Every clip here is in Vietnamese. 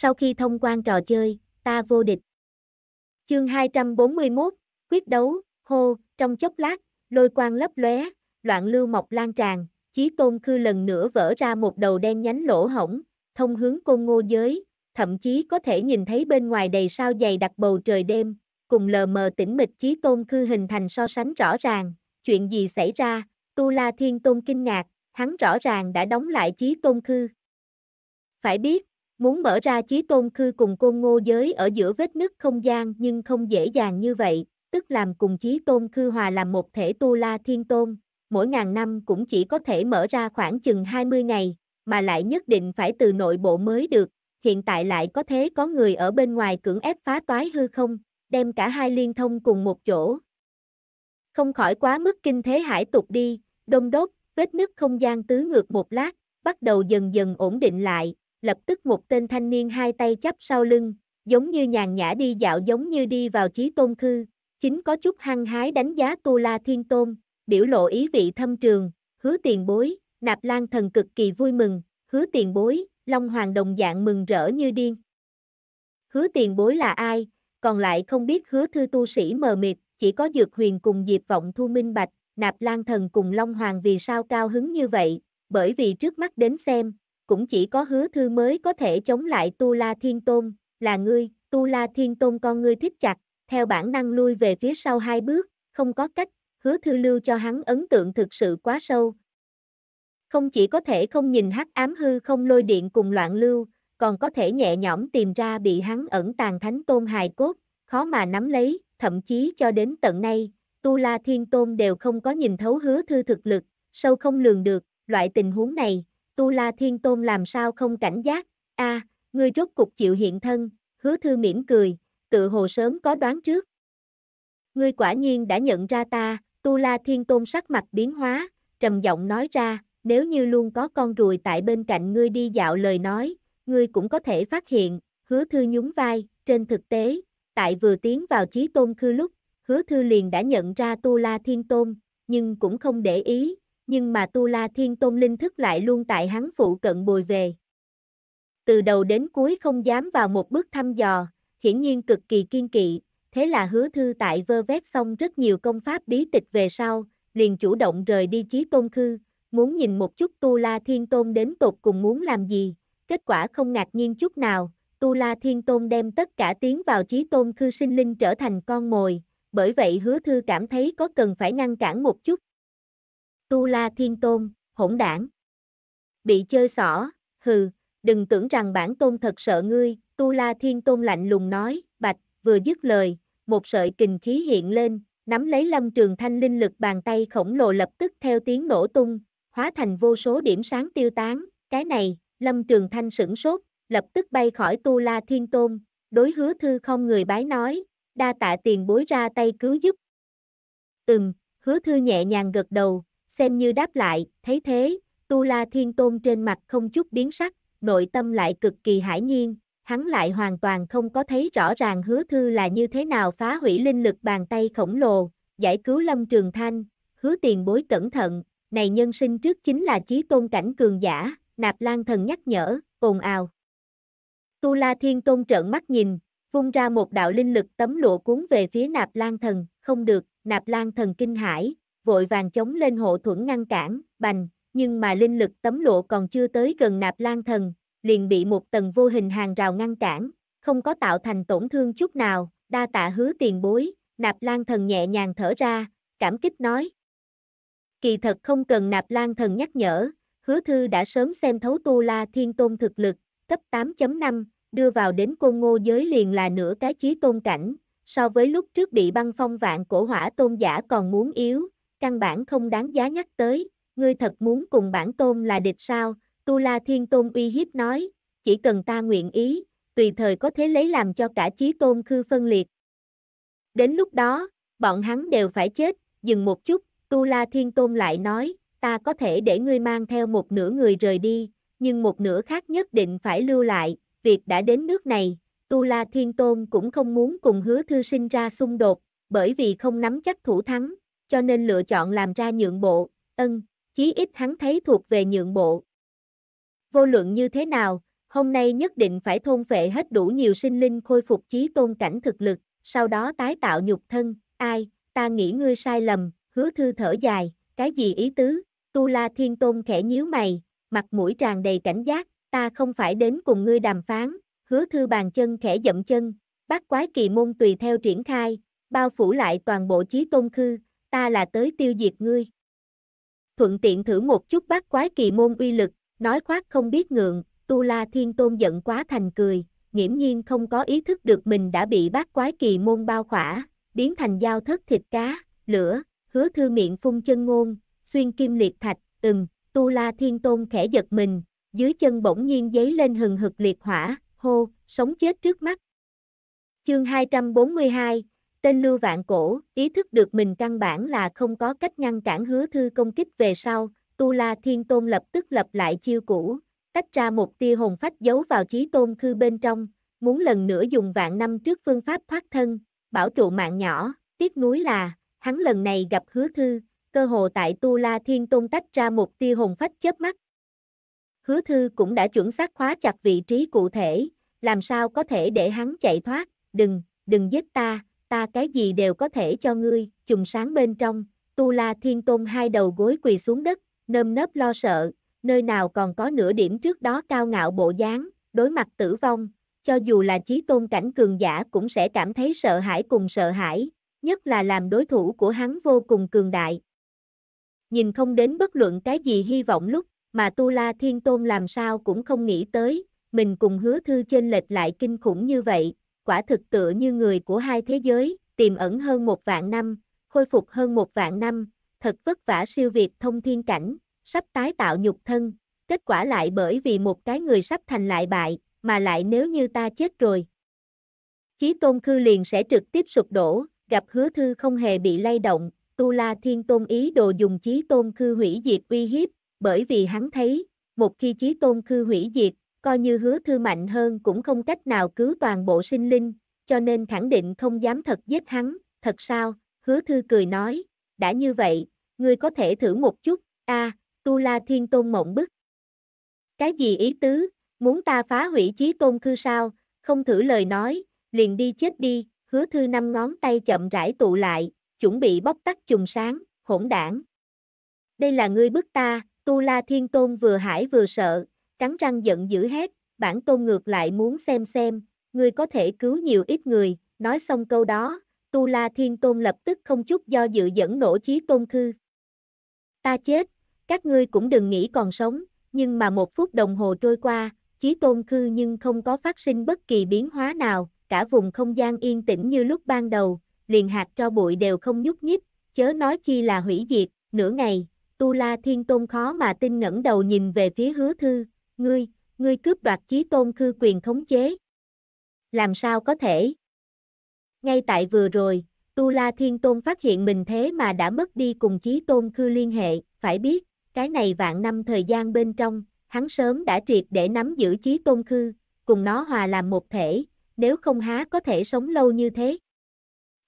sau khi thông quan trò chơi, ta vô địch. Chương 241, quyết đấu, hô, trong chốc lát, lôi quang lấp lóe, loạn lưu mọc lan tràn, chí tôn khư lần nữa vỡ ra một đầu đen nhánh lỗ hổng, thông hướng côn ngô giới, thậm chí có thể nhìn thấy bên ngoài đầy sao dày đặc bầu trời đêm, cùng lờ mờ tĩnh mịch chí tôn khư hình thành so sánh rõ ràng, chuyện gì xảy ra, tu la thiên tôn kinh ngạc, hắn rõ ràng đã đóng lại chí tôn khư. Phải biết, Muốn mở ra trí tôn khư cùng côn ngô giới ở giữa vết nứt không gian nhưng không dễ dàng như vậy, tức làm cùng trí tôn khư hòa làm một thể tu la thiên tôn, mỗi ngàn năm cũng chỉ có thể mở ra khoảng chừng 20 ngày, mà lại nhất định phải từ nội bộ mới được, hiện tại lại có thế có người ở bên ngoài cưỡng ép phá toái hư không, đem cả hai liên thông cùng một chỗ. Không khỏi quá mức kinh thế hải tục đi, đông đốt, vết nứt không gian tứ ngược một lát, bắt đầu dần dần ổn định lại, lập tức một tên thanh niên hai tay chắp sau lưng, giống như nhàn nhã đi dạo giống như đi vào chí tôn khư, chính có chút hăng hái đánh giá Tu La Thiên Tôn, biểu lộ ý vị thâm trường, hứa tiền bối, nạp lan thần cực kỳ vui mừng, hứa tiền bối, Long Hoàng đồng dạng mừng rỡ như điên. Hứa tiền bối là ai, còn lại không biết hứa thư tu sĩ mờ mịt, chỉ có Dược Huyền cùng Diệp Vọng Thu Minh Bạch, Nạp Lan Thần cùng Long Hoàng vì sao cao hứng như vậy, bởi vì trước mắt đến xem, cũng chỉ có hứa thư mới có thể chống lại Tu La Thiên Tôn, là ngươi, Tu La Thiên Tôn con ngươi thích chặt, theo bản năng lui về phía sau hai bước, không có cách, hứa thư lưu cho hắn ấn tượng thực sự quá sâu. Không chỉ có thể không nhìn hắc ám hư không lôi điện cùng loạn lưu, còn có thể nhẹ nhõm tìm ra bị hắn ẩn tàng thánh tôn hài cốt, khó mà nắm lấy, thậm chí cho đến tận nay, Tu La Thiên Tôn đều không có nhìn thấu hứa thư thực lực, sâu không lường được, loại tình huống này, Tu La Thiên Tôn làm sao không cảnh giác, a, à, ngươi rốt cục chịu hiện thân, hứa thư mỉm cười, tự hồ sớm có đoán trước. Ngươi quả nhiên đã nhận ra ta, Tu La Thiên Tôn sắc mặt biến hóa, trầm giọng nói ra, nếu như luôn có con ruồi tại bên cạnh ngươi đi dạo lời nói, ngươi cũng có thể phát hiện, hứa thư nhún vai, trên thực tế, tại vừa tiến vào trí tôn khư lúc, hứa thư liền đã nhận ra Tu La Thiên Tôn, nhưng cũng không để ý, nhưng mà Tu La Thiên Tôn linh thức lại luôn tại hắn phụ cận bồi về. Từ đầu đến cuối không dám vào một bước thăm dò, hiển nhiên cực kỳ kiên kỵ, thế là hứa thư tại vơ vét xong rất nhiều công pháp bí tịch về sau, liền chủ động rời đi chí tôn khư, muốn nhìn một chút Tu La Thiên Tôn đến tột cùng muốn làm gì, kết quả không ngạc nhiên chút nào, Tu La Thiên Tôn đem tất cả tiến vào trí tôn khư sinh linh trở thành con mồi, bởi vậy hứa thư cảm thấy có cần phải ngăn cản một chút, Tu La Thiên Tôn, hỗn đảng. Bị chơi xỏ, hừ, đừng tưởng rằng bản tôn thật sợ ngươi, Tu La Thiên Tôn lạnh lùng nói, bạch, vừa dứt lời, một sợi kình khí hiện lên, nắm lấy lâm trường thanh linh lực bàn tay khổng lồ lập tức theo tiếng nổ tung, hóa thành vô số điểm sáng tiêu tán, cái này, lâm trường thanh sửng sốt, lập tức bay khỏi Tu La Thiên Tôn, đối hứa thư không người bái nói, đa tạ tiền bối ra tay cứu giúp. Ừm, hứa thư nhẹ nhàng gật đầu, xem như đáp lại, thấy thế, Tu La Thiên Tôn trên mặt không chút biến sắc, nội tâm lại cực kỳ hải nhiên, hắn lại hoàn toàn không có thấy rõ ràng hứa thư là như thế nào phá hủy linh lực bàn tay khổng lồ, giải cứu Lâm Trường Thanh, hứa tiền bối cẩn thận, này nhân sinh trước chính là trí tôn cảnh cường giả, nạp lan thần nhắc nhở, ồn ào. Tu La Thiên Tôn trợn mắt nhìn, phun ra một đạo linh lực tấm lụa cuốn về phía nạp lan thần, không được, nạp lan thần kinh hải vội vàng chống lên hộ thuẫn ngăn cản, bành, nhưng mà linh lực tấm lụa còn chưa tới gần nạp lan thần, liền bị một tầng vô hình hàng rào ngăn cản, không có tạo thành tổn thương chút nào, đa tạ hứa tiền bối, nạp lan thần nhẹ nhàng thở ra, cảm kích nói. Kỳ thật không cần nạp lan thần nhắc nhở, hứa thư đã sớm xem thấu tu la thiên tôn thực lực, cấp 8.5, đưa vào đến côn ngô giới liền là nửa cái chí tôn cảnh, so với lúc trước bị băng phong vạn cổ hỏa tôn giả còn muốn yếu, căn bản không đáng giá nhắc tới, ngươi thật muốn cùng bản tôn là địch sao, Tu La Thiên Tôn uy hiếp nói, chỉ cần ta nguyện ý, tùy thời có thể lấy làm cho cả trí tôn khư phân liệt. Đến lúc đó, bọn hắn đều phải chết, dừng một chút, Tu La Thiên Tôn lại nói, ta có thể để ngươi mang theo một nửa người rời đi, nhưng một nửa khác nhất định phải lưu lại, việc đã đến nước này, Tu La Thiên Tôn cũng không muốn cùng hứa thư sinh ra xung đột, bởi vì không nắm chắc thủ thắng, cho nên lựa chọn làm ra nhượng bộ, ân, chí ít hắn thấy thuộc về nhượng bộ. Vô luận như thế nào, hôm nay nhất định phải thôn phệ hết đủ nhiều sinh linh khôi phục trí tôn cảnh thực lực, sau đó tái tạo nhục thân, ai, ta nghĩ ngươi sai lầm, hứa thư thở dài, cái gì ý tứ, tu la thiên tôn khẽ nhíu mày, mặt mũi tràn đầy cảnh giác, ta không phải đến cùng ngươi đàm phán, hứa thư bàn chân khẽ dậm chân, bát quái kỳ môn tùy theo triển khai, bao phủ lại toàn bộ trí tôn khư, ta là tới tiêu diệt ngươi. Thuận tiện thử một chút bát quái kỳ môn uy lực, nói khoác không biết ngượng, Tu La Thiên Tôn giận quá thành cười, nghiễm nhiên không có ý thức được mình đã bị bát quái kỳ môn bao khỏa, biến thành dao thất thịt cá, lửa, hứa thư miệng phun chân ngôn, xuyên kim liệt thạch, ừng, Tu La Thiên Tôn khẽ giật mình, dưới chân bỗng nhiên giấy lên hừng hực liệt hỏa, hô, sống chết trước mắt. Chương 242, Tên Lưu Vạn Cổ, ý thức được mình căn bản là không có cách ngăn cản hứa thư công kích về sau, Tu La Thiên Tôn lập tức lập lại chiêu cũ, tách ra một tia hồn phách giấu vào trí tôn khư bên trong, muốn lần nữa dùng vạn năm trước phương pháp thoát thân, bảo trụ mạng nhỏ, tiếc núi là, hắn lần này gặp hứa thư, cơ hồ tại Tu La Thiên Tôn tách ra một tia hồn phách chớp mắt. Hứa thư cũng đã chuẩn xác khóa chặt vị trí cụ thể, làm sao có thể để hắn chạy thoát, đừng, đừng giết ta, ta cái gì đều có thể cho ngươi, trùng sáng bên trong, tu la thiên tôn hai đầu gối quỳ xuống đất, nơm nớp lo sợ, nơi nào còn có nửa điểm trước đó cao ngạo bộ dáng, đối mặt tử vong, cho dù là trí tôn cảnh cường giả cũng sẽ cảm thấy sợ hãi cùng sợ hãi, nhất là làm đối thủ của hắn vô cùng cường đại. Nhìn không đến bất luận cái gì hy vọng lúc, mà Tu La Thiên Tôn làm sao cũng không nghĩ tới, mình cùng hứa thư trên lệch lại kinh khủng như vậy, quả thực tựa như người của hai thế giới, tiềm ẩn hơn một vạn năm, khôi phục hơn một vạn năm, thật vất vả siêu việt thông thiên cảnh, sắp tái tạo nhục thân, kết quả lại bởi vì một cái người sắp thành lại bại, mà lại nếu như ta chết rồi. Chí Tôn Khư liền sẽ trực tiếp sụp đổ, gặp hứa thư không hề bị lay động, Tu La Thiên Tôn ý đồ dùng Chí Tôn Khư hủy diệt uy hiếp, bởi vì hắn thấy, một khi Chí Tôn Khư hủy diệt, coi như hứa thư mạnh hơn cũng không cách nào cứu toàn bộ sinh linh, cho nên khẳng định không dám thật giết hắn, thật sao, hứa thư cười nói, đã như vậy, ngươi có thể thử một chút, a tu la thiên tôn mộng bức. Cái gì ý tứ, muốn ta phá hủy chí tôn cư sao, không thử lời nói, liền đi chết đi, hứa thư năm ngón tay chậm rãi tụ lại, chuẩn bị bóc tắt trùng sáng, hỗn đảng. Đây là ngươi bức ta, tu la thiên tôn vừa hải vừa sợ, cắn răng giận dữ hét, bản tôn ngược lại muốn xem xem, ngươi có thể cứu nhiều ít người, nói xong câu đó, Tu La Thiên Tôn lập tức không chút do dự dẫn nổ chí tôn khư. Ta chết, các ngươi cũng đừng nghĩ còn sống, nhưng mà một phút đồng hồ trôi qua, chí tôn khư nhưng không có phát sinh bất kỳ biến hóa nào, cả vùng không gian yên tĩnh như lúc ban đầu, liền hạt cho bụi đều không nhúc nhích, chớ nói chi là hủy diệt, nửa ngày, Tu La Thiên Tôn khó mà tin ngẩng đầu nhìn về phía hứa thư, ngươi, ngươi cướp đoạt chí tôn khư quyền thống chế. Làm sao có thể? Ngay tại vừa rồi, Tu La Thiên Tôn phát hiện mình thế mà đã mất đi cùng chí tôn khư liên hệ, phải biết, cái này vạn năm thời gian bên trong, hắn sớm đã triệt để nắm giữ chí tôn khư, cùng nó hòa làm một thể, nếu không há có thể sống lâu như thế.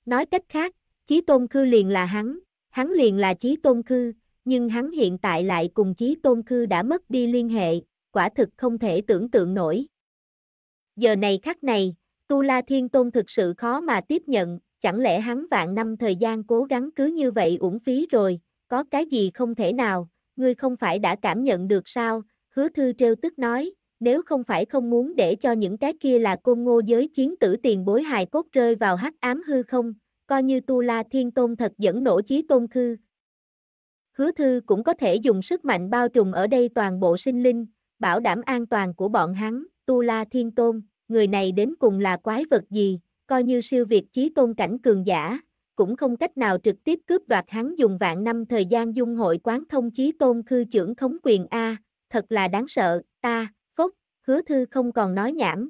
Nói cách khác, chí tôn khư liền là hắn, hắn liền là chí tôn khư, nhưng hắn hiện tại lại cùng chí tôn khư đã mất đi liên hệ, quả thực không thể tưởng tượng nổi. Giờ này khắc này, Tu La Thiên Tôn thực sự khó mà tiếp nhận, chẳng lẽ hắn vạn năm thời gian cố gắng cứ như vậy uổng phí rồi, có cái gì không thể nào, ngươi không phải đã cảm nhận được sao, hứa thư trêu tức nói, nếu không phải không muốn để cho những cái kia là côn ngô giới chiến tử tiền bối hài cốt rơi vào hắc ám hư không, coi như Tu La Thiên Tôn thật dẫn nổ chí tôn khư. Hứa thư cũng có thể dùng sức mạnh bao trùm ở đây toàn bộ sinh linh, bảo đảm an toàn của bọn hắn, Tu La Thiên Tôn, người này đến cùng là quái vật gì, coi như siêu việt chí tôn cảnh cường giả, cũng không cách nào trực tiếp cướp đoạt hắn dùng vạn năm thời gian dung hội quán thông chí tôn khư trưởng khống quyền A, thật là đáng sợ, ta, phốc, hứa thư không còn nói nhảm.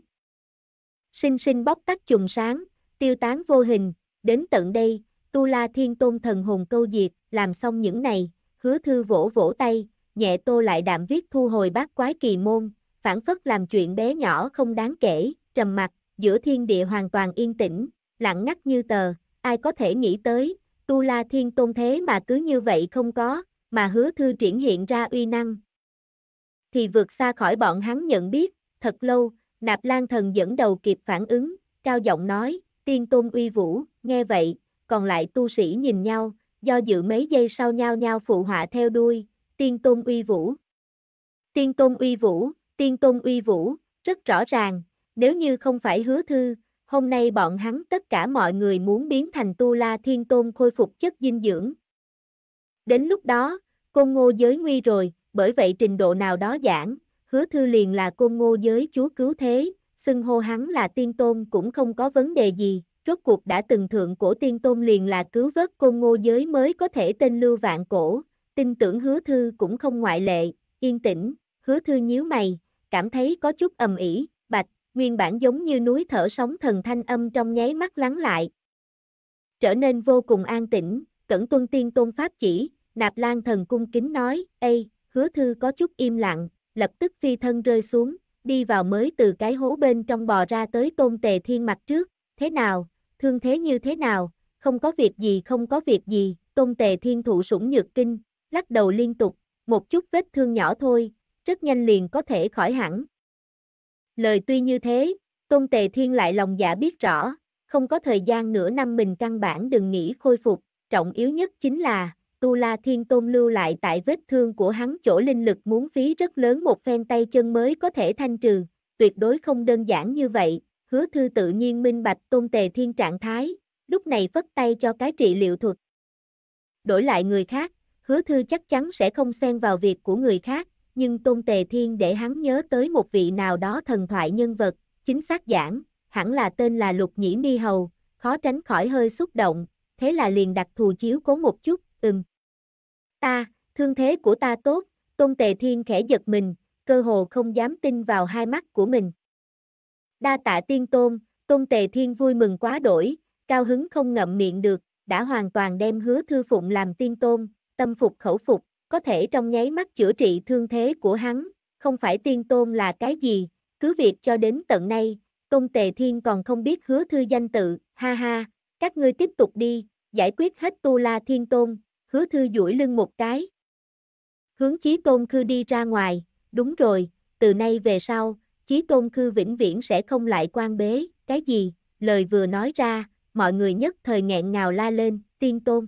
Sinh sinh bóc tắt trùng sáng, tiêu tán vô hình, đến tận đây, Tu La Thiên Tôn thần hồn câu diệt, làm xong những này, hứa thư vỗ vỗ tay, nhẹ tô lại đạm viết thu hồi bát quái kỳ môn, phản phất làm chuyện bé nhỏ không đáng kể, trầm mặt, giữa thiên địa hoàn toàn yên tĩnh, lặng ngắt như tờ, ai có thể nghĩ tới, tu la thiên tôn thế mà cứ như vậy không có, mà hứa thư triển hiện ra uy năng. Thì vượt xa khỏi bọn hắn nhận biết, thật lâu, nạp lan thần dẫn đầu kịp phản ứng, cao giọng nói, tiên tôn uy vũ, nghe vậy, còn lại tu sĩ nhìn nhau, do dự mấy giây sau nhau nhau phụ họa theo đuôi, tiên tôn uy vũ. Tiên tôn uy vũ, tiên tôn uy vũ, rất rõ ràng, nếu như không phải hứa thư, hôm nay bọn hắn tất cả mọi người muốn biến thành tu la thiên tôn khôi phục chất dinh dưỡng. Đến lúc đó, côn ngô giới nguy rồi, bởi vậy trình độ nào đó giảng, hứa thư liền là côn ngô giới chúa cứu thế, xưng hô hắn là tiên tôn cũng không có vấn đề gì, rốt cuộc đã từng thượng cổ tiên tôn liền là cứu vớt côn ngô giới mới có thể tên lưu vạn cổ, tin tưởng hứa thư cũng không ngoại lệ, yên tĩnh, hứa thư nhíu mày, cảm thấy có chút ầm ỉ, bạch, nguyên bản giống như núi thở sóng thần thanh âm trong nháy mắt lắng lại. Trở nên vô cùng an tĩnh, cẩn tuân tiên tôn pháp chỉ, nạp lan thần cung kính nói, Ê, hứa thư có chút im lặng, lập tức phi thân rơi xuống, đi vào mới từ cái hố bên trong bò ra tới tôn tề thiên mặt trước, thế nào, thương thế như thế nào, không có việc gì không có việc gì, tôn tề thiên thụ sủng nhược kinh, lắc đầu liên tục, một chút vết thương nhỏ thôi, rất nhanh liền có thể khỏi hẳn. Lời tuy như thế, Tôn Tề Thiên lại lòng dạ biết rõ, không có thời gian nửa năm mình căn bản đừng nghĩ khôi phục, trọng yếu nhất chính là, Tu La Thiên Tôn lưu lại tại vết thương của hắn chỗ linh lực muốn phí rất lớn một phen tay chân mới có thể thanh trừ, tuyệt đối không đơn giản như vậy, hứa thư tự nhiên minh bạch Tôn Tề Thiên trạng thái, lúc này phất tay cho cái trị liệu thuật. Đổi lại người khác, hứa thư chắc chắn sẽ không xen vào việc của người khác, nhưng Tôn Tề Thiên để hắn nhớ tới một vị nào đó thần thoại nhân vật, chính xác giảng, hẳn là tên là Lục Nhĩ mi Hầu, khó tránh khỏi hơi xúc động, thế là liền đặt thù chiếu cố một chút, ừm. Ta, thương thế của ta tốt, Tôn Tề Thiên khẽ giật mình, cơ hồ không dám tin vào hai mắt của mình. Đa tạ tiên tôn, tôn tề thiên vui mừng quá đổi, cao hứng không ngậm miệng được, đã hoàn toàn đem hứa thư phụng làm tiên tôn, tâm phục khẩu phục, có thể trong nháy mắt chữa trị thương thế của hắn, không phải tiên tôn là cái gì, cứ việc cho đến tận nay, công tề thiên còn không biết hứa thư danh tự, ha ha, các ngươi tiếp tục đi, giải quyết hết tu la thiên tôn, hứa thư duỗi lưng một cái. Hướng chí tôn khư đi ra ngoài, đúng rồi, từ nay về sau, chí tôn khư vĩnh viễn sẽ không lại quan bế, cái gì, lời vừa nói ra, mọi người nhất thời nghẹn ngào la lên, tiên tôn.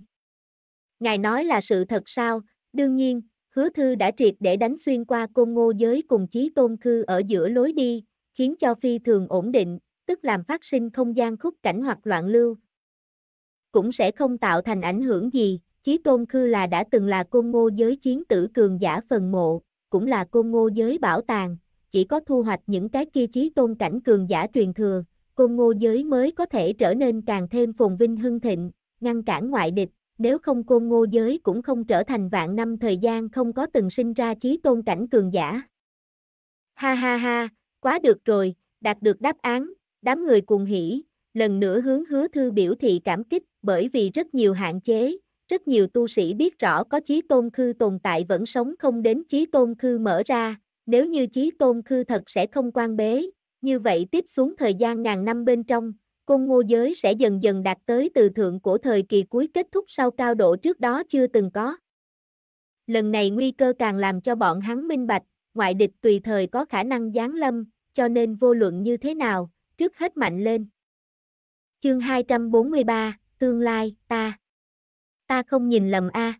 Ngài nói là sự thật sao? Đương nhiên, hứa thư đã triệt để đánh xuyên qua côn ngô giới cùng chí tôn khư ở giữa lối đi, khiến cho phi thường ổn định, tức làm phát sinh không gian khúc cảnh hoặc loạn lưu. Cũng sẽ không tạo thành ảnh hưởng gì, chí tôn khư là đã từng là côn ngô giới chiến tử cường giả phần mộ, cũng là côn ngô giới bảo tàng, chỉ có thu hoạch những cái kia chí tôn cảnh cường giả truyền thừa, côn ngô giới mới có thể trở nên càng thêm phồn vinh hưng thịnh, ngăn cản ngoại địch, nếu không côn ngô giới cũng không trở thành vạn năm thời gian không có từng sinh ra chí tôn cảnh cường giả. Ha ha ha, quá được rồi, đạt được đáp án, đám người cuồng hỉ, lần nữa hướng hứa thư biểu thị cảm kích bởi vì rất nhiều hạn chế, rất nhiều tu sĩ biết rõ có chí tôn khư tồn tại vẫn sống không đến chí tôn khư mở ra, nếu như chí tôn khư thật sẽ không quan bế, như vậy tiếp xuống thời gian ngàn năm bên trong, Côn ngô giới sẽ dần dần đạt tới từ thượng của thời kỳ cuối kết thúc sau cao độ trước đó chưa từng có. Lần này nguy cơ càng làm cho bọn hắn minh bạch, ngoại địch tùy thời có khả năng giáng lâm, cho nên vô luận như thế nào, trước hết mạnh lên. Chương 243, Tương lai, ta. Ta không nhìn lầm a.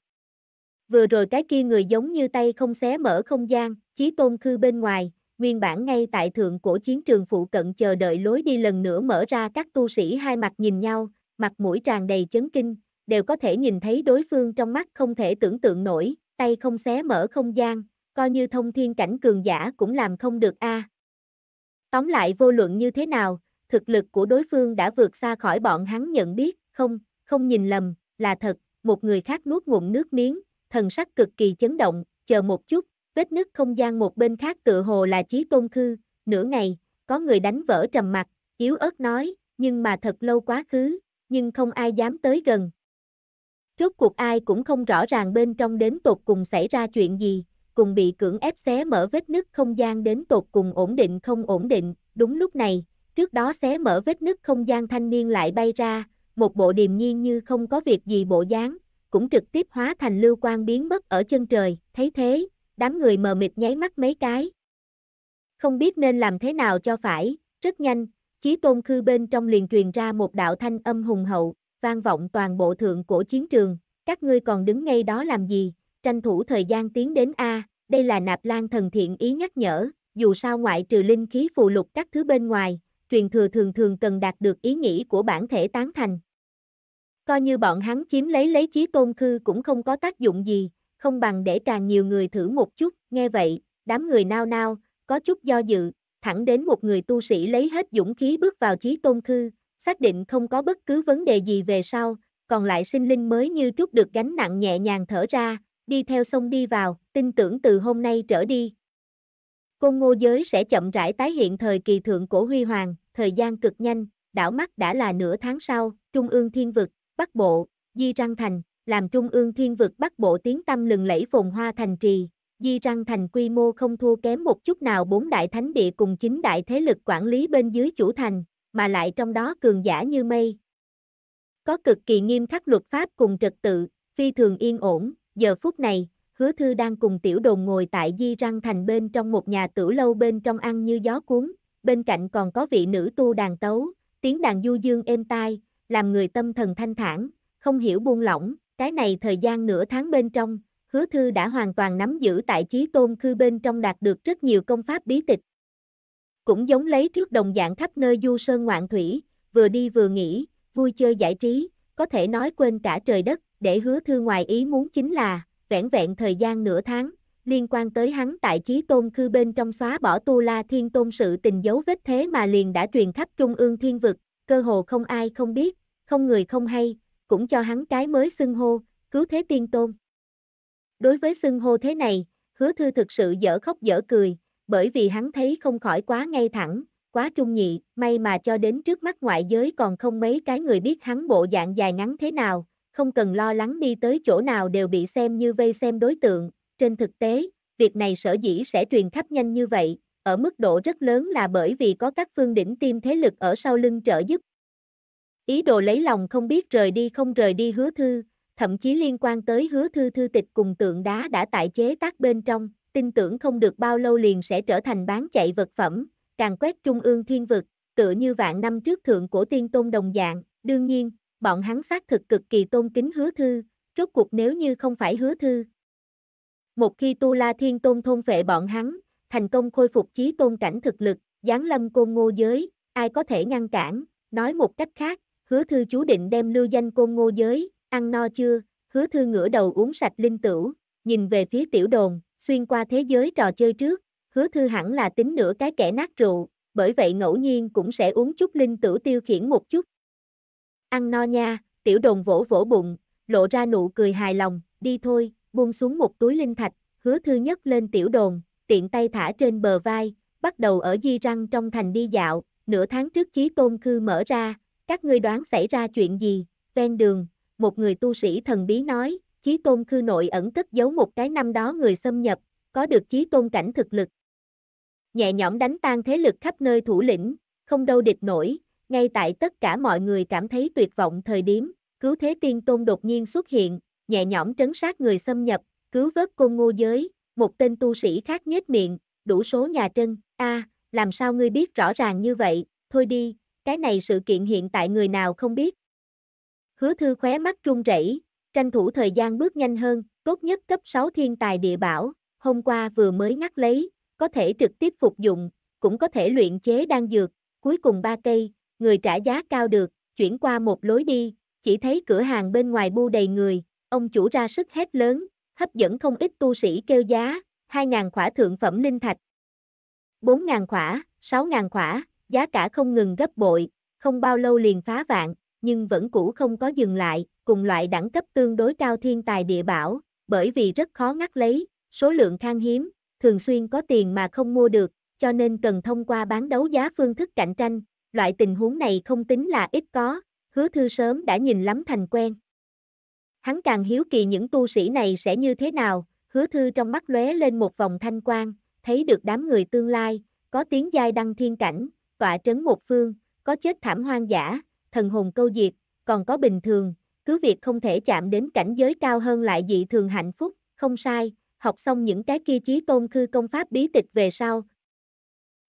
Vừa rồi cái kia người giống như tay không xé mở không gian, chí tôn khư bên ngoài, nguyên bản ngay tại thượng cổ chiến trường phụ cận chờ đợi lối đi lần nữa mở ra các tu sĩ hai mặt nhìn nhau, mặt mũi tràn đầy chấn kinh, đều có thể nhìn thấy đối phương trong mắt không thể tưởng tượng nổi, tay không xé mở không gian, coi như thông thiên cảnh cường giả cũng làm không được a. Tóm lại vô luận như thế nào, thực lực của đối phương đã vượt xa khỏi bọn hắn nhận biết, không, không nhìn lầm, là thật, một người khác nuốt ngụm nước miếng, thần sắc cực kỳ chấn động, chờ một chút, vết nứt không gian một bên khác tựa hồ là trí tôn khư, nửa ngày, có người đánh vỡ trầm mặt, yếu ớt nói, nhưng mà thật lâu quá khứ, nhưng không ai dám tới gần. Rốt cuộc ai cũng không rõ ràng bên trong đến tột cùng xảy ra chuyện gì, cùng bị cưỡng ép xé mở vết nứt không gian đến tột cùng ổn định không ổn định, đúng lúc này, trước đó xé mở vết nứt không gian thanh niên lại bay ra, một bộ điềm nhiên như không có việc gì bộ dáng, cũng trực tiếp hóa thành lưu quan biến mất ở chân trời, thấy thế, đám người mờ mịt nháy mắt mấy cái. Không biết nên làm thế nào cho phải, rất nhanh, chí tôn khư bên trong liền truyền ra một đạo thanh âm hùng hậu, vang vọng toàn bộ thượng cổ chiến trường, các ngươi còn đứng ngay đó làm gì, tranh thủ thời gian tiến đến A, đây là nạp lan thần thiện ý nhắc nhở, dù sao ngoại trừ linh khí phù lục các thứ bên ngoài, truyền thừa thường thường cần đạt được ý nghĩ của bản thể tán thành. Coi như bọn hắn chiếm lấy lấy chí tôn khư cũng không có tác dụng gì, không bằng để càng nhiều người thử một chút, nghe vậy, đám người nao nao, có chút do dự, thẳng đến một người tu sĩ lấy hết dũng khí bước vào trí tôn khư, xác định không có bất cứ vấn đề gì về sau, còn lại sinh linh mới như trút được gánh nặng nhẹ nhàng thở ra, đi theo sông đi vào, tin tưởng từ hôm nay trở đi. Côn ngô giới sẽ chậm rãi tái hiện thời kỳ thượng cổ huy hoàng, thời gian cực nhanh, đảo mắt đã là nửa tháng sau, trung ương thiên vực, bắc bộ, di răng thành, làm trung ương thiên vực bắc bộ tiếng tâm lừng lẫy phồn hoa thành trì, di răng thành quy mô không thua kém một chút nào bốn đại thánh địa cùng chính đại thế lực quản lý bên dưới chủ thành, mà lại trong đó cường giả như mây. Có cực kỳ nghiêm khắc luật pháp cùng trật tự, phi thường yên ổn, giờ phút này, hứa thư đang cùng tiểu đồn ngồi tại di răng thành bên trong một nhà tử lâu bên trong ăn như gió cuốn, bên cạnh còn có vị nữ tu đàn tấu, tiếng đàn du dương êm tai, làm người tâm thần thanh thản, không hiểu buông lỏng, cái này thời gian nửa tháng bên trong, hứa thư đã hoàn toàn nắm giữ tại trí tôn khư bên trong đạt được rất nhiều công pháp bí tịch. Cũng giống lấy trước đồng dạng khắp nơi du sơn ngoạn thủy, vừa đi vừa nghỉ, vui chơi giải trí, có thể nói quên cả trời đất, để hứa thư ngoài ý muốn chính là, vẹn vẹn thời gian nửa tháng, liên quan tới hắn tại trí tôn khư bên trong xóa bỏ tu la thiên tôn sự tình dấu vết thế mà liền đã truyền khắp trung ương thiên vực, cơ hồ không ai không biết, không người không hay, cũng cho hắn cái mới xưng hô, cứu thế tiên tôn. Đối với xưng hô thế này, hứa thư thực sự dở khóc dở cười, bởi vì hắn thấy không khỏi quá ngay thẳng, quá trung nhị, may mà cho đến trước mắt ngoại giới còn không mấy cái người biết hắn bộ dạng dài ngắn thế nào, không cần lo lắng đi tới chỗ nào đều bị xem như vây xem đối tượng, trên thực tế, việc này sở dĩ sẽ truyền khắp nhanh như vậy, ở mức độ rất lớn là bởi vì có các phương đỉnh tiêm thế lực ở sau lưng trợ giúp, Ý đồ lấy lòng không biết rời đi không rời đi hứa thư, thậm chí liên quan tới hứa thư thư tịch cùng tượng đá đã tại chế tác bên trong, tin tưởng không được bao lâu liền sẽ trở thành bán chạy vật phẩm, càng quét trung ương thiên vực, tựa như vạn năm trước thượng cổ tiên tôn đồng dạng, đương nhiên, bọn hắn xác thực cực kỳ tôn kính hứa thư, rốt cuộc nếu như không phải hứa thư. Một khi Tu La Thiên Tôn thôn vệ bọn hắn, thành công khôi phục trí tôn cảnh thực lực, giáng lâm côn ngô giới, ai có thể ngăn cản, nói một cách khác, hứa thư chú định đem lưu danh côn ngô giới, ăn no chưa, hứa thư ngửa đầu uống sạch linh tửu, nhìn về phía tiểu đồn, xuyên qua thế giới trò chơi trước, hứa thư hẳn là tính nửa cái kẻ nát rượu, bởi vậy ngẫu nhiên cũng sẽ uống chút linh tửu tiêu khiển một chút. Ăn no nha, tiểu đồn vỗ vỗ bụng, lộ ra nụ cười hài lòng, đi thôi, buông xuống một túi linh thạch, hứa thư nhấc lên tiểu đồn, tiện tay thả trên bờ vai, bắt đầu ở di răng trong thành đi dạo, nửa tháng trước chí tôn khư mở ra, các ngươi đoán xảy ra chuyện gì, ven đường, một người tu sĩ thần bí nói, Chí Tôn Khư nội ẩn cất giấu một cái năm đó người xâm nhập, có được Chí Tôn cảnh thực lực. Nhẹ nhõm đánh tan thế lực khắp nơi thủ lĩnh, không đâu địch nổi, ngay tại tất cả mọi người cảm thấy tuyệt vọng thời điểm, cứu thế tiên tôn đột nhiên xuất hiện, nhẹ nhõm trấn sát người xâm nhập, cứu vớt côn ngô giới, một tên tu sĩ khác nhếch miệng, đủ số nhà trân, a làm sao ngươi biết rõ ràng như vậy, thôi đi, cái này sự kiện hiện tại người nào không biết. Hứa thư khóe mắt run rẩy, tranh thủ thời gian bước nhanh hơn, tốt nhất cấp 6 thiên tài địa bảo, hôm qua vừa mới ngắt lấy, có thể trực tiếp phục dụng, cũng có thể luyện chế đan dược, cuối cùng ba cây, người trả giá cao được, chuyển qua một lối đi, chỉ thấy cửa hàng bên ngoài bu đầy người, ông chủ ra sức hét lớn, hấp dẫn không ít tu sĩ kêu giá, 2.000 khỏa thượng phẩm linh thạch, 4.000 khỏa, 6.000 khỏa, giá cả không ngừng gấp bội, không bao lâu liền phá vạn, nhưng vẫn cũ không có dừng lại, cùng loại đẳng cấp tương đối cao thiên tài địa bảo, bởi vì rất khó ngắt lấy, số lượng khan hiếm, thường xuyên có tiền mà không mua được, cho nên cần thông qua bán đấu giá phương thức cạnh tranh, loại tình huống này không tính là ít có, hứa thư sớm đã nhìn lắm thành quen. Hắn càng hiếu kỳ những tu sĩ này sẽ như thế nào, hứa thư trong mắt lóe lên một vòng thanh quang, thấy được đám người tương lai, có tiếng giai đăng thiên cảnh, tọa trấn một phương, có chết thảm hoang dã, thần hồn câu diệt, còn có bình thường, cứ việc không thể chạm đến cảnh giới cao hơn lại dị thường hạnh phúc, không sai, học xong những cái kia chí tôn khư công pháp bí tịch về sau.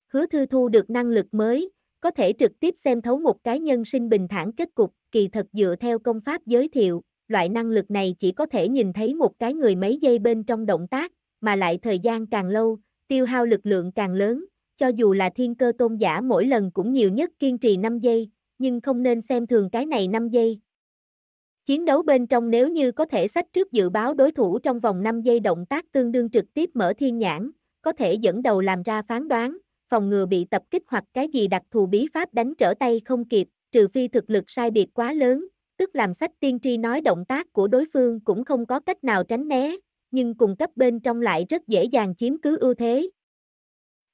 Hứa thư thu được năng lực mới, có thể trực tiếp xem thấu một cái nhân sinh bình thản kết cục, kỳ thật dựa theo công pháp giới thiệu, loại năng lực này chỉ có thể nhìn thấy một cái người mấy giây bên trong động tác, mà lại thời gian càng lâu, tiêu hao lực lượng càng lớn, cho dù là thiên cơ tôn giả mỗi lần cũng nhiều nhất kiên trì 5 giây, nhưng không nên xem thường cái này 5 giây. Chiến đấu bên trong nếu như có thể sách trước dự báo đối thủ trong vòng 5 giây động tác tương đương trực tiếp mở thiên nhãn, có thể dẫn đầu làm ra phán đoán, phòng ngừa bị tập kích hoặc cái gì đặc thù bí pháp đánh trở tay không kịp, trừ phi thực lực sai biệt quá lớn, tức làm sách tiên tri nói động tác của đối phương cũng không có cách nào tránh né, nhưng cùng cấp bên trong lại rất dễ dàng chiếm cứ ưu thế,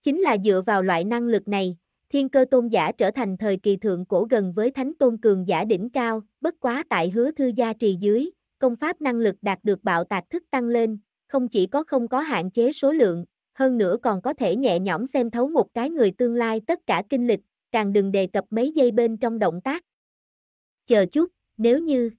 Chính là dựa vào loại năng lực này, thiên cơ tôn giả trở thành thời kỳ thượng cổ gần với thánh tôn cường giả đỉnh cao, bất quá tại hứa thư gia trì dưới, công pháp năng lực đạt được bạo tạc thức tăng lên, không chỉ có không có hạn chế số lượng, hơn nữa còn có thể nhẹ nhõm xem thấu một cái người tương lai tất cả kinh lịch, càng đừng đề cập mấy giây bên trong động tác. Chờ chút, nếu như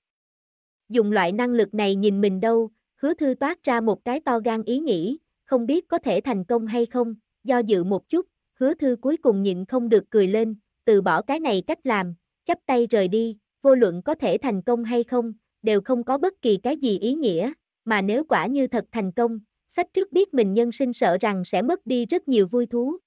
dùng loại năng lực này nhìn mình đâu, hứa thư toát ra một cái to gan ý nghĩ, không biết có thể thành công hay không, do dự một chút, hứa thư cuối cùng nhịn không được cười lên, từ bỏ cái này cách làm, chấp tay rời đi, vô luận có thể thành công hay không, đều không có bất kỳ cái gì ý nghĩa, mà nếu quả như thật thành công, sách trước biết mình nhân sinh sợ rằng sẽ mất đi rất nhiều vui thú.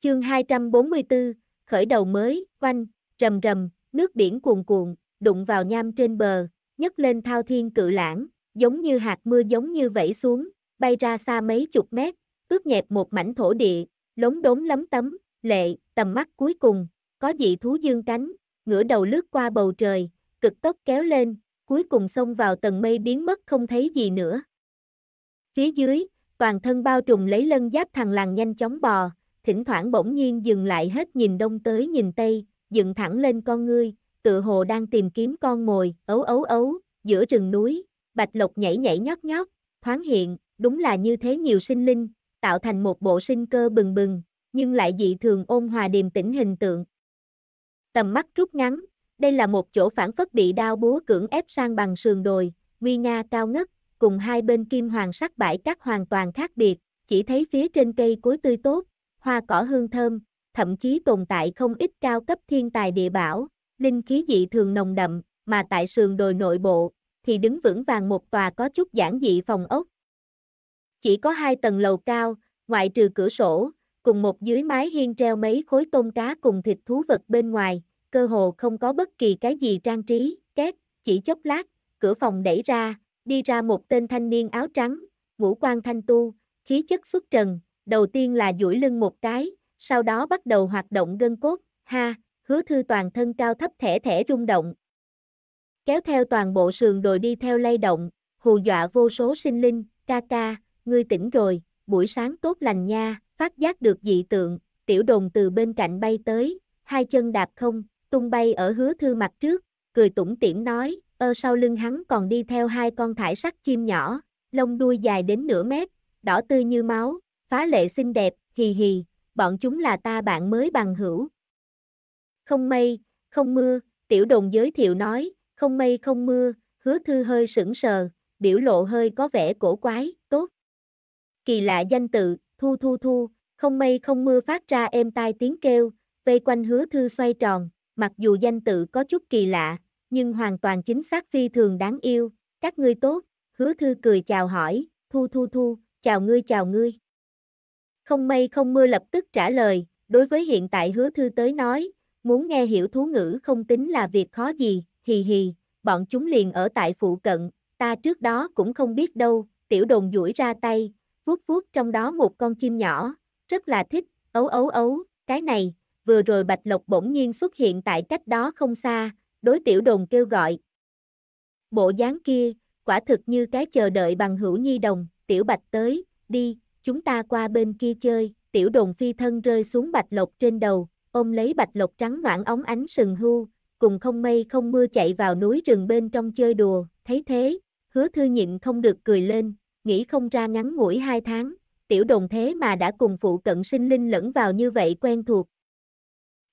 Chương 244, khởi đầu mới, quanh, rầm rầm, nước biển cuồn cuộn, đụng vào nham trên bờ, nhấc lên thao thiên cự lãng, giống như hạt mưa giống như vẩy xuống, bay ra xa mấy chục mét, ướt nhẹp một mảnh thổ địa, lống đốn lấm tấm, lệ, tầm mắt cuối cùng, có dị thú dương cánh, ngửa đầu lướt qua bầu trời, cực tốc kéo lên, cuối cùng xông vào tầng mây biến mất không thấy gì nữa. Phía dưới, toàn thân bao trùm lấy lân giáp thằng làng nhanh chóng bò, thỉnh thoảng bỗng nhiên dừng lại hết nhìn đông tới nhìn tây, dựng thẳng lên con ngươi, tự hồ đang tìm kiếm con mồi, ấu ấu ấu, giữa rừng núi, bạch lộc nhảy nhảy nhót nhót, thoáng hiện, đúng là như thế nhiều sinh linh, tạo thành một bộ sinh cơ bừng bừng, nhưng lại dị thường ôn hòa điềm tĩnh hình tượng. Tầm mắt rút ngắn, đây là một chỗ phản phất bị đao búa cưỡng ép sang bằng sườn đồi, nguy nga cao ngất, cùng hai bên kim hoàng sắc bãi cát hoàn toàn khác biệt, chỉ thấy phía trên cây cối tươi tốt, hoa cỏ hương thơm, thậm chí tồn tại không ít cao cấp thiên tài địa bảo, linh khí dị thường nồng đậm, mà tại sườn đồi nội bộ, thì đứng vững vàng một tòa có chút giản dị phòng ốc, chỉ có hai tầng lầu cao, ngoại trừ cửa sổ, cùng một dưới mái hiên treo mấy khối tôm cá cùng thịt thú vật bên ngoài, cơ hồ không có bất kỳ cái gì trang trí, két, chỉ chốc lát, cửa phòng đẩy ra, đi ra một tên thanh niên áo trắng, ngũ quan thanh tu, khí chất xuất trần, đầu tiên là duỗi lưng một cái, sau đó bắt đầu hoạt động gân cốt, ha, hứa thư toàn thân cao thấp thẻ thẻ rung động. Kéo theo toàn bộ sườn đồi đi theo lay động, hù dọa vô số sinh linh, ca ca, ngươi tỉnh rồi, buổi sáng tốt lành nha, phát giác được dị tượng, tiểu đồn từ bên cạnh bay tới, hai chân đạp không, tung bay ở hứa thư mặt trước, cười tủm tỉm nói, ơ sau lưng hắn còn đi theo hai con thải sắc chim nhỏ, lông đuôi dài đến nửa mét, đỏ tươi như máu, phá lệ xinh đẹp, hì hì, bọn chúng là ta bạn mới bằng hữu. Không mây, không mưa, tiểu đồng giới thiệu nói, không mây không mưa, hứa thư hơi sững sờ, biểu lộ hơi có vẻ cổ quái, kỳ lạ danh tự, thu thu thu, không mây không mưa phát ra êm tai tiếng kêu, vây quanh hứa thư xoay tròn, mặc dù danh tự có chút kỳ lạ, nhưng hoàn toàn chính xác phi thường đáng yêu, các ngươi tốt, hứa thư cười chào hỏi, thu thu thu, chào ngươi chào ngươi. Không mây không mưa lập tức trả lời, đối với hiện tại hứa thư tới nói, muốn nghe hiểu thú ngữ không tính là việc khó gì, hì hì, bọn chúng liền ở tại phụ cận, ta trước đó cũng không biết đâu, tiểu đồn duỗi ra tay, vuốt vuốt trong đó một con chim nhỏ, rất là thích, ấu ấu ấu, cái này, vừa rồi Bạch Lộc bỗng nhiên xuất hiện tại cách đó không xa, đối tiểu đồng kêu gọi. Bộ dáng kia, quả thực như cái chờ đợi bằng hữu nhi đồng, tiểu Bạch tới, đi, chúng ta qua bên kia chơi, tiểu đồng phi thân rơi xuống Bạch Lộc trên đầu, ôm lấy Bạch Lộc trắng noãn óng ánh sừng hưu, cùng không mây không mưa chạy vào núi rừng bên trong chơi đùa, thấy thế, hứa thư nhịn không được cười lên, nghĩ không ra ngắn ngủi hai tháng, tiểu đồng thế mà đã cùng phụ cận sinh linh lẫn vào như vậy quen thuộc.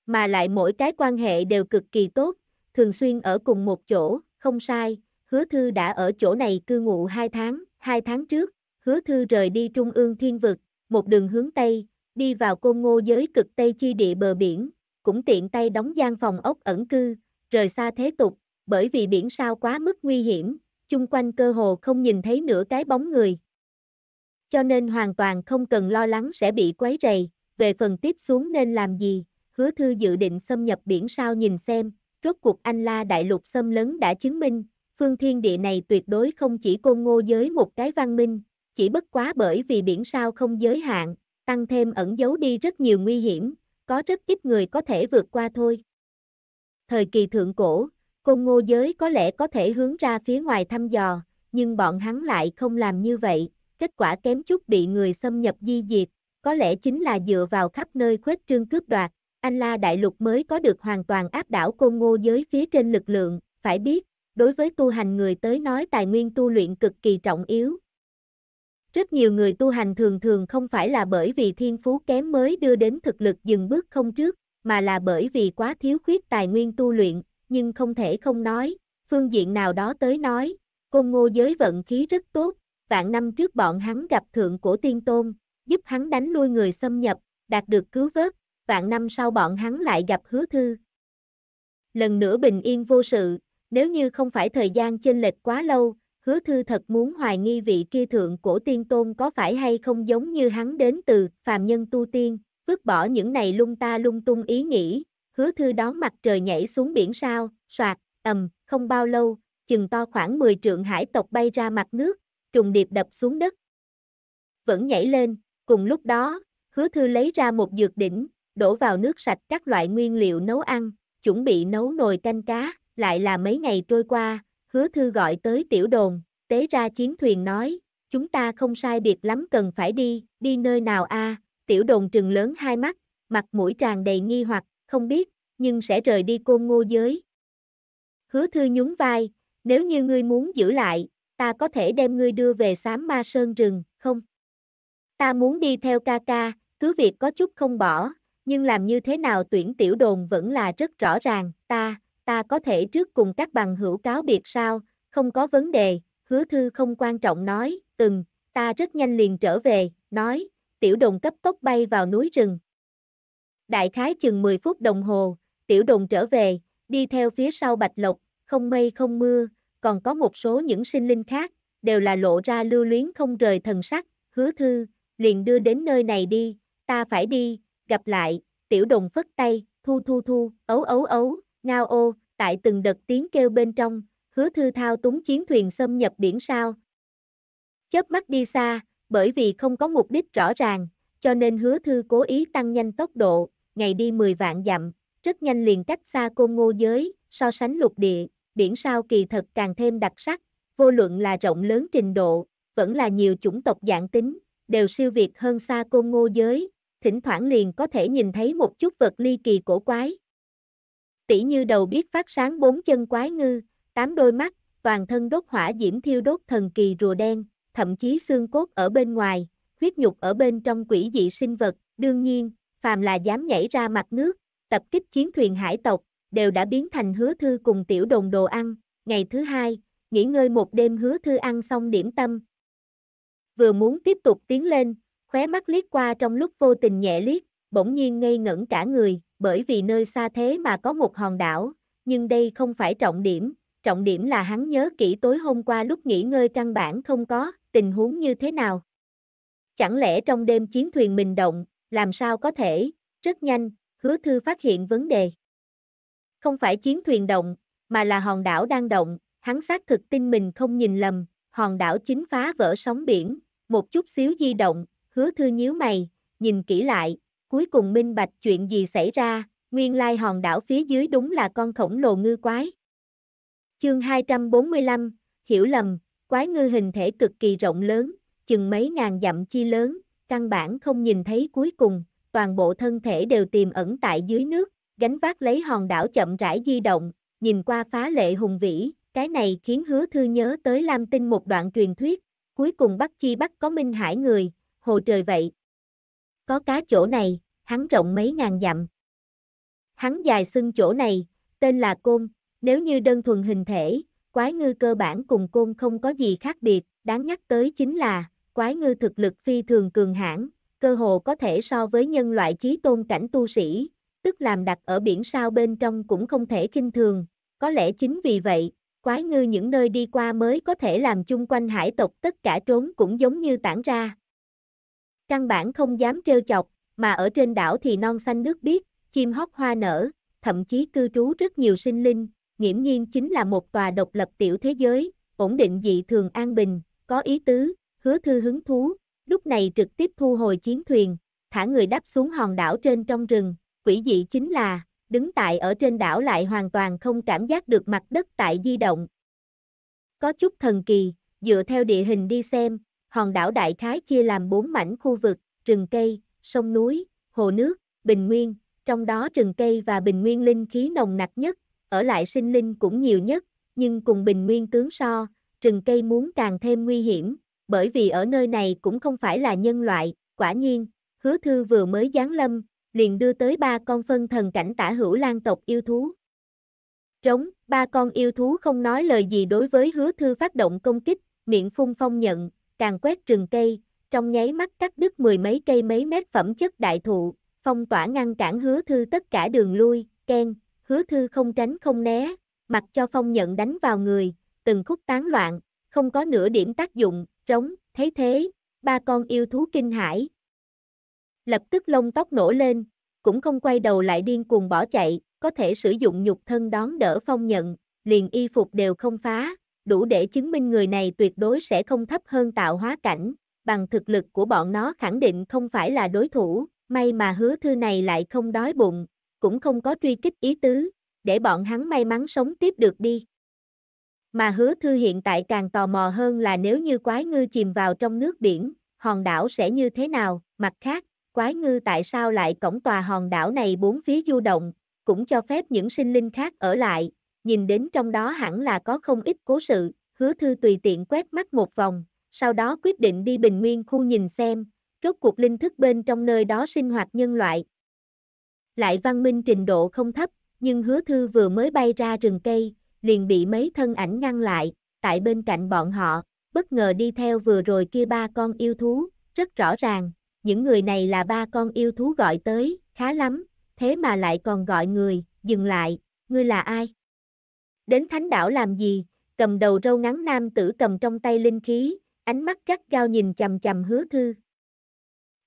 Mà lại mỗi cái quan hệ đều cực kỳ tốt, thường xuyên ở cùng một chỗ, không sai, hứa thư đã ở chỗ này cư ngụ hai tháng, hai tháng trước, hứa thư rời đi trung ương thiên vực, một đường hướng Tây, đi vào côn ngô giới cực Tây chi địa bờ biển, cũng tiện tay đóng gian phòng ốc ẩn cư, rời xa thế tục, bởi vì biển sao quá mức nguy hiểm, chung quanh cơ hồ không nhìn thấy nửa cái bóng người. Cho nên hoàn toàn không cần lo lắng sẽ bị quấy rầy, về phần tiếp xuống nên làm gì, hứa thư dự định xâm nhập biển sao nhìn xem, rốt cuộc anh la đại lục xâm lấn đã chứng minh, phương thiên địa này tuyệt đối không chỉ côn ngô giới một cái văn minh, chỉ bất quá bởi vì biển sao không giới hạn, tăng thêm ẩn giấu đi rất nhiều nguy hiểm, có rất ít người có thể vượt qua thôi. Thời kỳ thượng cổ, Công ngô giới có lẽ có thể hướng ra phía ngoài thăm dò, nhưng bọn hắn lại không làm như vậy, kết quả kém chút bị người xâm nhập di diệt, có lẽ chính là dựa vào khắp nơi khuếch trương cướp đoạt, Anh La Đại Lục mới có được hoàn toàn áp đảo Công ngô giới phía trên lực lượng, phải biết, đối với tu hành người tới nói tài nguyên tu luyện cực kỳ trọng yếu. Rất nhiều người tu hành thường thường không phải là bởi vì thiên phú kém mới đưa đến thực lực dừng bước không trước, mà là bởi vì quá thiếu khuyết tài nguyên tu luyện, nhưng không thể không nói, phương diện nào đó tới nói, côn ngô giới vận khí rất tốt, vạn năm trước bọn hắn gặp thượng cổ tiên tôn, giúp hắn đánh lui người xâm nhập, đạt được cứu vớt, vạn năm sau bọn hắn lại gặp hứa thư. Lần nữa bình yên vô sự, nếu như không phải thời gian chênh lệch quá lâu, hứa thư thật muốn hoài nghi vị kia thượng cổ tiên tôn có phải hay không giống như hắn đến từ phàm nhân tu tiên, vứt bỏ những này lung ta lung tung ý nghĩ, hứa thư đón mặt trời nhảy xuống biển sao, soạt, ầm, không bao lâu, chừng to khoảng 10 trượng hải tộc bay ra mặt nước, trùng điệp đập xuống đất. Vẫn nhảy lên, cùng lúc đó, hứa thư lấy ra một dược đỉnh, đổ vào nước sạch các loại nguyên liệu nấu ăn, chuẩn bị nấu nồi canh cá, lại là mấy ngày trôi qua, hứa thư gọi tới tiểu đồn, tế ra chiến thuyền nói, chúng ta không sai biệt lắm cần phải đi, đi nơi nào a tiểu đồn trừng lớn hai mắt, mặt mũi tràn đầy nghi hoặc, không biết, nhưng sẽ rời đi côn ngô giới. Hứa thư nhún vai, nếu như ngươi muốn giữ lại, ta có thể đem ngươi đưa về sám ma sơn rừng, không? Ta muốn đi theo ca ca, cứ việc có chút không bỏ, nhưng làm như thế nào tuyển tiểu đồn vẫn là rất rõ ràng, ta, ta có thể trước cùng các bằng hữu cáo biệt sao, không có vấn đề, hứa thư không quan trọng nói, từng, ta rất nhanh liền trở về, nói, tiểu đồn cấp tốc bay vào núi rừng. Đại khái chừng 10 phút đồng hồ, tiểu Đồng trở về, đi theo phía sau bạch lộc, không mây không mưa, còn có một số những sinh linh khác, đều là lộ ra lưu luyến không rời thần sắc, hứa thư, liền đưa đến nơi này đi, ta phải đi, gặp lại, tiểu đồng phất tay, thu thu thu, ấu ấu ấu, ngao ô, tại từng đợt tiếng kêu bên trong, hứa thư thao túng chiến thuyền xâm nhập biển sao. Chớp mắt đi xa, bởi vì không có mục đích rõ ràng, cho nên hứa thư cố ý tăng nhanh tốc độ, ngày đi 10 vạn dặm, rất nhanh liền cách xa côn ngô giới, so sánh lục địa, biển sao kỳ thật càng thêm đặc sắc, vô luận là rộng lớn trình độ, vẫn là nhiều chủng tộc dạng tính, đều siêu việt hơn xa côn ngô giới, thỉnh thoảng liền có thể nhìn thấy một chút vật ly kỳ cổ quái. Tỷ như đầu biết phát sáng bốn chân quái ngư, tám đôi mắt, toàn thân đốt hỏa diễm thiêu đốt thần kỳ rùa đen, thậm chí xương cốt ở bên ngoài, huyết nhục ở bên trong quỷ dị sinh vật, đương nhiên, phàm là dám nhảy ra mặt nước, tập kích chiến thuyền hải tộc, đều đã biến thành hứa thư cùng tiểu đồng đồ ăn, ngày thứ hai, nghỉ ngơi một đêm hứa thư ăn xong điểm tâm. Vừa muốn tiếp tục tiến lên, khóe mắt liếc qua trong lúc vô tình nhẹ liếc, bỗng nhiên ngây ngẩn cả người, bởi vì nơi xa thế mà có một hòn đảo, nhưng đây không phải trọng điểm, trọng điểm là hắn nhớ kỹ tối hôm qua lúc nghỉ ngơi căn bản không có, tình huống như thế nào. Chẳng lẽ trong đêm chiến thuyền mình động, làm sao có thể, rất nhanh, hứa thư phát hiện vấn đề. Không phải chiến thuyền động, mà là hòn đảo đang động, hắn xác thực tin mình không nhìn lầm, hòn đảo chính phá vỡ sóng biển, một chút xíu di động, hứa thư nhíu mày, nhìn kỹ lại, cuối cùng minh bạch chuyện gì xảy ra, nguyên lai hòn đảo phía dưới đúng là con khổng lồ ngư quái. Chương 245, hiểu lầm, quái ngư hình thể cực kỳ rộng lớn, chừng mấy ngàn dặm chi lớn, căn bản không nhìn thấy cuối cùng, toàn bộ thân thể đều tiềm ẩn tại dưới nước, gánh vác lấy hòn đảo chậm rãi di động, nhìn qua phá lệ hùng vĩ, cái này khiến hứa thư nhớ tới Lam Tinh một đoạn truyền thuyết, cuối cùng bắt chi bắt có minh hải người, hồ trời vậy. Có cá chỗ này, hắn rộng mấy ngàn dặm. Hắn dài xưng chỗ này, tên là côn, nếu như đơn thuần hình thể, quái ngư cơ bản cùng côn không có gì khác biệt, đáng nhắc tới chính là, quái ngư thực lực phi thường cường hãn, cơ hồ có thể so với nhân loại chí tôn cảnh tu sĩ, tức làm đặt ở biển sao bên trong cũng không thể kinh thường, có lẽ chính vì vậy, quái ngư những nơi đi qua mới có thể làm chung quanh hải tộc tất cả trốn cũng giống như tản ra. Căn bản không dám trêu chọc, mà ở trên đảo thì non xanh nước biếc, chim hót hoa nở, thậm chí cư trú rất nhiều sinh linh, nghiễm nhiên chính là một tòa độc lập tiểu thế giới, ổn định dị thường an bình, có ý tứ, hứa thư hứng thú, lúc này trực tiếp thu hồi chiến thuyền, thả người đáp xuống hòn đảo trên trong rừng, quỷ dị chính là, đứng tại ở trên đảo lại hoàn toàn không cảm giác được mặt đất tại di động. Có chút thần kỳ, dựa theo địa hình đi xem, hòn đảo đại khái chia làm bốn mảnh khu vực, rừng cây, sông núi, hồ nước, bình nguyên, trong đó rừng cây và bình nguyên linh khí nồng nặc nhất, ở lại sinh linh cũng nhiều nhất, nhưng cùng bình nguyên tướng so, rừng cây muốn càng thêm nguy hiểm, bởi vì ở nơi này cũng không phải là nhân loại, quả nhiên, hứa thư vừa mới giáng lâm, liền đưa tới ba con phân thần cảnh tả hữu lan tộc yêu thú. Trống, ba con yêu thú không nói lời gì đối với hứa thư phát động công kích, miệng phun phong nhận, càng quét rừng cây, trong nháy mắt cắt đứt mười mấy cây mấy mét phẩm chất đại thụ, phong tỏa ngăn cản hứa thư tất cả đường lui, ken, hứa thư không tránh không né, mặc cho phong nhận đánh vào người, từng khúc tán loạn, không có nửa điểm tác dụng, trống, thấy thế, ba con yêu thú kinh hãi. Lập tức lông tóc nổ lên, cũng không quay đầu lại điên cuồng bỏ chạy, có thể sử dụng nhục thân đón đỡ phong nhận, liền y phục đều không phá, đủ để chứng minh người này tuyệt đối sẽ không thấp hơn tạo hóa cảnh, bằng thực lực của bọn nó khẳng định không phải là đối thủ, may mà hứa thư này lại không đói bụng, cũng không có truy kích ý tứ, để bọn hắn may mắn sống tiếp được đi. Mà hứa thư hiện tại càng tò mò hơn là nếu như quái ngư chìm vào trong nước biển, hòn đảo sẽ như thế nào, mặt khác, quái ngư tại sao lại cổng tòa hòn đảo này bốn phía du động, cũng cho phép những sinh linh khác ở lại, nhìn đến trong đó hẳn là có không ít cố sự, hứa thư tùy tiện quét mắt một vòng, sau đó quyết định đi bình nguyên khu nhìn xem, rốt cuộc linh thức bên trong nơi đó sinh hoạt nhân loại. Lại văn minh trình độ không thấp, nhưng hứa thư vừa mới bay ra rừng cây, liền bị mấy thân ảnh ngăn lại, tại bên cạnh bọn họ, bất ngờ đi theo vừa rồi kia ba con yêu thú, rất rõ ràng, những người này là ba con yêu thú gọi tới, khá lắm, thế mà lại còn gọi người, dừng lại, ngươi là ai? Đến thánh đảo làm gì? Cầm đầu râu ngắn nam tử cầm trong tay linh khí, ánh mắt gắt gao nhìn chầm chầm hứa thư.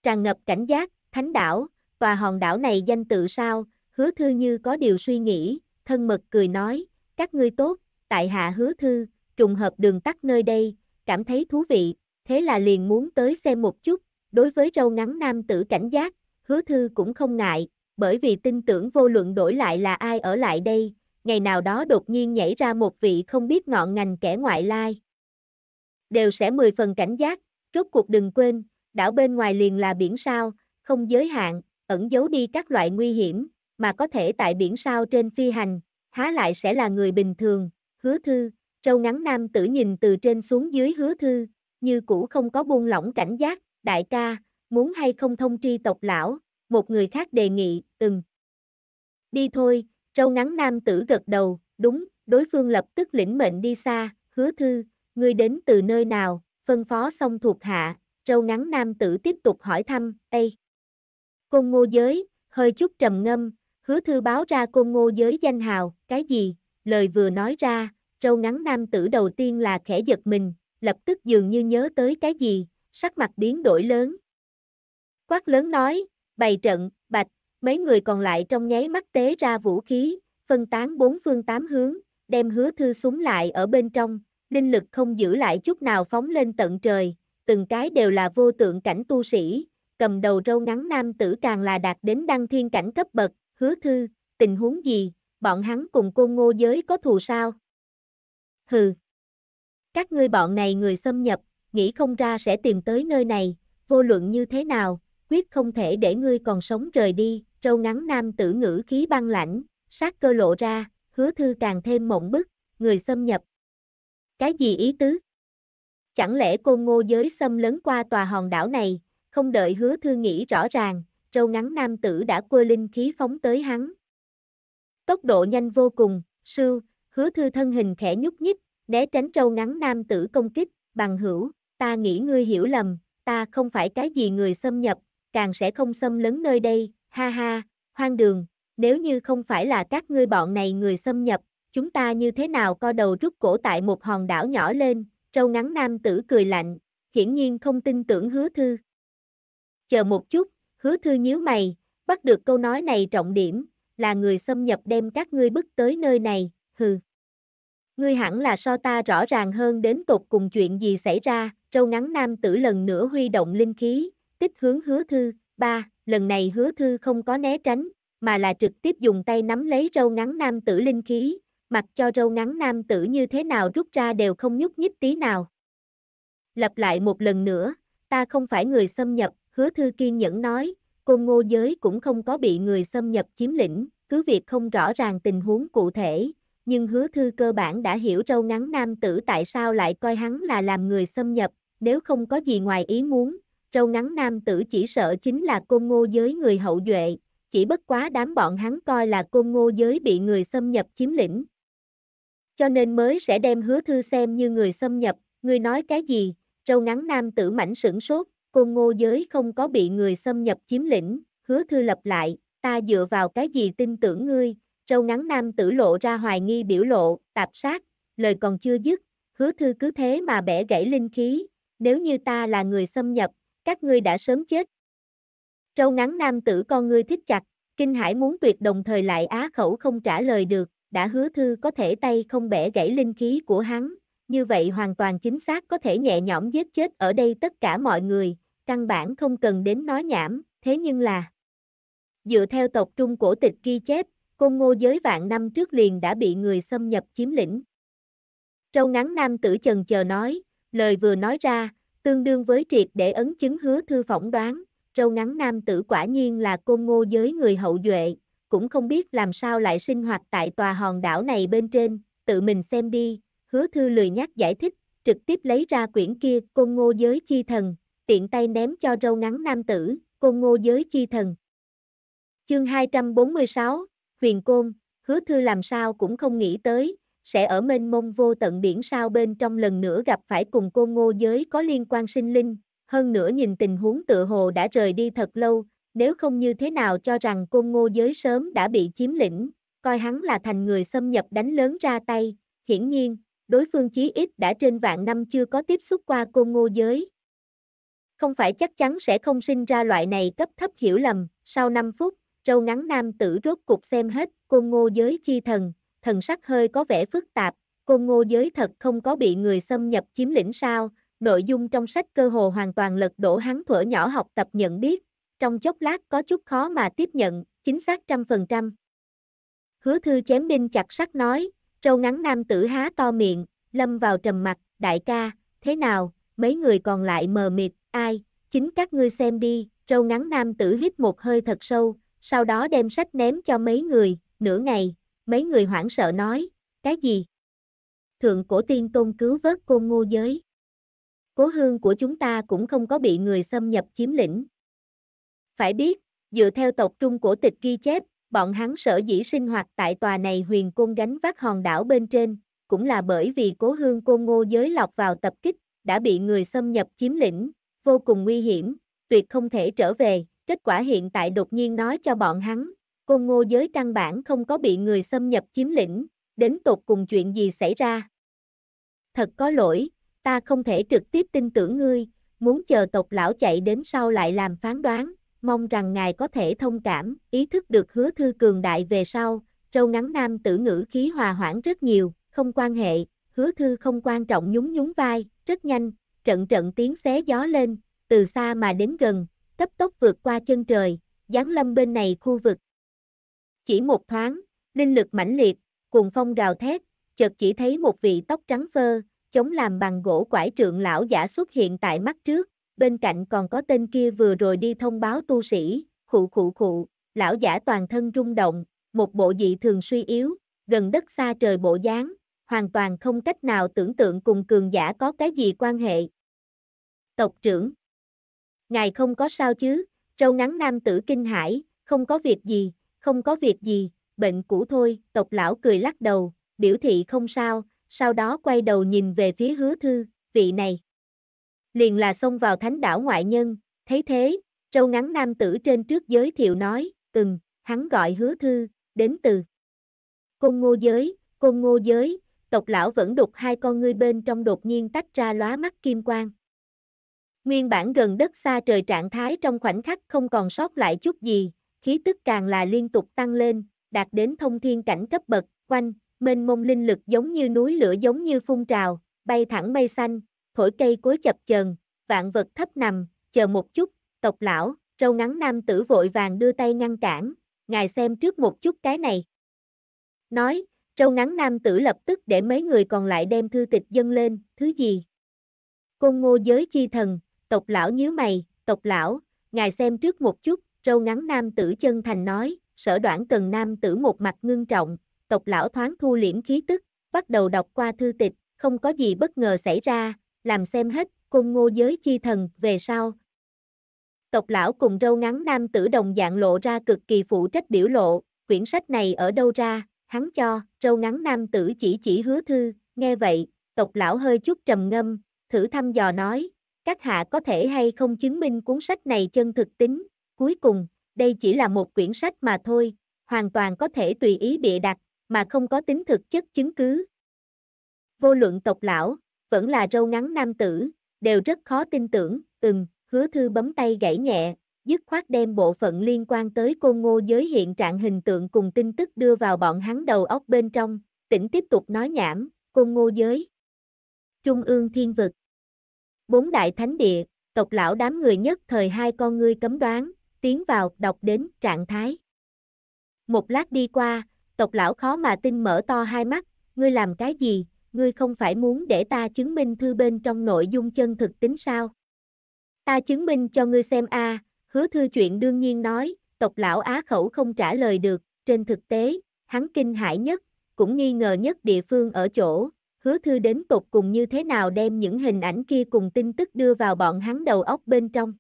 Tràn ngập cảnh giác, thánh đảo, tòa hòn đảo này danh tự sao, hứa thư như có điều suy nghĩ, thân mật cười nói, các ngươi tốt, tại hạ hứa thư, trùng hợp đường tắt nơi đây, cảm thấy thú vị, thế là liền muốn tới xem một chút, đối với râu ngắn nam tử cảnh giác, hứa thư cũng không ngại, bởi vì tin tưởng vô luận đổi lại là ai ở lại đây, ngày nào đó đột nhiên nhảy ra một vị không biết ngọn ngành kẻ ngoại lai. Đều sẽ mười phần cảnh giác, rốt cuộc đừng quên, đảo bên ngoài liền là biển sao, không giới hạn, ẩn giấu đi các loại nguy hiểm, mà có thể tại biển sao trên phi hành, há lại sẽ là người bình thường, hứa thư, trâu ngắn nam tử nhìn từ trên xuống dưới hứa thư, như cũ không có buông lỏng cảnh giác, đại ca, muốn hay không thông tri tộc lão, một người khác đề nghị, từng. Đi thôi, trâu ngắn nam tử gật đầu, đúng, đối phương lập tức lĩnh mệnh đi xa, hứa thư, ngươi đến từ nơi nào, phân phó xong thuộc hạ, trâu ngắn nam tử tiếp tục hỏi thăm, Ê! Côn ngô giới, hơi chút trầm ngâm, Hứa thư báo ra côn ngô giới danh hào, cái gì, lời vừa nói ra, râu ngắn nam tử đầu tiên là khẽ giật mình, lập tức dường như nhớ tới cái gì, sắc mặt biến đổi lớn. Quát lớn nói, bày trận, bạch, mấy người còn lại trong nháy mắt tế ra vũ khí, phân tán bốn phương tám hướng, đem hứa thư súng lại ở bên trong, linh lực không giữ lại chút nào phóng lên tận trời, từng cái đều là vô tượng cảnh tu sĩ, cầm đầu râu ngắn nam tử càng là đạt đến đăng thiên cảnh cấp bậc, hứa thư, tình huống gì, bọn hắn cùng cô ngô giới có thù sao? Hừ! Các ngươi bọn này người xâm nhập, nghĩ không ra sẽ tìm tới nơi này, vô luận như thế nào, quyết không thể để ngươi còn sống rời đi, Râu ngắn nam tử ngữ khí băng lãnh, sát cơ lộ ra, hứa thư càng thêm mộng bức, người xâm nhập. Cái gì ý tứ? Chẳng lẽ cô ngô giới xâm lấn qua tòa hòn đảo này, không đợi hứa thư nghĩ rõ ràng, râu ngắn nam tử đã quơ linh khí phóng tới hắn. Tốc độ nhanh vô cùng, sư, hứa thư thân hình khẽ nhúc nhích, né tránh râu ngắn nam tử công kích, bằng hữu, ta nghĩ ngươi hiểu lầm, ta không phải cái gì người xâm nhập, càng sẽ không xâm lấn nơi đây, ha ha, hoang đường, nếu như không phải là các ngươi bọn này người xâm nhập, chúng ta như thế nào co đầu rút cổ tại một hòn đảo nhỏ lên, trâu ngắn nam tử cười lạnh, hiển nhiên không tin tưởng hứa thư. Chờ một chút, Hứa thư nhíu mày, bắt được câu nói này trọng điểm, là người xâm nhập đem các ngươi bức tới nơi này, hừ. Ngươi hẳn là so ta rõ ràng hơn đến tột cùng chuyện gì xảy ra, trâu ngắn nam tử lần nữa huy động linh khí, tích hướng hứa thư, ba, lần này hứa thư không có né tránh, mà là trực tiếp dùng tay nắm lấy râu ngắn nam tử linh khí, mặc cho râu ngắn nam tử như thế nào rút ra đều không nhúc nhích tí nào. Lặp lại một lần nữa, ta không phải người xâm nhập, hứa thư kiên nhẫn nói, côn ngô giới cũng không có bị người xâm nhập chiếm lĩnh, cứ việc không rõ ràng tình huống cụ thể, nhưng hứa thư cơ bản đã hiểu râu ngắn nam tử tại sao lại coi hắn là làm người xâm nhập, nếu không có gì ngoài ý muốn, râu ngắn nam tử chỉ sợ chính là côn ngô giới người hậu duệ, chỉ bất quá đám bọn hắn coi là côn ngô giới bị người xâm nhập chiếm lĩnh. Cho nên mới sẽ đem hứa thư xem như người xâm nhập, người nói cái gì, râu ngắn nam tử mảnh sửng sốt, côn ngô giới không có bị người xâm nhập chiếm lĩnh, hứa thư lập lại, ta dựa vào cái gì tin tưởng ngươi, râu ngắn nam tử lộ ra hoài nghi biểu lộ, tạp sát, lời còn chưa dứt, hứa thư cứ thế mà bẻ gãy linh khí, nếu như ta là người xâm nhập, các ngươi đã sớm chết. Râu ngắn nam tử con ngươi thích chặt, kinh hải muốn tuyệt đồng thời lại á khẩu không trả lời được, đã hứa thư có thể tay không bẻ gãy linh khí của hắn, như vậy hoàn toàn chính xác có thể nhẹ nhõm giết chết ở đây tất cả mọi người, căn bản không cần đến nói nhảm, thế nhưng là dựa theo tộc trung cổ tịch ghi chép, côn ngô giới vạn năm trước liền đã bị người xâm nhập chiếm lĩnh. Trâu ngắn nam tử chần chờ nói, lời vừa nói ra, tương đương với triệt để ấn chứng hứa thư phỏng đoán, trâu ngắn nam tử quả nhiên là côn ngô giới người hậu duệ, cũng không biết làm sao lại sinh hoạt tại tòa hòn đảo này bên trên, tự mình xem đi, hứa thư lười nhắc giải thích, trực tiếp lấy ra quyển kia côn ngô giới chi thần, tiện tay ném cho râu ngắn nam tử, côn ngô giới chi thần. Chương 246, Huyền Côn, hứa thư làm sao cũng không nghĩ tới, sẽ ở mênh mông vô tận biển sao bên trong lần nữa gặp phải cùng côn ngô giới có liên quan sinh linh, hơn nữa nhìn tình huống tựa hồ đã rời đi thật lâu, nếu không như thế nào cho rằng côn ngô giới sớm đã bị chiếm lĩnh, coi hắn là thành người xâm nhập đánh lớn ra tay, hiển nhiên, đối phương chí ít đã trên vạn năm chưa có tiếp xúc qua côn ngô giới, không phải chắc chắn sẽ không sinh ra loại này cấp thấp hiểu lầm, sau 5 phút, râu ngắn nam tử rốt cục xem hết, côn ngô giới chi thần, thần sắc hơi có vẻ phức tạp, côn ngô giới thật không có bị người xâm nhập chiếm lĩnh sao, nội dung trong sách cơ hồ hoàn toàn lật đổ hắn thuở nhỏ học tập nhận biết, trong chốc lát có chút khó mà tiếp nhận, chính xác trăm phần trăm. Hứa thư chém đinh chặt sắt nói, râu ngắn nam tử há to miệng, lâm vào trầm mặt, đại ca, thế nào, mấy người còn lại mờ mịt, Ai, chính các ngươi xem đi, râu ngắn nam tử hít một hơi thật sâu, sau đó đem sách ném cho mấy người, nửa ngày, mấy người hoảng sợ nói, cái gì? Thượng cổ tiên tôn cứu vớt côn ngô giới. Cố hương của chúng ta cũng không có bị người xâm nhập chiếm lĩnh. Phải biết, dựa theo tộc trung cổ tịch ghi chép, bọn hắn sở dĩ sinh hoạt tại tòa này huyền côn gánh vác hòn đảo bên trên, cũng là bởi vì cố hương côn ngô giới lọc vào tập kích, đã bị người xâm nhập chiếm lĩnh, vô cùng nguy hiểm, tuyệt không thể trở về, kết quả hiện tại đột nhiên nói cho bọn hắn, côn ngô giới căn bản không có bị người xâm nhập chiếm lĩnh, đến tột cùng chuyện gì xảy ra. Thật có lỗi, ta không thể trực tiếp tin tưởng ngươi, muốn chờ tộc lão chạy đến sau lại làm phán đoán, mong rằng ngài có thể thông cảm, ý thức được hứa thư cường đại về sau, râu ngắn nam tử ngữ khí hòa hoãn rất nhiều, không quan hệ, hứa thư không quan trọng nhún nhún vai, rất nhanh, trận trận tiếng xé gió lên, từ xa mà đến gần, cấp tốc vượt qua chân trời, giáng lâm bên này khu vực. Chỉ một thoáng, linh lực mãnh liệt, cùng phong gào thét, chợt chỉ thấy một vị tóc trắng phơ, chống làm bằng gỗ quải trượng lão giả xuất hiện tại mắt trước, bên cạnh còn có tên kia vừa rồi đi thông báo tu sĩ, khụ khụ khụ, lão giả toàn thân rung động, một bộ dị thường suy yếu, gần đất xa trời bộ dáng, hoàn toàn không cách nào tưởng tượng cùng cường giả có cái gì quan hệ. Tộc trưởng Ngài không có sao chứ, râu ngắn nam tử kinh hải, không có việc gì, không có việc gì, bệnh cũ thôi, tộc lão cười lắc đầu, biểu thị không sao, sau đó quay đầu nhìn về phía hứa thư, vị này. Liền là xông vào thánh đảo ngoại nhân, thấy thế, râu ngắn nam tử trên trước giới thiệu nói, từng, hắn gọi hứa thư, đến từ. Côn ngô giới, côn ngô giới, tộc lão vẫn đục hai con ngươi bên trong đột nhiên tách ra lóa mắt kim quang. Nguyên bản gần đất xa trời trạng thái trong khoảnh khắc không còn sót lại chút gì, khí tức càng là liên tục tăng lên, đạt đến thông thiên cảnh cấp bậc, quanh, mênh mông linh lực giống như núi lửa giống như phun trào, bay thẳng mây xanh, thổi cây cối chập chờn, vạn vật thấp nằm, chờ một chút, tộc lão, râu ngắn nam tử vội vàng đưa tay ngăn cản, ngài xem trước một chút cái này. Nói, Trâu ngắn nam tử lập tức để mấy người còn lại đem thư tịch dâng lên, thứ gì? Côn ngô giới chi thần, tộc lão nhíu mày, tộc lão, ngài xem trước một chút, trâu ngắn nam tử chân thành nói, sở đoạn cần nam tử một mặt ngưng trọng, tộc lão thoáng thu liễm khí tức, bắt đầu đọc qua thư tịch, không có gì bất ngờ xảy ra, làm xem hết, côn ngô giới chi thần, về sau. Tộc lão cùng râu ngắn nam tử đồng dạng lộ ra cực kỳ phụ trách biểu lộ, quyển sách này ở đâu ra, hắn cho, râu ngắn nam tử chỉ chỉ hứa thư, nghe vậy, tộc lão hơi chút trầm ngâm, thử thăm dò nói, các hạ có thể hay không chứng minh cuốn sách này chân thực tính, cuối cùng, đây chỉ là một quyển sách mà thôi, hoàn toàn có thể tùy ý bịa đặt, mà không có tính thực chất chứng cứ. Vô luận tộc lão, vẫn là râu ngắn nam tử, đều rất khó tin tưởng, ừm, hứa thư bấm tay gãy nhẹ, dứt khoát đem bộ phận liên quan tới côn ngô giới hiện trạng hình tượng cùng tin tức đưa vào bọn hắn đầu óc bên trong, tỉnh tiếp tục nói nhảm, côn ngô giới. Trung ương thiên vực. Bốn đại thánh địa, tộc lão đám người nhất thời hai con ngươi cấm đoán, tiến vào, đọc đến, trạng thái. Một lát đi qua, tộc lão khó mà tin mở to hai mắt, ngươi làm cái gì, ngươi không phải muốn để ta chứng minh thư bên trong nội dung chân thực tính sao? Ta chứng minh cho ngươi xem a, à, Hứa thư chuyện đương nhiên nói, tộc lão á khẩu không trả lời được, trên thực tế, hắn kinh hãi nhất, cũng nghi ngờ nhất địa phương ở chỗ, hứa thư đến tộc cùng như thế nào đem những hình ảnh kia cùng tin tức đưa vào bọn hắn đầu óc bên trong.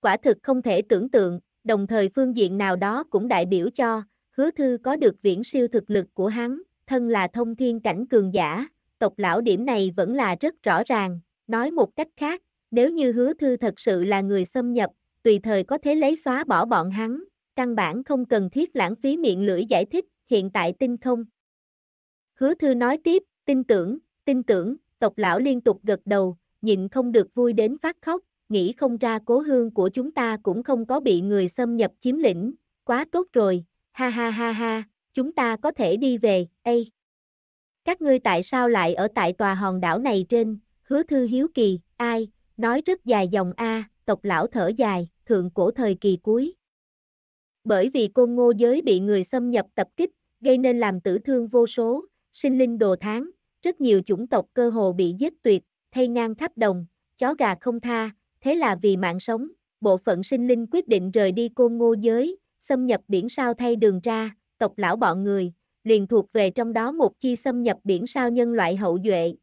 Quả thực không thể tưởng tượng, đồng thời phương diện nào đó cũng đại biểu cho, hứa thư có được viễn siêu thực lực của hắn, thân là thông thiên cảnh cường giả, tộc lão điểm này vẫn là rất rõ ràng, nói một cách khác, nếu như hứa thư thật sự là người xâm nhập, tùy thời có thể lấy xóa bỏ bọn hắn, căn bản không cần thiết lãng phí miệng lưỡi giải thích, hiện tại tin không. Hứa thư nói tiếp, tin tưởng, tin tưởng, tộc lão liên tục gật đầu, nhịn không được vui đến phát khóc, nghĩ không ra cố hương của chúng ta cũng không có bị người xâm nhập chiếm lĩnh, quá tốt rồi, ha ha ha ha, chúng ta có thể đi về, ây. Các ngươi tại sao lại ở tại tòa hòn đảo này trên, hứa thư hiếu kỳ, ai, nói rất dài dòng A, tộc lão thở dài, thượng cổ thời kỳ cuối. Bởi vì côn ngô giới bị người xâm nhập tập kích, gây nên làm tử thương vô số, sinh linh đồ tháng, rất nhiều chủng tộc cơ hồ bị giết tuyệt, thay ngang tháp đồng, chó gà không tha, thế là vì mạng sống, bộ phận sinh linh quyết định rời đi côn ngô giới, xâm nhập biển sao thay đường ra, tộc lão bọn người, liền thuộc về trong đó một chi xâm nhập biển sao nhân loại hậu duệ.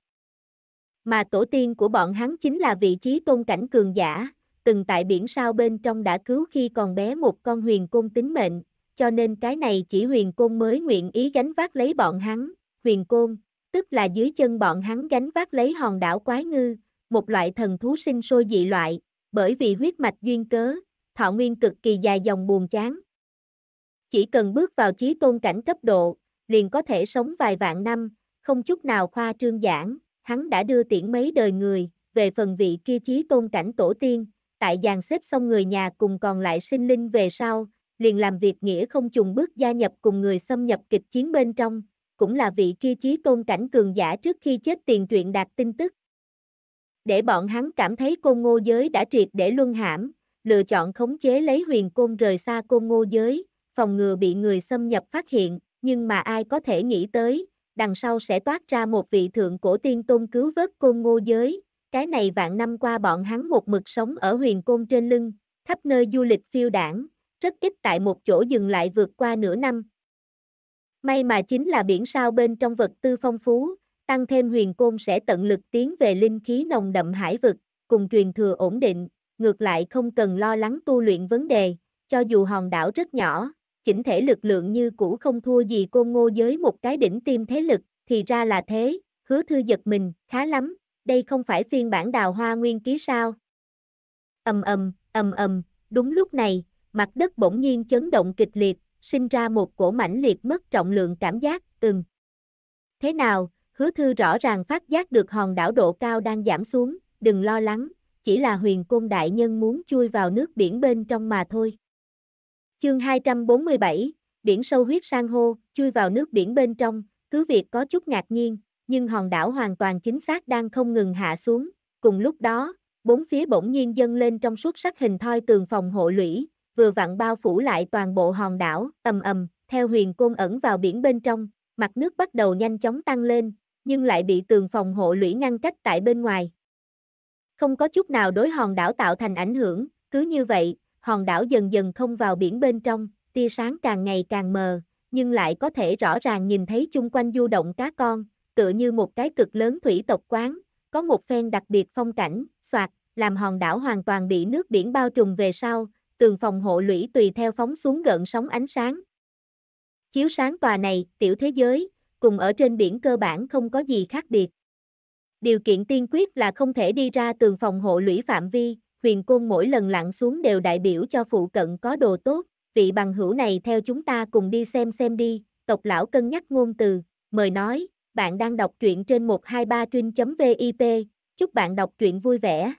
Mà tổ tiên của bọn hắn chính là vị trí tôn cảnh cường giả, từng tại biển sao bên trong đã cứu khi còn bé một con huyền côn tính mệnh, cho nên cái này chỉ huyền côn mới nguyện ý gánh vác lấy bọn hắn, huyền côn, tức là dưới chân bọn hắn gánh vác lấy hòn đảo quái ngư, một loại thần thú sinh sôi dị loại, bởi vì huyết mạch duyên cớ, thọ nguyên cực kỳ dài dòng buồn chán. Chỉ cần bước vào trí tôn cảnh cấp độ, liền có thể sống vài vạn năm, không chút nào khoa trương giảng, hắn đã đưa tiễn mấy đời người, về phần vị kia trí tôn cảnh tổ tiên, tại dàn xếp xong người nhà cùng còn lại sinh linh về sau, liền làm việc nghĩa không trùng bước gia nhập cùng người xâm nhập kịch chiến bên trong, cũng là vị kia chí tôn cảnh cường giả trước khi chết tiền truyện đạt tin tức. Để bọn hắn cảm thấy côn ngô giới đã triệt để luân hãm, lựa chọn khống chế lấy huyền côn rời xa côn ngô giới, phòng ngừa bị người xâm nhập phát hiện, nhưng mà ai có thể nghĩ tới, đằng sau sẽ toát ra một vị thượng cổ tiên tôn cứu vớt côn ngô giới, cái này vạn năm qua bọn hắn một mực sống ở huyền côn trên lưng, khắp nơi du lịch phiêu đảng, rất ít tại một chỗ dừng lại vượt qua nửa năm. May mà chính là biển sao bên trong vật tư phong phú, tăng thêm huyền côn sẽ tận lực tiến về linh khí nồng đậm hải vực, cùng truyền thừa ổn định, ngược lại không cần lo lắng tu luyện vấn đề, cho dù hòn đảo rất nhỏ, chỉnh thể lực lượng như cũ không thua gì cô ngô giới một cái đỉnh tim thế lực, thì ra là thế, hứa thư giật mình, khá lắm, đây không phải phiên bản đào hoa nguyên ký sao. ầm ầm, ầm ầm, đúng lúc này, mặt đất bỗng nhiên chấn động kịch liệt, sinh ra một cổ mãnh liệt mất trọng lượng cảm giác, ừng. Thế nào, hứa thư rõ ràng phát giác được hòn đảo độ cao đang giảm xuống, đừng lo lắng, chỉ là huyền côn đại nhân muốn chui vào nước biển bên trong mà thôi. Chương 247, biển sâu huyết sang hô, chui vào nước biển bên trong, cứ việc có chút ngạc nhiên, nhưng hòn đảo hoàn toàn chính xác đang không ngừng hạ xuống, cùng lúc đó, bốn phía bỗng nhiên dâng lên trong suốt sắc hình thoi tường phòng hộ lũy, vừa vặn bao phủ lại toàn bộ hòn đảo, ầm ầm, theo huyền côn ẩn vào biển bên trong, mặt nước bắt đầu nhanh chóng tăng lên, nhưng lại bị tường phòng hộ lũy ngăn cách tại bên ngoài. Không có chút nào đối hòn đảo tạo thành ảnh hưởng, cứ như vậy, hòn đảo dần dần không vào biển bên trong, tia sáng càng ngày càng mờ, nhưng lại có thể rõ ràng nhìn thấy chung quanh du động cá con, tựa như một cái cực lớn thủy tộc quán, có một phen đặc biệt phong cảnh, soạt, làm hòn đảo hoàn toàn bị nước biển bao trùm về sau, tường phòng hộ lũy tùy theo phóng xuống gợn sóng ánh sáng. Chiếu sáng tòa này, tiểu thế giới, cùng ở trên biển cơ bản không có gì khác biệt. Điều kiện tiên quyết là không thể đi ra tường phòng hộ lũy phạm vi, huyền côn mỗi lần lặn xuống đều đại biểu cho phụ cận có đồ tốt, vị bằng hữu này theo chúng ta cùng đi xem xem đi, tộc lão cân nhắc ngôn từ, mời nói, bạn đang đọc truyện trên 123trinh.vip, chúc bạn đọc truyện vui vẻ.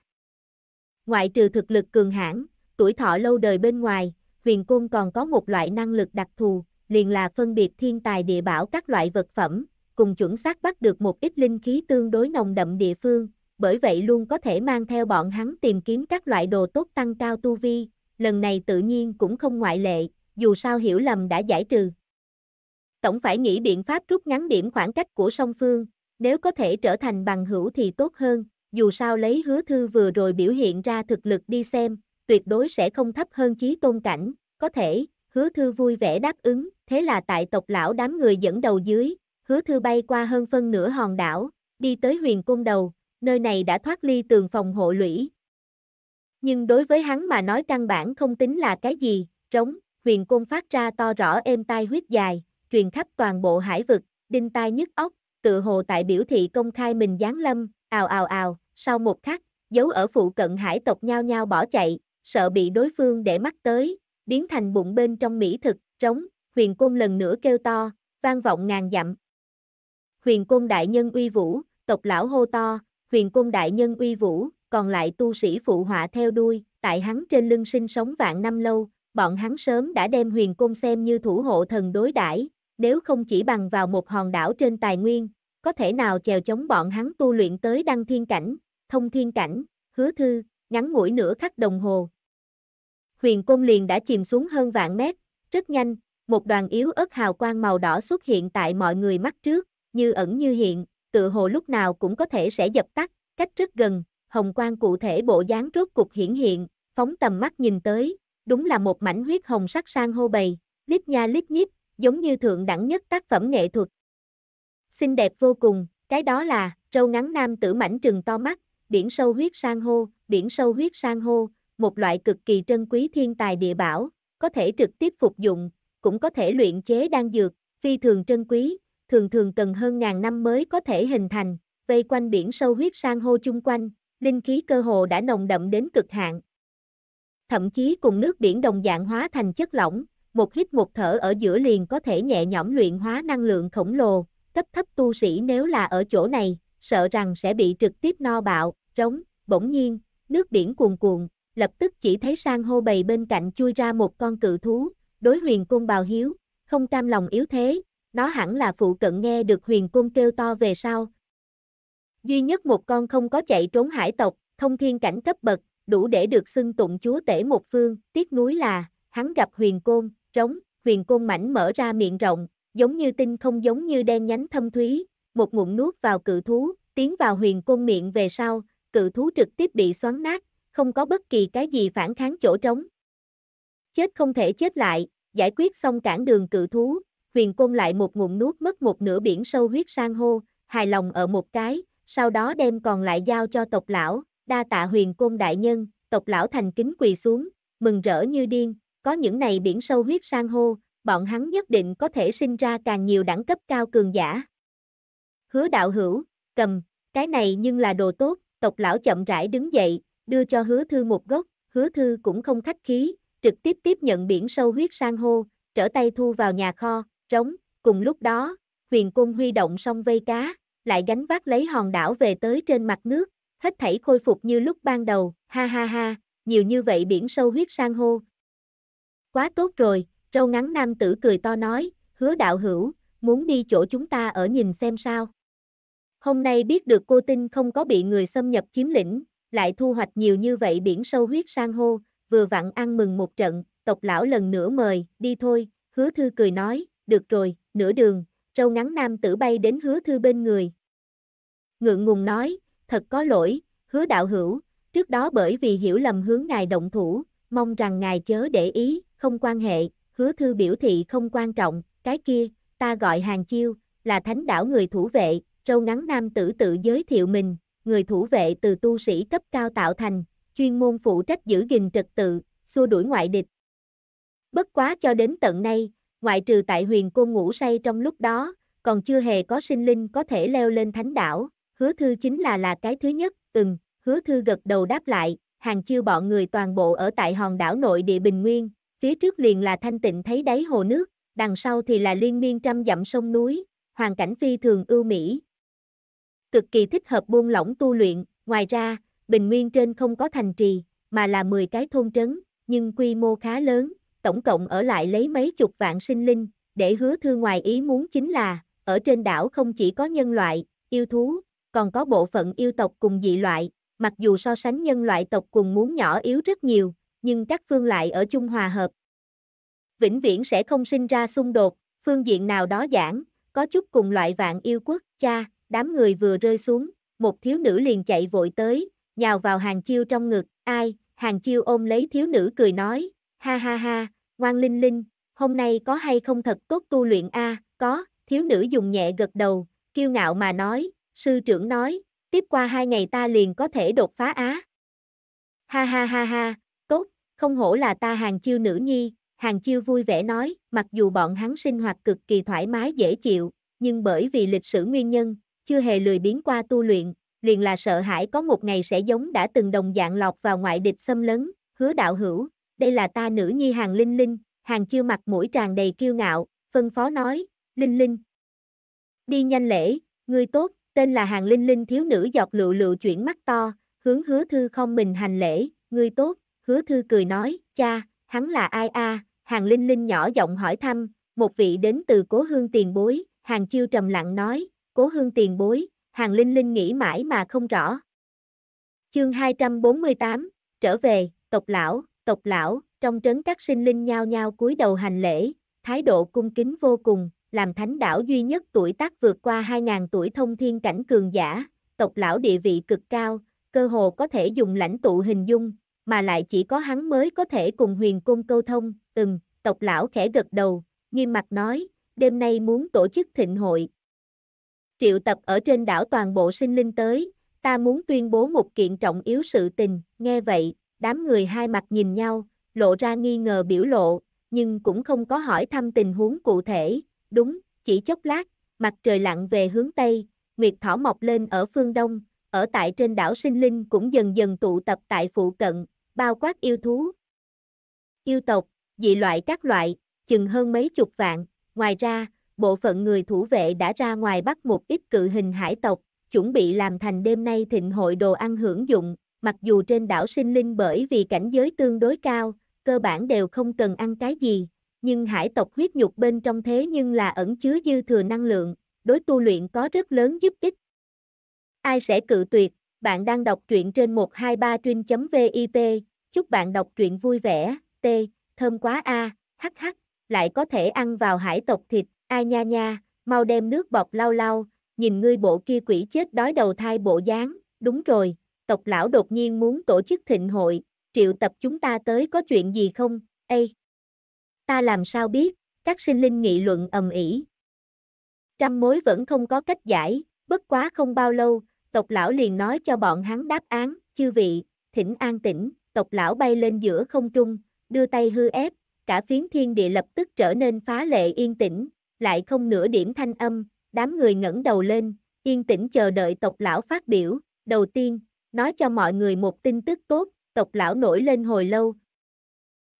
Ngoại trừ thực lực cường hãn, tuổi thọ lâu đời bên ngoài, huyền côn còn có một loại năng lực đặc thù, liền là phân biệt thiên tài địa bảo các loại vật phẩm, cùng chuẩn xác bắt được một ít linh khí tương đối nồng đậm địa phương, bởi vậy luôn có thể mang theo bọn hắn tìm kiếm các loại đồ tốt tăng cao tu vi, lần này tự nhiên cũng không ngoại lệ, dù sao hiểu lầm đã giải trừ. Tổng phải nghĩ biện pháp rút ngắn điểm khoảng cách của song phương, nếu có thể trở thành bằng hữu thì tốt hơn, dù sao lấy hứa thư vừa rồi biểu hiện ra thực lực đi xem, tuyệt đối sẽ không thấp hơn chí tôn cảnh, có thể, hứa thư vui vẻ đáp ứng, thế là tại tộc lão đám người dẫn đầu dưới, hứa thư bay qua hơn phân nửa hòn đảo, đi tới huyền cung đầu, nơi này đã thoát ly tường phòng hộ lũy. Nhưng đối với hắn mà nói căn bản không tính là cái gì, trống, huyền cung phát ra to rõ êm tai huyết dài, truyền khắp toàn bộ hải vực, đinh tai nhức óc, tự hồ tại biểu thị công khai mình giáng lâm, ào ào ào, sau một khắc, dấu ở phụ cận hải tộc nhao nhao bỏ chạy, sợ bị đối phương để mắt tới, biến thành bụng bên trong mỹ thực, trống, huyền côn lần nữa kêu to, vang vọng ngàn dặm. Huyền côn đại nhân uy vũ, tộc lão hô to, huyền côn đại nhân uy vũ, còn lại tu sĩ phụ họa theo đuôi, tại hắn trên lưng sinh sống vạn năm lâu, bọn hắn sớm đã đem huyền cung xem như thủ hộ thần đối đãi nếu không chỉ bằng vào một hòn đảo trên tài nguyên, có thể nào chèo chống bọn hắn tu luyện tới đăng thiên cảnh, thông thiên cảnh, hứa thư, ngắn ngủi nửa khắc đồng hồ. Huyền Côn liền đã chìm xuống hơn vạn mét, rất nhanh, một đoàn yếu ớt hào quang màu đỏ xuất hiện tại mọi người mắt trước, như ẩn như hiện, tự hồ lúc nào cũng có thể sẽ dập tắt, cách rất gần, hồng quang cụ thể bộ dáng rốt cục hiển hiện, phóng tầm mắt nhìn tới, đúng là một mảnh huyết hồng sắc sang hô bầy, lít nha lít nhít, giống như thượng đẳng nhất tác phẩm nghệ thuật. Xinh đẹp vô cùng, cái đó là, râu ngắn nam tử mảnh trừng to mắt, biển sâu huyết sang hô, biển sâu huyết sang hô, một loại cực kỳ trân quý thiên tài địa bảo, có thể trực tiếp phục dụng, cũng có thể luyện chế đan dược, phi thường trân quý, thường thường cần hơn ngàn năm mới có thể hình thành, vây quanh biển sâu huyết sang hô chung quanh, linh khí cơ hồ đã nồng đậm đến cực hạn. Thậm chí cùng nước biển đồng dạng hóa thành chất lỏng, một hít một thở ở giữa liền có thể nhẹ nhõm luyện hóa năng lượng khổng lồ, cấp thấp tu sĩ nếu là ở chỗ này, sợ rằng sẽ bị trực tiếp no bạo, trống, bỗng nhiên, nước biển cuồn cuộn, lập tức chỉ thấy sang hô bầy bên cạnh chui ra một con cự thú, đối huyền côn bào hiếu, không cam lòng yếu thế, nó hẳn là phụ cận nghe được huyền côn kêu to về sau. Duy nhất một con không có chạy trốn hải tộc, thông thiên cảnh cấp bậc, đủ để được xưng tụng chúa tể một phương, tiếc núi là, hắn gặp huyền côn, trống, huyền côn mảnh mở ra miệng rộng, giống như tinh không giống như đen nhánh thâm thúy, một ngụm nuốt vào cự thú, tiến vào huyền côn miệng về sau, cự thú trực tiếp bị xoắn nát, không có bất kỳ cái gì phản kháng chỗ trống. Chết không thể chết lại, giải quyết xong cản đường cự thú, huyền côn lại một ngụm nuốt mất một nửa biển sâu huyết sang hô, hài lòng ở một cái, sau đó đem còn lại giao cho tộc lão, đa tạ huyền côn đại nhân, tộc lão thành kính quỳ xuống, mừng rỡ như điên, có những này biển sâu huyết sang hô, bọn hắn nhất định có thể sinh ra càng nhiều đẳng cấp cao cường giả. Hứa đạo hữu, cầm, cái này nhưng là đồ tốt, tộc lão chậm rãi đứng dậy, đưa cho hứa thư một gốc, hứa thư cũng không khách khí, trực tiếp tiếp nhận biển sâu huyết sang hô, trở tay thu vào nhà kho, trống, cùng lúc đó, huyền cung huy động song vây cá, lại gánh vác lấy hòn đảo về tới trên mặt nước, hết thảy khôi phục như lúc ban đầu, ha ha ha, nhiều như vậy biển sâu huyết sang hô, Quá tốt rồi, râu ngắn nam tử cười to nói, hứa đạo hữu, muốn đi chỗ chúng ta ở nhìn xem sao. Hôm nay biết được cô tinh không có bị người xâm nhập chiếm lĩnh, lại thu hoạch nhiều như vậy biển sâu huyết sang hô, vừa vặn ăn mừng một trận, tộc lão lần nữa mời, đi thôi, hứa thư cười nói, được rồi, nửa đường, râu ngắn nam tử bay đến hứa thư bên người. Ngượng ngùng nói, thật có lỗi, hứa đạo hữu, trước đó bởi vì hiểu lầm hướng ngài động thủ, mong rằng ngài chớ để ý, không quan hệ, hứa thư biểu thị không quan trọng, cái kia, ta gọi hàng chiêu, là thánh đảo người thủ vệ, râu ngắn nam tử tự giới thiệu mình, người thủ vệ từ tu sĩ cấp cao tạo thành, chuyên môn phụ trách giữ gìn trật tự, xua đuổi ngoại địch. Bất quá cho đến tận nay, ngoại trừ tại huyền côn ngủ say trong lúc đó, còn chưa hề có sinh linh có thể leo lên thánh đảo, hứa thư chính là là cái thứ nhất, từng, hứa thư gật đầu đáp lại, hàng chiêu bọn người toàn bộ ở tại hòn đảo nội địa Bình Nguyên, phía trước liền là thanh tịnh thấy đáy hồ nước, đằng sau thì là liên miên trăm dặm sông núi, hoàn cảnh phi thường ưu mỹ. Cực kỳ thích hợp buông lỏng tu luyện, ngoài ra, bình nguyên trên không có thành trì, mà là 10 cái thôn trấn, nhưng quy mô khá lớn, tổng cộng ở lại lấy mấy chục vạn sinh linh, để hứa thư ngoài ý muốn chính là, ở trên đảo không chỉ có nhân loại, yêu thú, còn có bộ phận yêu tộc cùng dị loại, mặc dù so sánh nhân loại tộc cùng muốn nhỏ yếu rất nhiều, nhưng các phương lại ở chung hòa hợp. Vĩnh viễn sẽ không sinh ra xung đột, phương diện nào đó giảng, có chút cùng loại vạn yêu quốc, cha, đám người vừa rơi xuống, một thiếu nữ liền chạy vội tới, nhào vào hàng chiêu trong ngực, ai, hàng chiêu ôm lấy thiếu nữ cười nói, ha ha ha, ngoan linh linh, hôm nay có hay không thật tốt tu luyện a à? có, thiếu nữ dùng nhẹ gật đầu, kiêu ngạo mà nói, sư trưởng nói, tiếp qua hai ngày ta liền có thể đột phá á. Ha ha ha ha, không hổ là ta hàng chiêu nữ nhi, hàng chiêu vui vẻ nói, mặc dù bọn hắn sinh hoạt cực kỳ thoải mái dễ chịu, nhưng bởi vì lịch sử nguyên nhân, chưa hề lười biến qua tu luyện, liền là sợ hãi có một ngày sẽ giống đã từng đồng dạng lọt vào ngoại địch xâm lấn, hứa đạo hữu, đây là ta nữ nhi hàng linh linh, hàng chiêu mặt mũi tràn đầy kiêu ngạo, phân phó nói, linh linh. Đi nhanh lễ, ngươi tốt, tên là hàng linh linh thiếu nữ giọt lựu lựu chuyển mắt to, hướng hứa thư không mình hành lễ, ngươi tốt, Hứa Thư cười nói, cha, hắn là ai a? À? Hàng Linh Linh nhỏ giọng hỏi thăm, một vị đến từ cố hương tiền bối, Hàng Chiêu trầm lặng nói, cố hương tiền bối, Hàng Linh Linh nghĩ mãi mà không rõ. Chương 248, trở về, tộc lão, tộc lão, trong trấn các sinh linh nhao nhao cúi đầu hành lễ, thái độ cung kính vô cùng, làm thánh đảo duy nhất tuổi tác vượt qua 2.000 tuổi thông thiên cảnh cường giả, tộc lão địa vị cực cao, cơ hồ có thể dùng lãnh tụ hình dung, mà lại chỉ có hắn mới có thể cùng huyền cung câu thông, từng, tộc lão khẽ gật đầu, nghiêm mặt nói, đêm nay muốn tổ chức thịnh hội. Triệu tập ở trên đảo toàn bộ sinh linh tới, ta muốn tuyên bố một kiện trọng yếu sự tình, nghe vậy, đám người hai mặt nhìn nhau, lộ ra nghi ngờ biểu lộ, nhưng cũng không có hỏi thăm tình huống cụ thể, đúng, chỉ chốc lát, mặt trời lặn về hướng Tây, Nguyệt Thỏ mọc lên ở phương Đông, ở tại trên đảo Sinh Linh cũng dần dần tụ tập tại phụ cận, bao quát yêu thú, yêu tộc, dị loại các loại, chừng hơn mấy chục vạn. Ngoài ra, bộ phận người thủ vệ đã ra ngoài bắt một ít cự hình hải tộc, chuẩn bị làm thành đêm nay thịnh hội đồ ăn hưởng dụng, mặc dù trên đảo sinh linh bởi vì cảnh giới tương đối cao, cơ bản đều không cần ăn cái gì, nhưng hải tộc huyết nhục bên trong thế nhưng là ẩn chứa dư thừa năng lượng, đối tu luyện có rất lớn giúp ích. Ai sẽ cự tuyệt, bạn đang đọc truyện trên 123truyện.vip, chúc bạn đọc truyện vui vẻ, t, thơm quá a, à, hắc hắc, lại có thể ăn vào hải tộc thịt, ai nha nha, mau đem nước bọt lau lau, nhìn ngươi bộ kia quỷ chết đói đầu thai bộ dáng, đúng rồi, tộc lão đột nhiên muốn tổ chức thịnh hội, triệu tập chúng ta tới có chuyện gì không, A, Ta làm sao biết, các sinh linh nghị luận ầm ĩ. Trăm mối vẫn không có cách giải, bất quá không bao lâu, tộc lão liền nói cho bọn hắn đáp án, chư vị, thỉnh an tĩnh, tộc lão bay lên giữa không trung, đưa tay hư ép, cả phiến thiên địa lập tức trở nên phá lệ yên tĩnh, lại không nửa điểm thanh âm, đám người ngẩng đầu lên, yên tĩnh chờ đợi tộc lão phát biểu, đầu tiên, nói cho mọi người một tin tức tốt, tộc lão nổi lên hồi lâu.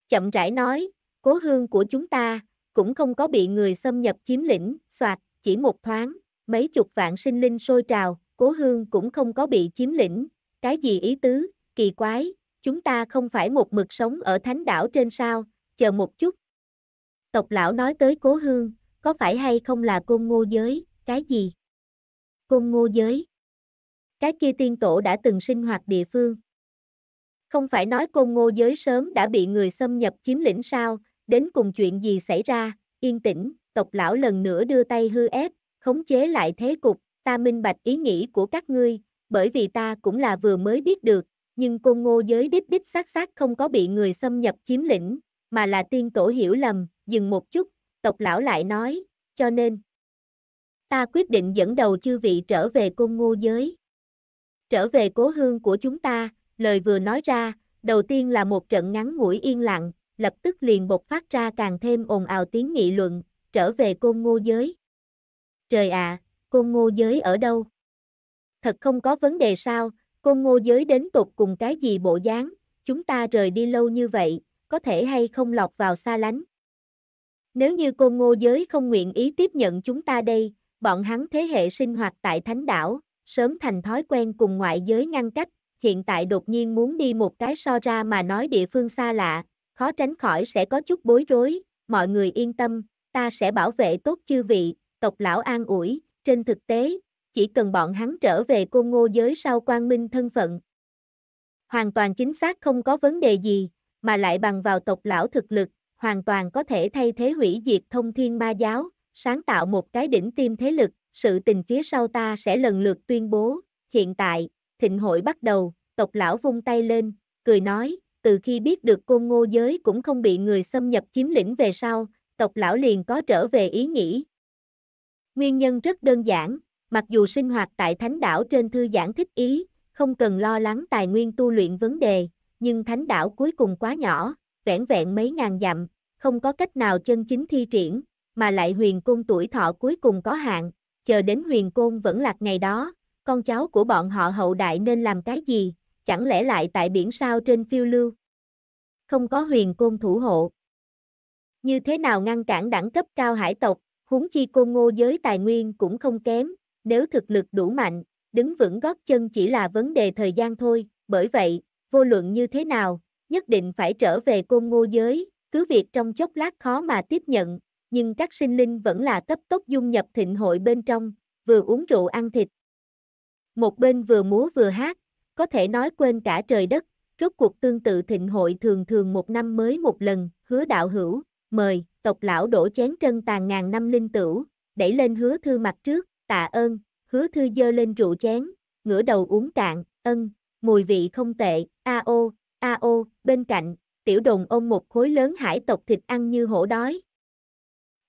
Chậm rãi nói, cố hương của chúng ta, cũng không có bị người xâm nhập chiếm lĩnh, soạt, chỉ một thoáng, mấy chục vạn sinh linh sôi trào, cố hương cũng không có bị chiếm lĩnh, cái gì ý tứ, kỳ quái, chúng ta không phải một mực sống ở thánh đảo trên sao, chờ một chút. Tộc lão nói tới cố hương, có phải hay không là côn ngô giới, cái gì? Côn ngô giới. Cái kia tiên tổ đã từng sinh hoạt địa phương. Không phải nói côn ngô giới sớm đã bị người xâm nhập chiếm lĩnh sao, đến cùng chuyện gì xảy ra, yên tĩnh, tộc lão lần nữa đưa tay hư ép, khống chế lại thế cục, ta minh bạch ý nghĩ của các ngươi, bởi vì ta cũng là vừa mới biết được, nhưng côn ngô giới đích đích xác xác không có bị người xâm nhập chiếm lĩnh, mà là tiên tổ hiểu lầm, dừng một chút, tộc lão lại nói, cho nên, ta quyết định dẫn đầu chư vị trở về côn ngô giới. Trở về cố hương của chúng ta, lời vừa nói ra, đầu tiên là một trận ngắn ngủi yên lặng, lập tức liền bộc phát ra càng thêm ồn ào tiếng nghị luận, trở về côn ngô giới. Trời ạ, à, côn ngô giới ở đâu? Thật không có vấn đề sao, côn ngô giới đến tột cùng cái gì bộ dáng, chúng ta rời đi lâu như vậy, có thể hay không lọt vào xa lánh. Nếu như côn ngô giới không nguyện ý tiếp nhận chúng ta đây, bọn hắn thế hệ sinh hoạt tại thánh đảo, sớm thành thói quen cùng ngoại giới ngăn cách, hiện tại đột nhiên muốn đi một cái so ra mà nói địa phương xa lạ, khó tránh khỏi sẽ có chút bối rối, mọi người yên tâm, ta sẽ bảo vệ tốt chư vị, tộc lão an ủi, trên thực tế, chỉ cần bọn hắn trở về côn ngô giới sau quang minh thân phận. Hoàn toàn chính xác không có vấn đề gì, mà lại bằng vào tộc lão thực lực, hoàn toàn có thể thay thế hủy diệt thông thiên ma giáo, sáng tạo một cái đỉnh tim thế lực, sự tình phía sau ta sẽ lần lượt tuyên bố, hiện tại, thịnh hội bắt đầu, tộc lão vung tay lên, cười nói, từ khi biết được côn ngô giới cũng không bị người xâm nhập chiếm lĩnh về sau, tộc lão liền có trở về ý nghĩ, Nguyên nhân rất đơn giản, mặc dù sinh hoạt tại thánh đảo trên thư giãn thích ý, không cần lo lắng tài nguyên tu luyện vấn đề, nhưng thánh đảo cuối cùng quá nhỏ, vẹn vẹn mấy ngàn dặm, không có cách nào chân chính thi triển, mà lại huyền côn tuổi thọ cuối cùng có hạn, chờ đến huyền côn vẫn lạc ngày đó, con cháu của bọn họ hậu đại nên làm cái gì, chẳng lẽ lại tại biển sao trên phiêu lưu. Không có huyền côn thủ hộ. Như thế nào ngăn cản đẳng cấp cao hải tộc, huống chi côn ngô giới tài nguyên cũng không kém, nếu thực lực đủ mạnh, đứng vững gót chân chỉ là vấn đề thời gian thôi, bởi vậy, vô luận như thế nào, nhất định phải trở về côn ngô giới, cứ việc trong chốc lát khó mà tiếp nhận, nhưng các sinh linh vẫn là cấp tốc dung nhập thịnh hội bên trong, vừa uống rượu ăn thịt. Một bên vừa múa vừa hát, có thể nói quên cả trời đất, rốt cuộc tương tự thịnh hội thường thường một năm mới một lần, hứa đạo hữu, mời, tộc lão đổ chén trân tàn ngàn năm linh tửu, đẩy lên hứa thư mặt trước, tạ ơn, hứa thư dơ lên rượu chén, ngửa đầu uống cạn, ân, mùi vị không tệ, a ô, a ô, bên cạnh, tiểu đồng ôm một khối lớn hải tộc thịt ăn như hổ đói.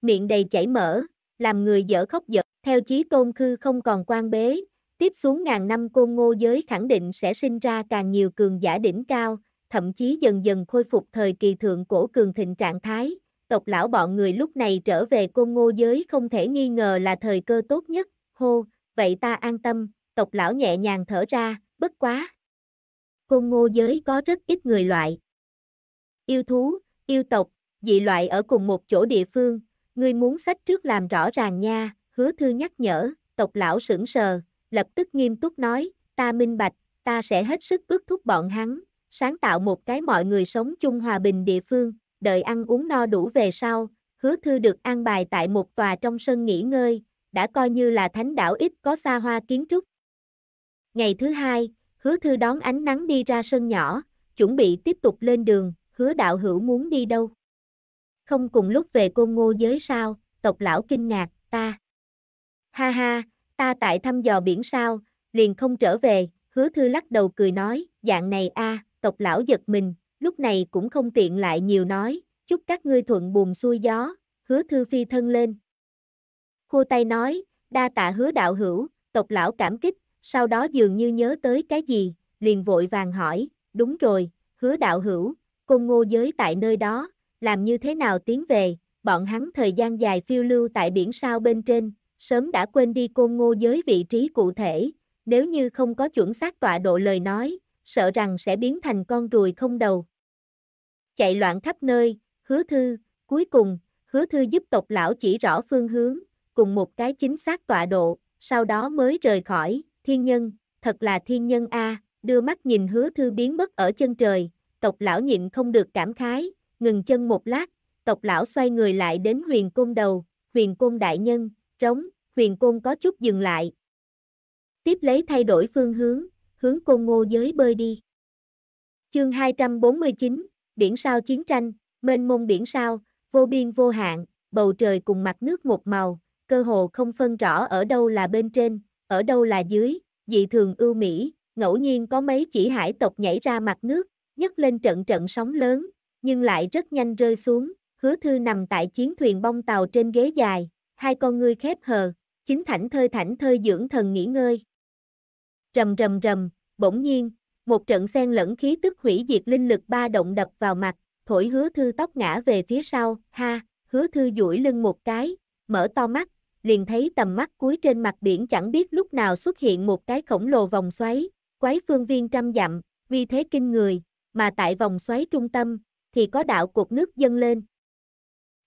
Miệng đầy chảy mỡ, làm người dở khóc dở, theo chí tôn khư không còn quan bế, tiếp xuống ngàn năm côn ngô giới khẳng định sẽ sinh ra càng nhiều cường giả đỉnh cao, thậm chí dần dần khôi phục thời kỳ thượng cổ cường thịnh trạng thái, tộc lão bọn người lúc này trở về côn ngô giới không thể nghi ngờ là thời cơ tốt nhất, hô, vậy ta an tâm, tộc lão nhẹ nhàng thở ra, bất quá. Côn ngô giới có rất ít người loại. Yêu thú, yêu tộc, dị loại ở cùng một chỗ địa phương, ngươi muốn sách trước làm rõ ràng nha, hứa thư nhắc nhở, tộc lão sững sờ, lập tức nghiêm túc nói, ta minh bạch, ta sẽ hết sức ước thúc bọn hắn, sáng tạo một cái mọi người sống chung hòa bình địa phương đợi ăn uống no đủ về sau, hứa thư được an bài tại một tòa trong sân nghỉ ngơi, đã coi như là thánh đảo ít có xa hoa kiến trúc. Ngày thứ hai, hứa thư đón ánh nắng đi ra sân nhỏ, chuẩn bị tiếp tục lên đường, hứa đạo hữu muốn đi đâu. Không cùng lúc về côn ngô giới sao, tộc lão kinh ngạc, ta. Ha ha, ta tại thăm dò biển sao, liền không trở về, hứa thư lắc đầu cười nói, dạng này a à, tộc lão giật mình, lúc này cũng không tiện lại nhiều nói, chúc các ngươi thuận buồn xuôi gió, hứa thư phi thân lên. Khô tay nói, đa tạ hứa đạo hữu, tộc lão cảm kích, sau đó dường như nhớ tới cái gì, liền vội vàng hỏi, đúng rồi, hứa đạo hữu, côn ngô giới tại nơi đó, làm như thế nào tiến về, bọn hắn thời gian dài phiêu lưu tại biển sao bên trên, sớm đã quên đi côn ngô giới vị trí cụ thể, nếu như không có chuẩn xác tọa độ lời nói, sợ rằng sẽ biến thành con ruồi không đầu, chạy loạn khắp nơi, hứa thư, cuối cùng, hứa thư giúp tộc lão chỉ rõ phương hướng, cùng một cái chính xác tọa độ, sau đó mới rời khỏi, thiên nhân, thật là thiên nhân A, đưa mắt nhìn hứa thư biến mất ở chân trời, tộc lão nhịn không được cảm khái, ngừng chân một lát, tộc lão xoay người lại đến huyền côn đầu, huyền côn đại nhân, trống, huyền côn có chút dừng lại. Tiếp lấy thay đổi phương hướng, hướng côn ngô giới bơi đi. Chương 249, biển sao chiến tranh, mênh mông biển sao, vô biên vô hạn, bầu trời cùng mặt nước một màu, cơ hồ không phân rõ ở đâu là bên trên, ở đâu là dưới, dị thường ưu mỹ, ngẫu nhiên có mấy chỉ hải tộc nhảy ra mặt nước, nhấc lên trận trận sóng lớn, nhưng lại rất nhanh rơi xuống, hứa thư nằm tại chiến thuyền bong tàu trên ghế dài, hai con ngươi khép hờ, chính thảnh thơi thảnh thơi dưỡng thần nghỉ ngơi. Rầm rầm rầm, bỗng nhiên, một trận xen lẫn khí tức hủy diệt linh lực ba động đập vào mặt, thổi hứa thư tóc ngã về phía sau, ha, hứa thư duỗi lưng một cái, mở to mắt, liền thấy tầm mắt cuối trên mặt biển chẳng biết lúc nào xuất hiện một cái khổng lồ vòng xoáy, quái phương viên trăm dặm, vì thế kinh người, mà tại vòng xoáy trung tâm, thì có đạo cột nước dâng lên.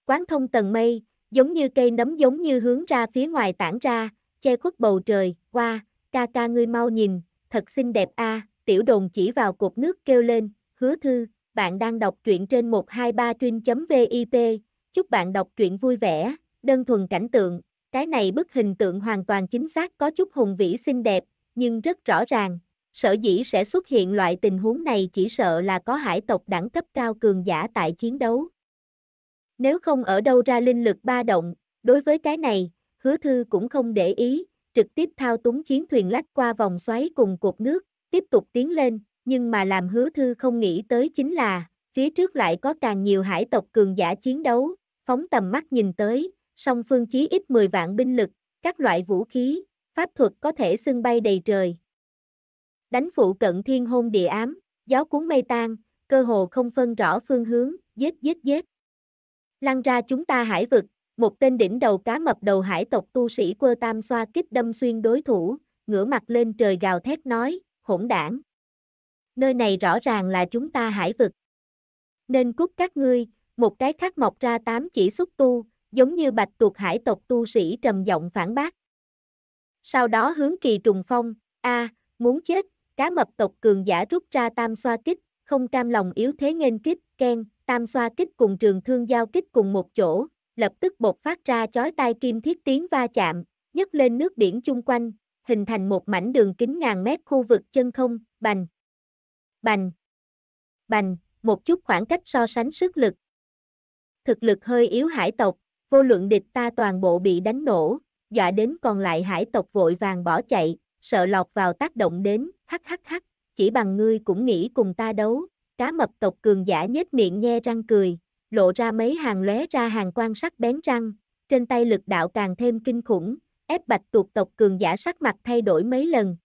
Quán thông tầng mây, giống như cây nấm giống như hướng ra phía ngoài tản ra, che khuất bầu trời, qua, ca ca ngươi mau nhìn, thật xinh đẹp a à tiểu đồn chỉ vào cột nước kêu lên, hứa thư, bạn đang đọc truyện trên 123truyện.vip, chúc bạn đọc truyện vui vẻ, đơn thuần cảnh tượng, cái này bức hình tượng hoàn toàn chính xác có chút hùng vĩ xinh đẹp, nhưng rất rõ ràng, sở dĩ sẽ xuất hiện loại tình huống này chỉ sợ là có hải tộc đẳng cấp cao cường giả tại chiến đấu. Nếu không ở đâu ra linh lực ba động, đối với cái này, hứa thư cũng không để ý, trực tiếp thao túng chiến thuyền lách qua vòng xoáy cùng cột nước, tiếp tục tiến lên, nhưng mà làm hứa thư không nghĩ tới chính là, phía trước lại có càng nhiều hải tộc cường giả chiến đấu, phóng tầm mắt nhìn tới, song phương chí ít 10 vạn binh lực, các loại vũ khí, pháp thuật có thể xưng bay đầy trời. Đánh phụ cận thiên hôn địa ám, gió cuốn mây tan, cơ hồ không phân rõ phương hướng, giết giết giết. Lăn ra chúng ta hải vực, một tên đỉnh đầu cá mập đầu hải tộc tu sĩ quơ tam xoa kích đâm xuyên đối thủ, ngửa mặt lên trời gào thét nói, hỗn đảng. Nơi này rõ ràng là chúng ta hải vực. Nên cút các ngươi, một cái khác mọc ra tám chỉ xúc tu, giống như bạch tuộc hải tộc tu sĩ trầm giọng phản bác. Sau đó hướng kỳ trùng phong, a muốn chết, cá mập tộc cường giả rút ra tam xoa kích, không cam lòng yếu thế nghênh kích, ken, tam xoa kích cùng trường thương giao kích cùng một chỗ, lập tức bột phát ra chói tai kim thiết tiếng va chạm, nhấc lên nước biển chung quanh, hình thành một mảnh đường kính ngàn mét khu vực chân không, bành, bành, bành, một chút khoảng cách so sánh sức lực. Thực lực hơi yếu hải tộc, vô luận địch ta toàn bộ bị đánh nổ, dọa đến còn lại hải tộc vội vàng bỏ chạy, sợ lọt vào tác động đến, hắc hắc hắc, chỉ bằng ngươi cũng nghĩ cùng ta đấu, cá mập tộc cường giả nhếch miệng nghe răng cười, lộ ra mấy hàng lóe ra hàng quan sắc bén răng, trên tay lực đạo càng thêm kinh khủng, ép bạch tuộc tộc cường giả sắc mặt thay đổi mấy lần.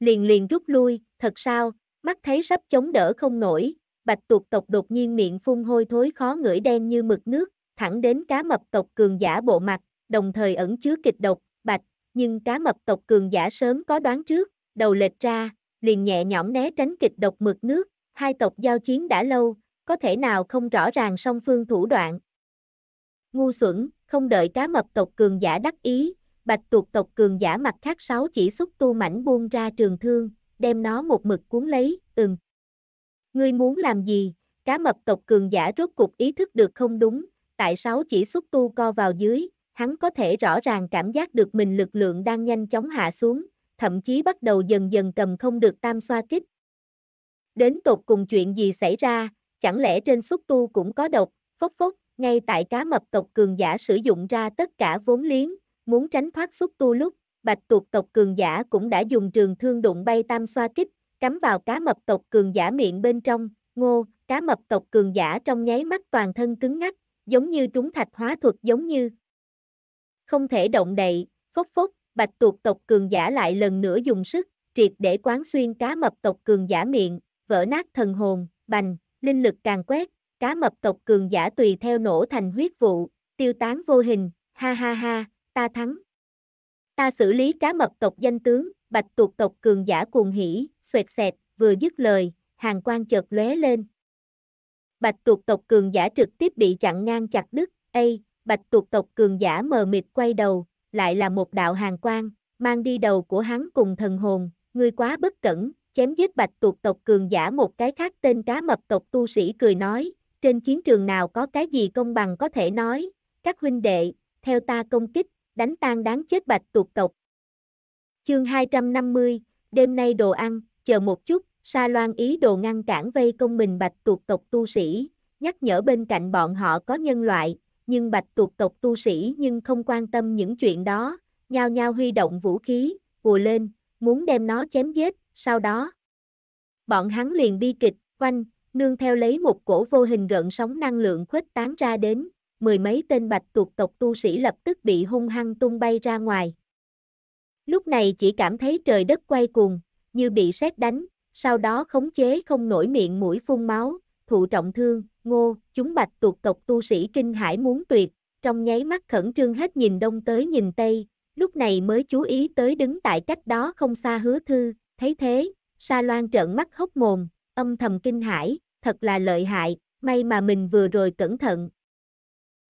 Liền liền rút lui, thật sao, mắt thấy sắp chống đỡ không nổi, bạch tuộc tộc đột nhiên miệng phun hôi thối khó ngửi đen như mực nước, thẳng đến cá mập tộc cường giả bộ mặt, đồng thời ẩn chứa kịch độc, bạch, nhưng cá mập tộc cường giả sớm có đoán trước, đầu lệch ra, liền nhẹ nhõm né tránh kịch độc mực nước, hai tộc giao chiến đã lâu, có thể nào không rõ ràng song phương thủ đoạn. Ngu xuẩn, không đợi cá mập tộc cường giả đắc ý, bạch tuộc tộc cường giả mặt khác sáu chỉ xúc tu mảnh buông ra trường thương, đem nó một mực cuốn lấy, ừm. Ngươi muốn làm gì? Cá mập tộc cường giả rốt cục ý thức được không đúng, tại sáu chỉ xúc tu co vào dưới, hắn có thể rõ ràng cảm giác được mình lực lượng đang nhanh chóng hạ xuống, thậm chí bắt đầu dần dần cầm không được tam xoa kích. Đến tột cùng chuyện gì xảy ra, chẳng lẽ trên xúc tu cũng có độc, phốc phốc, ngay tại cá mập tộc cường giả sử dụng ra tất cả vốn liếng, muốn tránh thoát xúc tu lúc, bạch tuộc tộc cường giả cũng đã dùng trường thương đụng bay tam xoa kích, cắm vào cá mập tộc cường giả miệng bên trong, ngô, cá mập tộc cường giả trong nháy mắt toàn thân cứng ngắc, giống như trúng thạch hóa thuật giống như. Không thể động đậy, phốc phốc, bạch tuộc tộc cường giả lại lần nữa dùng sức, triệt để quán xuyên cá mập tộc cường giả miệng, vỡ nát thần hồn, bành, linh lực càng quét, cá mập tộc cường giả tùy theo nổ thành huyết vụ, tiêu tán vô hình, ha ha ha, ta thắng. Ta xử lý cá mập tộc danh tướng, bạch tuộc tộc cường giả cuồng hỉ, xoẹt xẹt, vừa dứt lời, hàng quan chợt lóe lên. Bạch tuộc tộc cường giả trực tiếp bị chặn ngang chặt đứt, ây, bạch tuộc tộc cường giả mờ mịt quay đầu, lại là một đạo hàng quan, mang đi đầu của hắn cùng thần hồn, ngươi quá bất cẩn, chém giết bạch tuộc tộc cường giả một cái khác tên cá mập tộc tu sĩ cười nói, trên chiến trường nào có cái gì công bằng có thể nói, các huynh đệ, theo ta công kích, đánh tan đáng chết bạch tuộc tộc. Chương 250, đêm nay đồ ăn, chờ một chút, Sa Loan ý đồ ngăn cản vây công mình bạch tuộc tộc tu sĩ, nhắc nhở bên cạnh bọn họ có nhân loại, nhưng bạch tuộc tộc tu sĩ nhưng không quan tâm những chuyện đó, nhao nhao huy động vũ khí, vùa lên, muốn đem nó chém giết, sau đó. Bọn hắn liền bi kịch, quanh, nương theo lấy một cổ vô hình gợn sóng năng lượng khuếch tán ra đến, mười mấy tên bạch tuộc tộc tu sĩ lập tức bị hung hăng tung bay ra ngoài. Lúc này chỉ cảm thấy trời đất quay cuồng, như bị sét đánh, sau đó khống chế không nổi miệng mũi phun máu, thụ trọng thương, ngô, chúng bạch tuộc tộc tu sĩ kinh hải muốn tuyệt, trong nháy mắt khẩn trương hết nhìn đông tới nhìn tây, lúc này mới chú ý tới đứng tại cách đó không xa hứa thư, thấy thế, sa loan trợn mắt hốc mồm, âm thầm kinh hải, thật là lợi hại, may mà mình vừa rồi cẩn thận.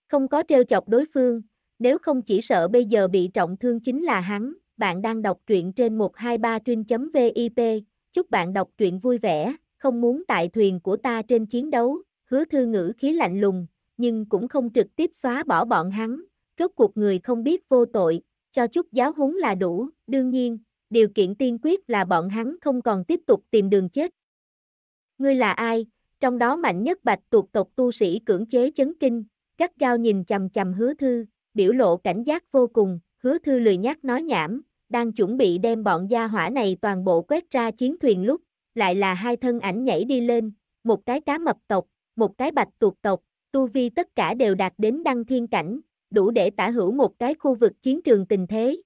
Không có trêu chọc đối phương, nếu không chỉ sợ bây giờ bị trọng thương chính là hắn, bạn đang đọc truyện trên 123truyện.vip, chúc bạn đọc truyện vui vẻ, không muốn tại thuyền của ta trên chiến đấu, hứa thư ngữ khí lạnh lùng, nhưng cũng không trực tiếp xóa bỏ bọn hắn, rốt cuộc người không biết vô tội, cho chút giáo huấn là đủ, đương nhiên, điều kiện tiên quyết là bọn hắn không còn tiếp tục tìm đường chết. Ngươi là ai, trong đó mạnh nhất bạch tuộc tộc tu sĩ cưỡng chế chấn kinh, gắt gao nhìn chầm chầm hứa thư, biểu lộ cảnh giác vô cùng, hứa thư lười nhắc nói nhảm, đang chuẩn bị đem bọn gia hỏa này toàn bộ quét ra chiến thuyền lúc, lại là hai thân ảnh nhảy đi lên, một cái cá mập tộc, một cái bạch tuộc tộc, tu vi tất cả đều đạt đến đăng thiên cảnh, đủ để tả hữu một cái khu vực chiến trường tình thế.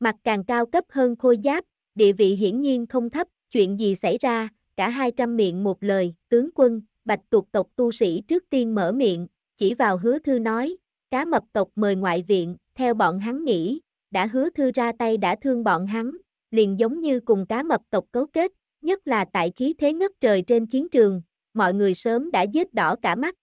Mặt càng cao cấp hơn khôi giáp, địa vị hiển nhiên không thấp, chuyện gì xảy ra, cả hai trăm miệng một lời, tướng quân, bạch tuộc tộc tu sĩ trước tiên mở miệng, chỉ vào hứa thư nói, cá mập tộc mời ngoại viện, theo bọn hắn nghĩ, đã hứa thư ra tay đã thương bọn hắn, liền giống như cùng cá mập tộc cấu kết, nhất là tại khí thế ngất trời trên chiến trường, mọi người sớm đã giết đỏ cả mắt.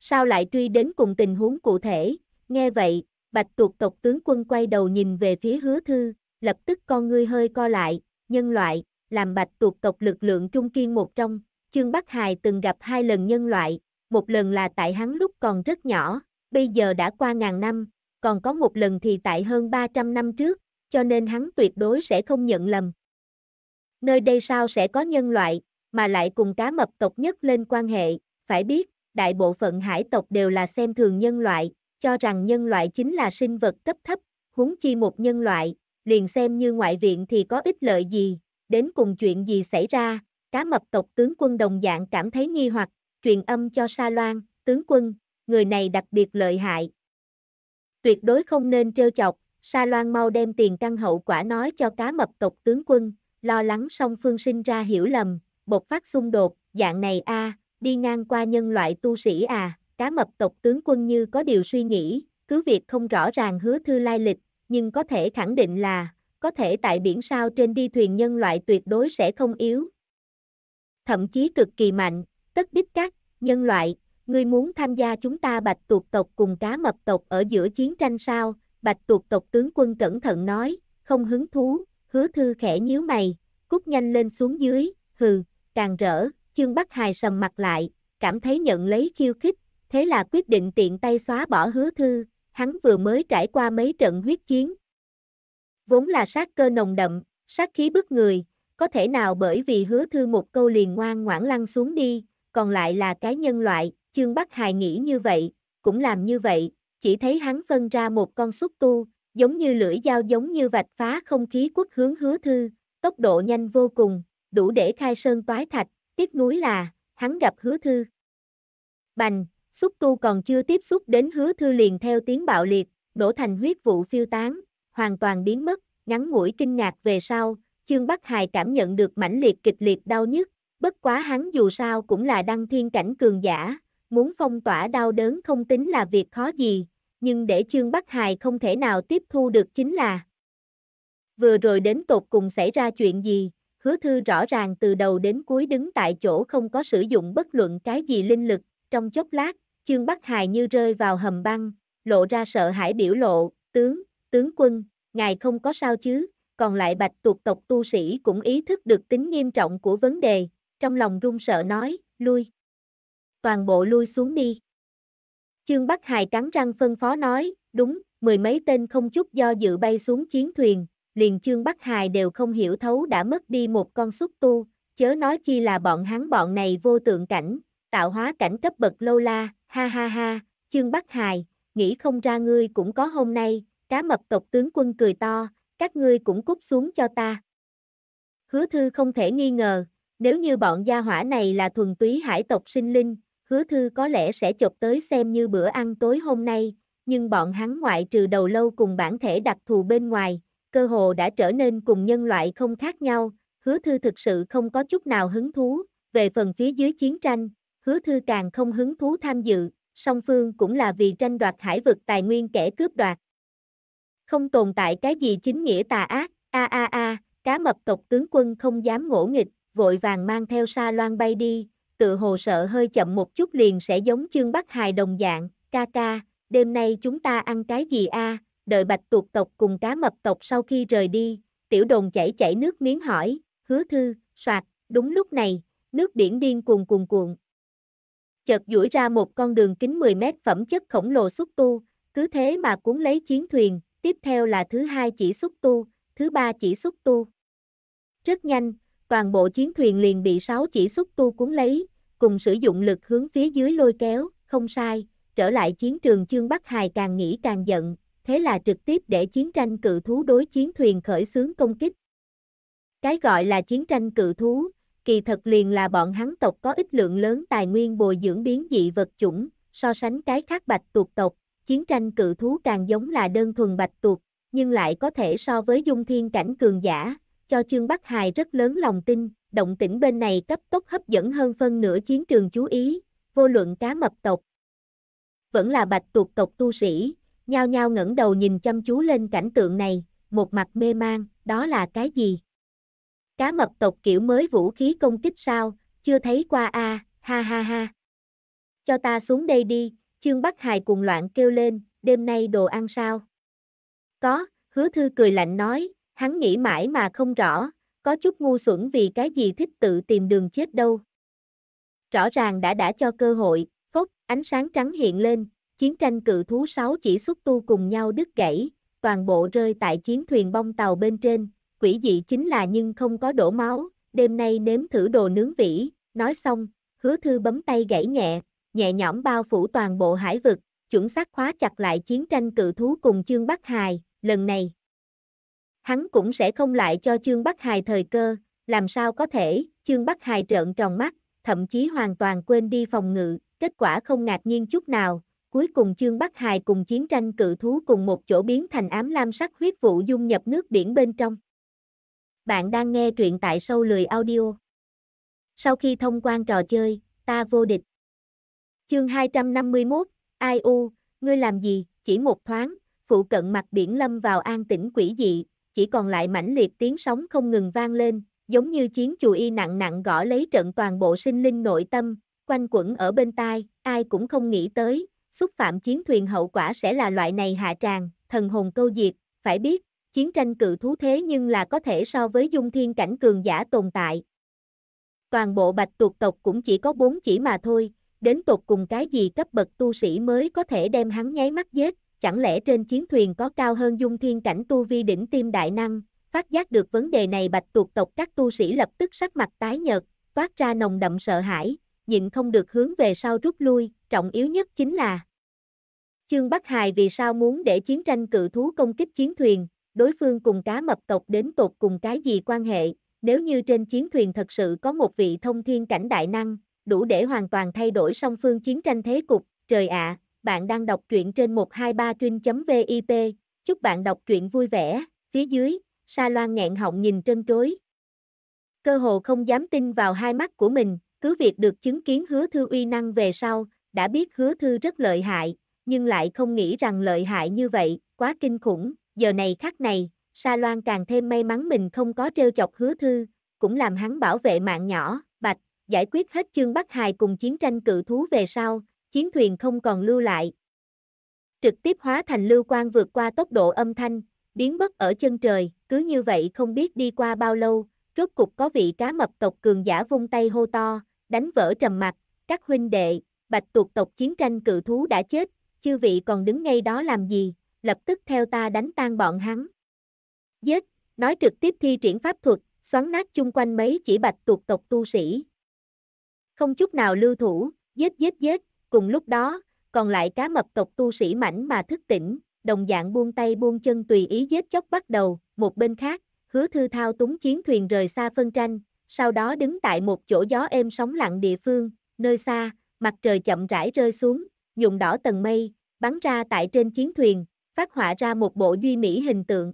Sao lại truy đến cùng tình huống cụ thể, nghe vậy, bạch tuộc tộc tướng quân quay đầu nhìn về phía hứa thư, lập tức con ngươi hơi co lại, nhân loại, làm bạch tuộc tộc lực lượng trung kiên một trong, Trương Bắc Hài từng gặp hai lần nhân loại, một lần là tại hắn lúc còn rất nhỏ, bây giờ đã qua ngàn năm, còn có một lần thì tại hơn 300 năm trước, cho nên hắn tuyệt đối sẽ không nhận lầm. Nơi đây sao sẽ có nhân loại, mà lại cùng cá mập tộc nhất lên quan hệ, phải biết, đại bộ phận hải tộc đều là xem thường nhân loại, cho rằng nhân loại chính là sinh vật cấp thấp, huống chi một nhân loại, liền xem như ngoại viện thì có ích lợi gì, đến cùng chuyện gì xảy ra, cá mập tộc tướng quân đồng dạng cảm thấy nghi hoặc, truyền âm cho Sa Loan, tướng quân, người này đặc biệt lợi hại. Tuyệt đối không nên trêu chọc, Sa Loan mau đem tiền căn hậu quả nói cho cá mập tộc tướng quân, lo lắng song phương sinh ra hiểu lầm, bột phát xung đột, dạng này a, à, đi ngang qua nhân loại tu sĩ à, cá mập tộc tướng quân như có điều suy nghĩ, cứ việc không rõ ràng hứa thư lai lịch, nhưng có thể khẳng định là có thể tại biển sao trên đi thuyền nhân loại tuyệt đối sẽ không yếu. Thậm chí cực kỳ mạnh, tất bích các, nhân loại, ngươi muốn tham gia chúng ta bạch tuộc tộc cùng cá mập tộc ở giữa chiến tranh sao, bạch tuộc tộc tướng quân cẩn thận nói, không hứng thú, hứa thư khẽ nhíu mày, cút nhanh lên xuống dưới, hừ, càng rỡ, chương bắc hài sầm mặt lại, cảm thấy nhận lấy khiêu khích, thế là quyết định tiện tay xóa bỏ hứa thư, hắn vừa mới trải qua mấy trận huyết chiến, vốn là sát cơ nồng đậm, sát khí bức người, có thể nào bởi vì hứa thư một câu liền ngoan ngoãn lăn xuống đi, còn lại là cái nhân loại, chương Bắc Hài nghĩ như vậy, cũng làm như vậy, chỉ thấy hắn phân ra một con xúc tu, giống như lưỡi dao giống như vạch phá không khí quốc hướng hứa thư, tốc độ nhanh vô cùng, đủ để khai sơn toái thạch, tiếp núi là, hắn gặp hứa thư. Bành, xúc tu còn chưa tiếp xúc đến hứa thư liền theo tiếng bạo liệt, nổ thành huyết vụ phiêu tán, hoàn toàn biến mất, ngắn ngủi kinh ngạc về sau, trương Bắc Hài cảm nhận được mãnh liệt kịch liệt đau nhức, bất quá hắn dù sao cũng là đăng thiên cảnh cường giả, muốn phong tỏa đau đớn không tính là việc khó gì, nhưng để trương Bắc Hài không thể nào tiếp thu được chính là Vừa rồi đến tột cùng xảy ra chuyện gì, hứa thư rõ ràng từ đầu đến cuối đứng tại chỗ không có sử dụng bất luận cái gì linh lực, trong chốc lát, trương Bắc Hài như rơi vào hầm băng, lộ ra sợ hãi biểu lộ, tướng, tướng quân, ngài không có sao chứ, còn lại bạch tuộc tộc tu sĩ cũng ý thức được tính nghiêm trọng của vấn đề, trong lòng run sợ nói, lui. Toàn bộ lui xuống đi. Chương Bắc Hài cắn răng phân phó nói, đúng, mười mấy tên không chút do dự bay xuống chiến thuyền, liền Chương Bắc Hài đều không hiểu thấu đã mất đi một con xúc tu, chớ nói chi là bọn hắn bọn này vô tượng cảnh, tạo hóa cảnh cấp bậc lâu la, ha ha ha, Chương Bắc Hài, nghĩ không ra ngươi cũng có hôm nay, Cá mập tộc tướng quân cười to, các ngươi cũng cút xuống cho ta. Hứa thư không thể nghi ngờ, nếu như bọn gia hỏa này là thuần túy hải tộc sinh linh, hứa thư có lẽ sẽ chụp tới xem như bữa ăn tối hôm nay, nhưng bọn hắn ngoại trừ đầu lâu cùng bản thể đặc thù bên ngoài, cơ hồ đã trở nên cùng nhân loại không khác nhau, hứa thư thực sự không có chút nào hứng thú, về phần phía dưới chiến tranh, hứa thư càng không hứng thú tham dự, song phương cũng là vì tranh đoạt hải vực tài nguyên kẻ cướp đoạt, không tồn tại cái gì chính nghĩa tà ác, a a a, cá mập tộc tướng quân không dám ngỗ nghịch, vội vàng mang theo sa loan bay đi, tự hồ sợ hơi chậm một chút liền sẽ giống chương bắc hài đồng dạng, ca ca, đêm nay chúng ta ăn cái gì a? đợi bạch tuộc tộc cùng cá mập tộc sau khi rời đi, tiểu đồn chảy chảy nước miếng hỏi, hứa thư, soạt, đúng lúc này, nước biển điên cuồn cuồn cuộn. Chợt duỗi ra một con đường kính 10 mét phẩm chất khổng lồ xúc tu, cứ thế mà cuốn lấy chiến thuyền, tiếp theo là thứ hai chỉ xúc tu, thứ ba chỉ xúc tu. Rất nhanh, toàn bộ chiến thuyền liền bị sáu chỉ xúc tu cuốn lấy, cùng sử dụng lực hướng phía dưới lôi kéo, không sai, trở lại chiến trường trương Bắc hài càng nghĩ càng giận, thế là trực tiếp để chiến tranh cự thú đối chiến thuyền khởi xướng công kích. Cái gọi là chiến tranh cự thú, kỳ thật liền là bọn hắn tộc có ít lượng lớn tài nguyên bồi dưỡng biến dị vật chủng, so sánh cái khác bạch tuộc tộc, chiến tranh cự thú càng giống là đơn thuần bạch tuộc, nhưng lại có thể so với dung thiên cảnh cường giả, cho Trương Bắc Hài rất lớn lòng tin, động tĩnh bên này cấp tốc hấp dẫn hơn phân nửa chiến trường chú ý, vô luận cá mập tộc. Vẫn là bạch tuộc tộc tu sĩ, nhao nhao ngẩng đầu nhìn chăm chú lên cảnh tượng này, một mặt mê mang, đó là cái gì? Cá mập tộc kiểu mới vũ khí công kích sao, chưa thấy qua a, à, ha ha ha. Cho ta xuống đây đi, Chương Bắc Hải cuồng loạn kêu lên, đêm nay đồ ăn sao? Có, hứa thư cười lạnh nói, hắn nghĩ mãi mà không rõ, có chút ngu xuẩn vì cái gì thích tự tìm đường chết đâu. Rõ ràng đã đã cho cơ hội, phốc, ánh sáng trắng hiện lên, chiến tranh cự thú sáu chỉ xuất tu cùng nhau đứt gãy, toàn bộ rơi tại chiến thuyền bong tàu bên trên, quỷ dị chính là nhưng không có đổ máu, đêm nay nếm thử đồ nướng vỉ. nói xong, hứa thư bấm tay gãy nhẹ, nhẹ nhõm bao phủ toàn bộ hải vực, chuẩn xác khóa chặt lại chiến tranh cự thú cùng trương Bắc Hài, lần này. Hắn cũng sẽ không lại cho trương Bắc Hài thời cơ, làm sao có thể, trương Bắc Hài trợn tròn mắt, thậm chí hoàn toàn quên đi phòng ngự, kết quả không ngạc nhiên chút nào, cuối cùng trương Bắc Hài cùng chiến tranh cự thú cùng một chỗ biến thành ám lam sắc huyết vụ dung nhập nước biển bên trong. Bạn đang nghe truyện tại sâu lười audio. Sau khi thông quan trò chơi, ta vô địch. Chương 251, Ai u, ngươi làm gì, chỉ một thoáng, phụ cận mặt biển lâm vào an tĩnh quỷ dị, chỉ còn lại mãnh liệt tiếng sóng không ngừng vang lên, giống như chiến chù y nặng nặng gõ lấy trận toàn bộ sinh linh nội tâm, quanh quẩn ở bên tai, ai cũng không nghĩ tới, xúc phạm chiến thuyền hậu quả sẽ là loại này hạ tràng, thần hồn câu diệt, phải biết, chiến tranh cự thú thế nhưng là có thể so với dung thiên cảnh cường giả tồn tại. Toàn bộ bạch tuộc tộc cũng chỉ có bốn chỉ mà thôi, đến tột cùng cái gì cấp bậc tu sĩ mới có thể đem hắn nháy mắt giết, chẳng lẽ trên chiến thuyền có cao hơn dung thiên cảnh tu vi đỉnh tim đại năng, phát giác được vấn đề này bạch tuộc tộc các tu sĩ lập tức sắc mặt tái nhợt, toát ra nồng đậm sợ hãi, nhịn không được hướng về sau rút lui, trọng yếu nhất chính là trương Bắc Hài vì sao muốn để chiến tranh cự thú công kích chiến thuyền, đối phương cùng cá mập tộc đến tột cùng cái gì quan hệ, nếu như trên chiến thuyền thật sự có một vị thông thiên cảnh đại năng, đủ để hoàn toàn thay đổi song phương chiến tranh thế cục. Trời ạ, à, bạn đang đọc truyện trên 123truyện.vip, chúc bạn đọc truyện vui vẻ. Phía dưới, Sa Loan nghẹn họng nhìn trân trối. Cơ hồ không dám tin vào hai mắt của mình, cứ việc được chứng kiến hứa thư uy năng về sau, đã biết hứa thư rất lợi hại, nhưng lại không nghĩ rằng lợi hại như vậy, quá kinh khủng, giờ này khắc này, Sa Loan càng thêm may mắn mình không có trêu chọc hứa thư, cũng làm hắn bảo vệ mạng nhỏ, giải quyết hết chương Bắc Hải cùng chiến tranh cự thú về sau, chiến thuyền không còn lưu lại. Trực tiếp hóa thành lưu quan vượt qua tốc độ âm thanh, biến mất ở chân trời, cứ như vậy không biết đi qua bao lâu, rốt cục có vị cá mập tộc cường giả vung tay hô to, đánh vỡ trầm mặt, các huynh đệ, bạch tuộc tộc chiến tranh cự thú đã chết, chư vị còn đứng ngay đó làm gì, lập tức theo ta đánh tan bọn hắn. Giết, nói trực tiếp thi triển pháp thuật, xoắn nát chung quanh mấy chỉ bạch tuộc tộc tu sĩ, không chút nào lưu thủ, giết giết giết, cùng lúc đó, còn lại cá mập tộc tu sĩ mảnh mà thức tỉnh, đồng dạng buông tay buông chân tùy ý giết chóc bắt đầu, một bên khác, hứa thư thao túng chiến thuyền rời xa phân tranh, sau đó đứng tại một chỗ gió êm sóng lặng địa phương, nơi xa, mặt trời chậm rãi rơi xuống, nhuộm đỏ tầng mây, bắn ra tại trên chiến thuyền, phát họa ra một bộ duy mỹ hình tượng.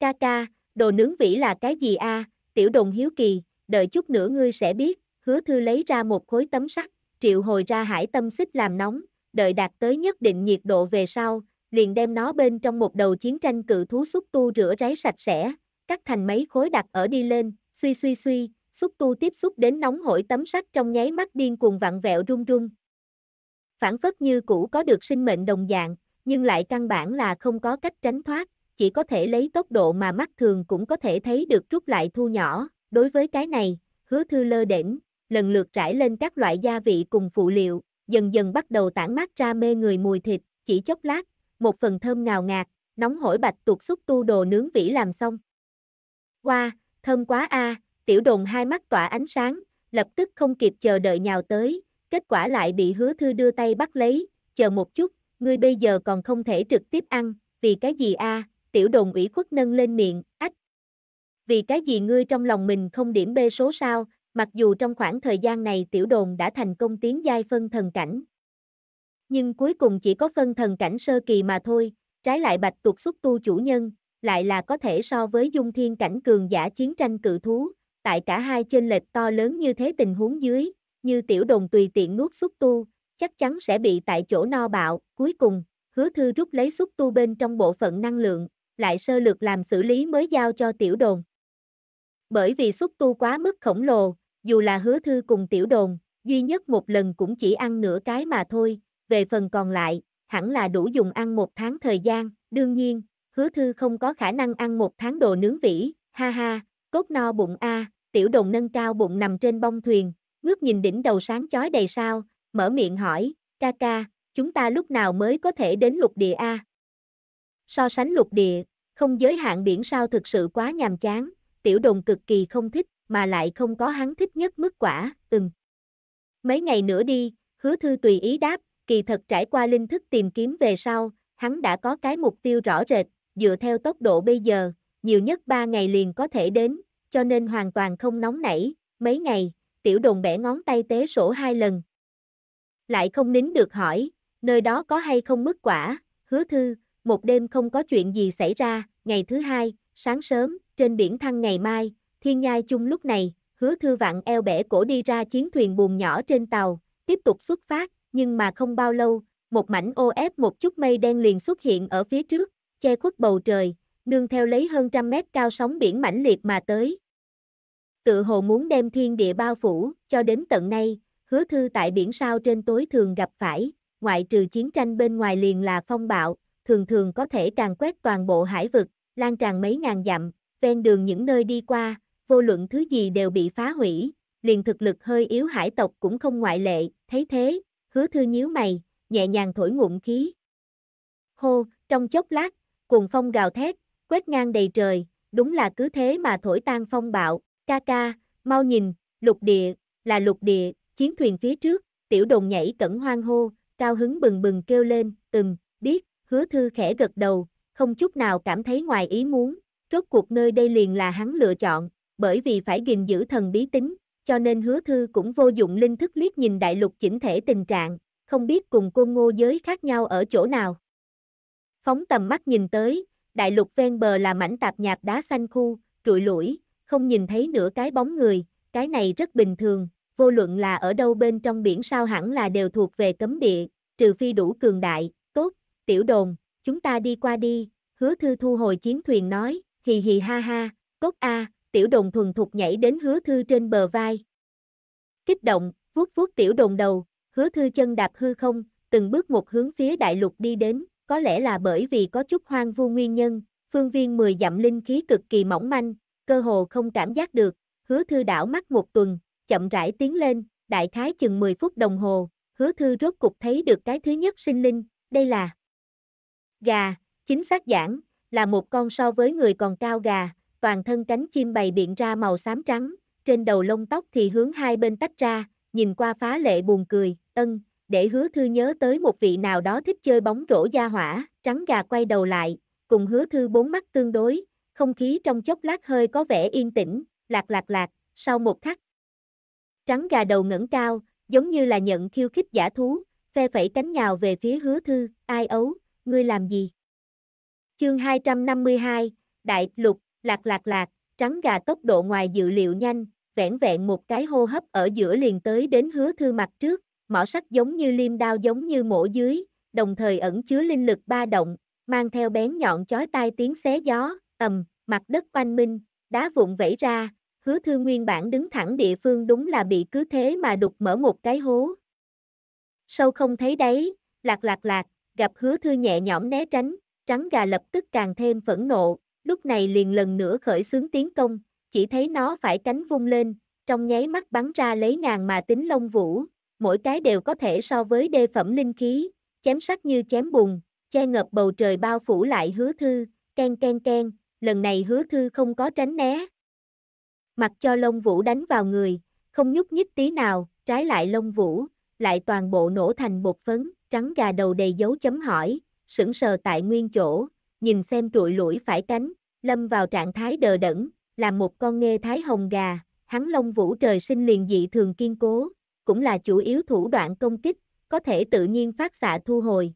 Kaka, đồ nướng vĩ là cái gì a? À? Tiểu Đồng hiếu kỳ, đợi chút nữa ngươi sẽ biết, hứa thư lấy ra một khối tấm sắt, triệu hồi ra hải tâm xích làm nóng, đợi đạt tới nhất định nhiệt độ về sau, liền đem nó bên trong một đầu chiến tranh cự thú xúc tu rửa ráy sạch sẽ, cắt thành mấy khối đặt ở đi lên, suy suy suy, xúc tu tiếp xúc đến nóng hổi tấm sắt trong nháy mắt điên cuồng vặn vẹo run run. Phản phất như cũ có được sinh mệnh đồng dạng, nhưng lại căn bản là không có cách tránh thoát, chỉ có thể lấy tốc độ mà mắt thường cũng có thể thấy được rút lại thu nhỏ, đối với cái này, hứa thư lơ đỉnh, lần lượt trải lên các loại gia vị cùng phụ liệu, dần dần bắt đầu tản mát ra mê người mùi thịt, chỉ chốc lát, một phần thơm ngào ngạt, nóng hổi bạch tuột xúc tu đồ nướng vỉ làm xong. Qua, wow, thơm quá a, à, tiểu đồn hai mắt tỏa ánh sáng, lập tức không kịp chờ đợi nhào tới, kết quả lại bị hứa thư đưa tay bắt lấy, chờ một chút, ngươi bây giờ còn không thể trực tiếp ăn, vì cái gì a? À, tiểu đồn ủy khuất nâng lên miệng, ách. Vì cái gì ngươi trong lòng mình không điểm bê số sao, Mặc dù trong khoảng thời gian này tiểu đồn đã thành công tiến giai phân thần cảnh. Nhưng cuối cùng chỉ có phân thần cảnh sơ kỳ mà thôi, trái lại bạch tuột xúc tu chủ nhân, lại là có thể so với dung thiên cảnh cường giả chiến tranh cự thú, tại cả hai trên lệch to lớn như thế tình huống dưới, như tiểu đồn tùy tiện nuốt xúc tu, chắc chắn sẽ bị tại chỗ no bạo, cuối cùng, hứa thư rút lấy xúc tu bên trong bộ phận năng lượng, lại sơ lược làm xử lý mới giao cho tiểu đồn. Bởi vì xúc tu quá mức khổng lồ, dù là hứa thư cùng tiểu đồn, duy nhất một lần cũng chỉ ăn nửa cái mà thôi, về phần còn lại, hẳn là đủ dùng ăn một tháng thời gian, đương nhiên, hứa thư không có khả năng ăn một tháng đồ nướng vỉ, ha ha, cốt no bụng a tiểu đồn nâng cao bụng nằm trên bông thuyền, ngước nhìn đỉnh đầu sáng chói đầy sao, mở miệng hỏi, ca ca, chúng ta lúc nào mới có thể đến lục địa a So sánh lục địa, không giới hạn biển sao thực sự quá nhàm chán, tiểu đồn cực kỳ không thích, mà lại không có hắn thích nhất mức quả, ừm. Mấy ngày nữa đi, hứa thư tùy ý đáp, kỳ thật trải qua linh thức tìm kiếm về sau, hắn đã có cái mục tiêu rõ rệt, dựa theo tốc độ bây giờ, nhiều nhất 3 ngày liền có thể đến, cho nên hoàn toàn không nóng nảy, mấy ngày, tiểu đồn bẻ ngón tay tế sổ hai lần. Lại không nín được hỏi, nơi đó có hay không mức quả, hứa thư, một đêm không có chuyện gì xảy ra, ngày thứ hai, sáng sớm, trên biển thăng ngày mai, thiên nhai chung lúc này, hứa thư vạn eo bẻ cổ đi ra chiến thuyền buồn nhỏ trên tàu, tiếp tục xuất phát, nhưng mà không bao lâu, một mảnh ô ép một chút mây đen liền xuất hiện ở phía trước, che khuất bầu trời, nương theo lấy hơn trăm mét cao sóng biển mãnh liệt mà tới. Tự hồ muốn đem thiên địa bao phủ, cho đến tận nay, hứa thư tại biển sao trên tối thường gặp phải, ngoại trừ chiến tranh bên ngoài liền là phong bạo, thường thường có thể càng quét toàn bộ hải vực, lan tràn mấy ngàn dặm, ven đường những nơi đi qua, vô luận thứ gì đều bị phá hủy, liền thực lực hơi yếu hải tộc cũng không ngoại lệ, thấy thế, hứa thư nhíu mày, nhẹ nhàng thổi ngụm khí. Hô, trong chốc lát, cuồng phong gào thét, quét ngang đầy trời, đúng là cứ thế mà thổi tan phong bạo, ca ca, mau nhìn, lục địa, là lục địa, chiến thuyền phía trước, tiểu đồn nhảy cẩn hoang hô, cao hứng bừng bừng kêu lên, từng, biết, hứa thư khẽ gật đầu, không chút nào cảm thấy ngoài ý muốn, rốt cuộc nơi đây liền là hắn lựa chọn, bởi vì phải gìn giữ thần bí tính, cho nên hứa thư cũng vô dụng linh thức liếc nhìn đại lục chỉnh thể tình trạng, không biết cùng cô ngô giới khác nhau ở chỗ nào. Phóng tầm mắt nhìn tới, đại lục ven bờ là mảnh tạp nhạp đá xanh khu, trụi lũi, không nhìn thấy nửa cái bóng người, cái này rất bình thường, vô luận là ở đâu bên trong biển sao hẳn là đều thuộc về cấm địa, trừ phi đủ cường đại, tốt, tiểu đồn, chúng ta đi qua đi, hứa thư thu hồi chiến thuyền nói, hì hì ha ha, cốt a, tiểu Đồng thuần thục nhảy đến hứa thư trên bờ vai. Kích động, vuốt vuốt tiểu Đồng đầu, hứa thư chân đạp hư không, từng bước một hướng phía đại lục đi đến, có lẽ là bởi vì có chút hoang vu nguyên nhân, phương viên 10 dặm linh khí cực kỳ mỏng manh, cơ hồ không cảm giác được, hứa thư đảo mắt một tuần, chậm rãi tiến lên, đại khái chừng 10 phút đồng hồ, hứa thư rốt cục thấy được cái thứ nhất sinh linh, đây là gà, chính xác giảng, là một con so với người còn cao gà, toàn thân cánh chim bày biện ra màu xám trắng, trên đầu lông tóc thì hướng hai bên tách ra, nhìn qua phá lệ buồn cười, ân, để hứa thư nhớ tới một vị nào đó thích chơi bóng rổ gia hỏa, trắng gà quay đầu lại, cùng hứa thư bốn mắt tương đối, không khí trong chốc lát hơi có vẻ yên tĩnh, lạc lạc lạc, sau một khắc. Trắng gà đầu ngẩng cao, giống như là nhận khiêu khích giả thú, phe phẩy cánh nhào về phía hứa thư, ai ấu, ngươi làm gì? Chương 252, Đại Lục, lạc lạc lạc, trắng gà tốc độ ngoài dự liệu nhanh, vẹn vẹn một cái hô hấp ở giữa liền tới đến hứa thư mặt trước, mỏ sắt giống như liêm đao giống như mổ dưới, đồng thời ẩn chứa linh lực ba động, mang theo bén nhọn chói tai tiếng xé gió, ầm, mặt đất quanh minh, đá vụn vẫy ra, hứa thư nguyên bản đứng thẳng địa phương đúng là bị cứ thế mà đục mở một cái hố. Sâu không thấy đấy, lạc lạc lạc, gặp hứa thư nhẹ nhõm né tránh, trắng gà lập tức càng thêm phẫn nộ, lúc này liền lần nữa khởi xướng tiến công, chỉ thấy nó phải cánh vung lên, trong nháy mắt bắn ra lấy ngàn mà tính lông vũ, mỗi cái đều có thể so với đê phẩm linh khí, chém sắc như chém bùn, che ngập bầu trời bao phủ lại hứa thư, ken ken ken, lần này hứa thư không có tránh né. Mặc cho lông vũ đánh vào người, không nhúc nhích tí nào, trái lại lông vũ, lại toàn bộ nổ thành bột phấn, trắng gà đầu đầy dấu chấm hỏi, sững sờ tại nguyên chỗ, nhìn xem trụi lũi phải cánh, lâm vào trạng thái đờ đẫn, là một con nghe thái hồng gà, hắn lông vũ trời sinh liền dị thường kiên cố, cũng là chủ yếu thủ đoạn công kích, có thể tự nhiên phát xạ thu hồi.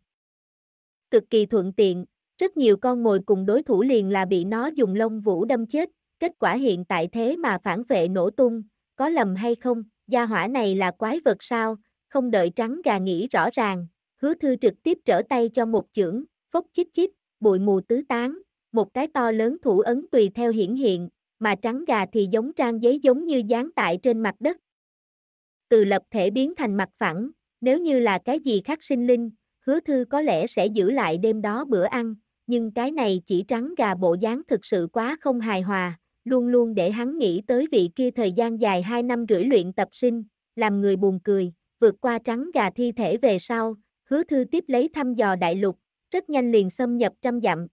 Cực kỳ thuận tiện, rất nhiều con mồi cùng đối thủ liền là bị nó dùng lông vũ đâm chết, kết quả hiện tại thế mà phản vệ nổ tung, có lầm hay không, gia hỏa này là quái vật sao, không đợi trắng gà nghĩ rõ ràng, hứa thư trực tiếp trở tay cho một chưởng, phốc chích chích, bụi mù tứ tán, một cái to lớn thủ ấn tùy theo hiển hiện, mà trắng gà thì giống trang giấy giống như dán tại trên mặt đất. Từ lập thể biến thành mặt phẳng, nếu như là cái gì khác sinh linh, hứa thư có lẽ sẽ giữ lại đêm đó bữa ăn, nhưng cái này chỉ trắng gà bộ dáng thực sự quá không hài hòa, luôn luôn để hắn nghĩ tới vị kia thời gian dài 2 năm rưỡi luyện tập sinh, làm người buồn cười, vượt qua trắng gà thi thể về sau, hứa thư tiếp lấy thăm dò đại lục, rất nhanh liền xâm nhập trăm dặm.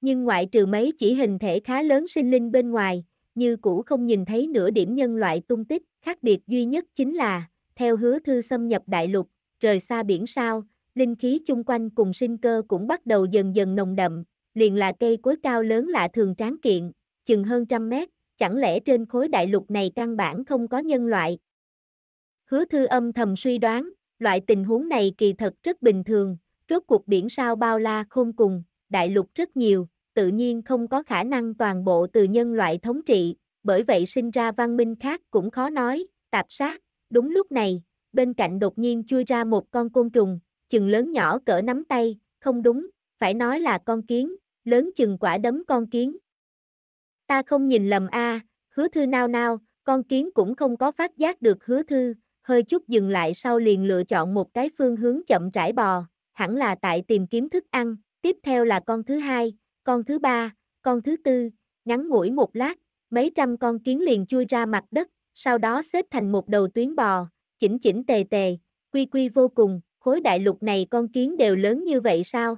Nhưng ngoại trừ mấy chỉ hình thể khá lớn sinh linh bên ngoài, như cũ không nhìn thấy nửa điểm nhân loại tung tích, khác biệt duy nhất chính là, theo hứa thư xâm nhập đại lục, rời xa biển sao, linh khí chung quanh cùng sinh cơ cũng bắt đầu dần dần nồng đậm, liền là cây cối cao lớn lạ thường tráng kiện, chừng hơn trăm mét, chẳng lẽ trên khối đại lục này căn bản không có nhân loại. Hứa thư âm thầm suy đoán, loại tình huống này kỳ thật rất bình thường, Rốt cuộc biển sao bao la khôn cùng, đại lục rất nhiều, tự nhiên không có khả năng toàn bộ từ nhân loại thống trị, bởi vậy sinh ra văn minh khác cũng khó nói, tạp sát, đúng lúc này, bên cạnh đột nhiên chui ra một con côn trùng, chừng lớn nhỏ cỡ nắm tay, không đúng, phải nói là con kiến, lớn chừng quả đấm con kiến. Ta không nhìn lầm a, hứa thư nao nao, con kiến cũng không có phát giác được hứa thư, hơi chút dừng lại sau liền lựa chọn một cái phương hướng chậm rãi bò, hẳn là tại tìm kiếm thức ăn, tiếp theo là con thứ hai, con thứ ba, con thứ tư, ngắn ngủi một lát, mấy trăm con kiến liền chui ra mặt đất, sau đó xếp thành một đầu tuyến bò, chỉnh chỉnh tề tề, quy quy vô cùng, khối đại lục này con kiến đều lớn như vậy sao?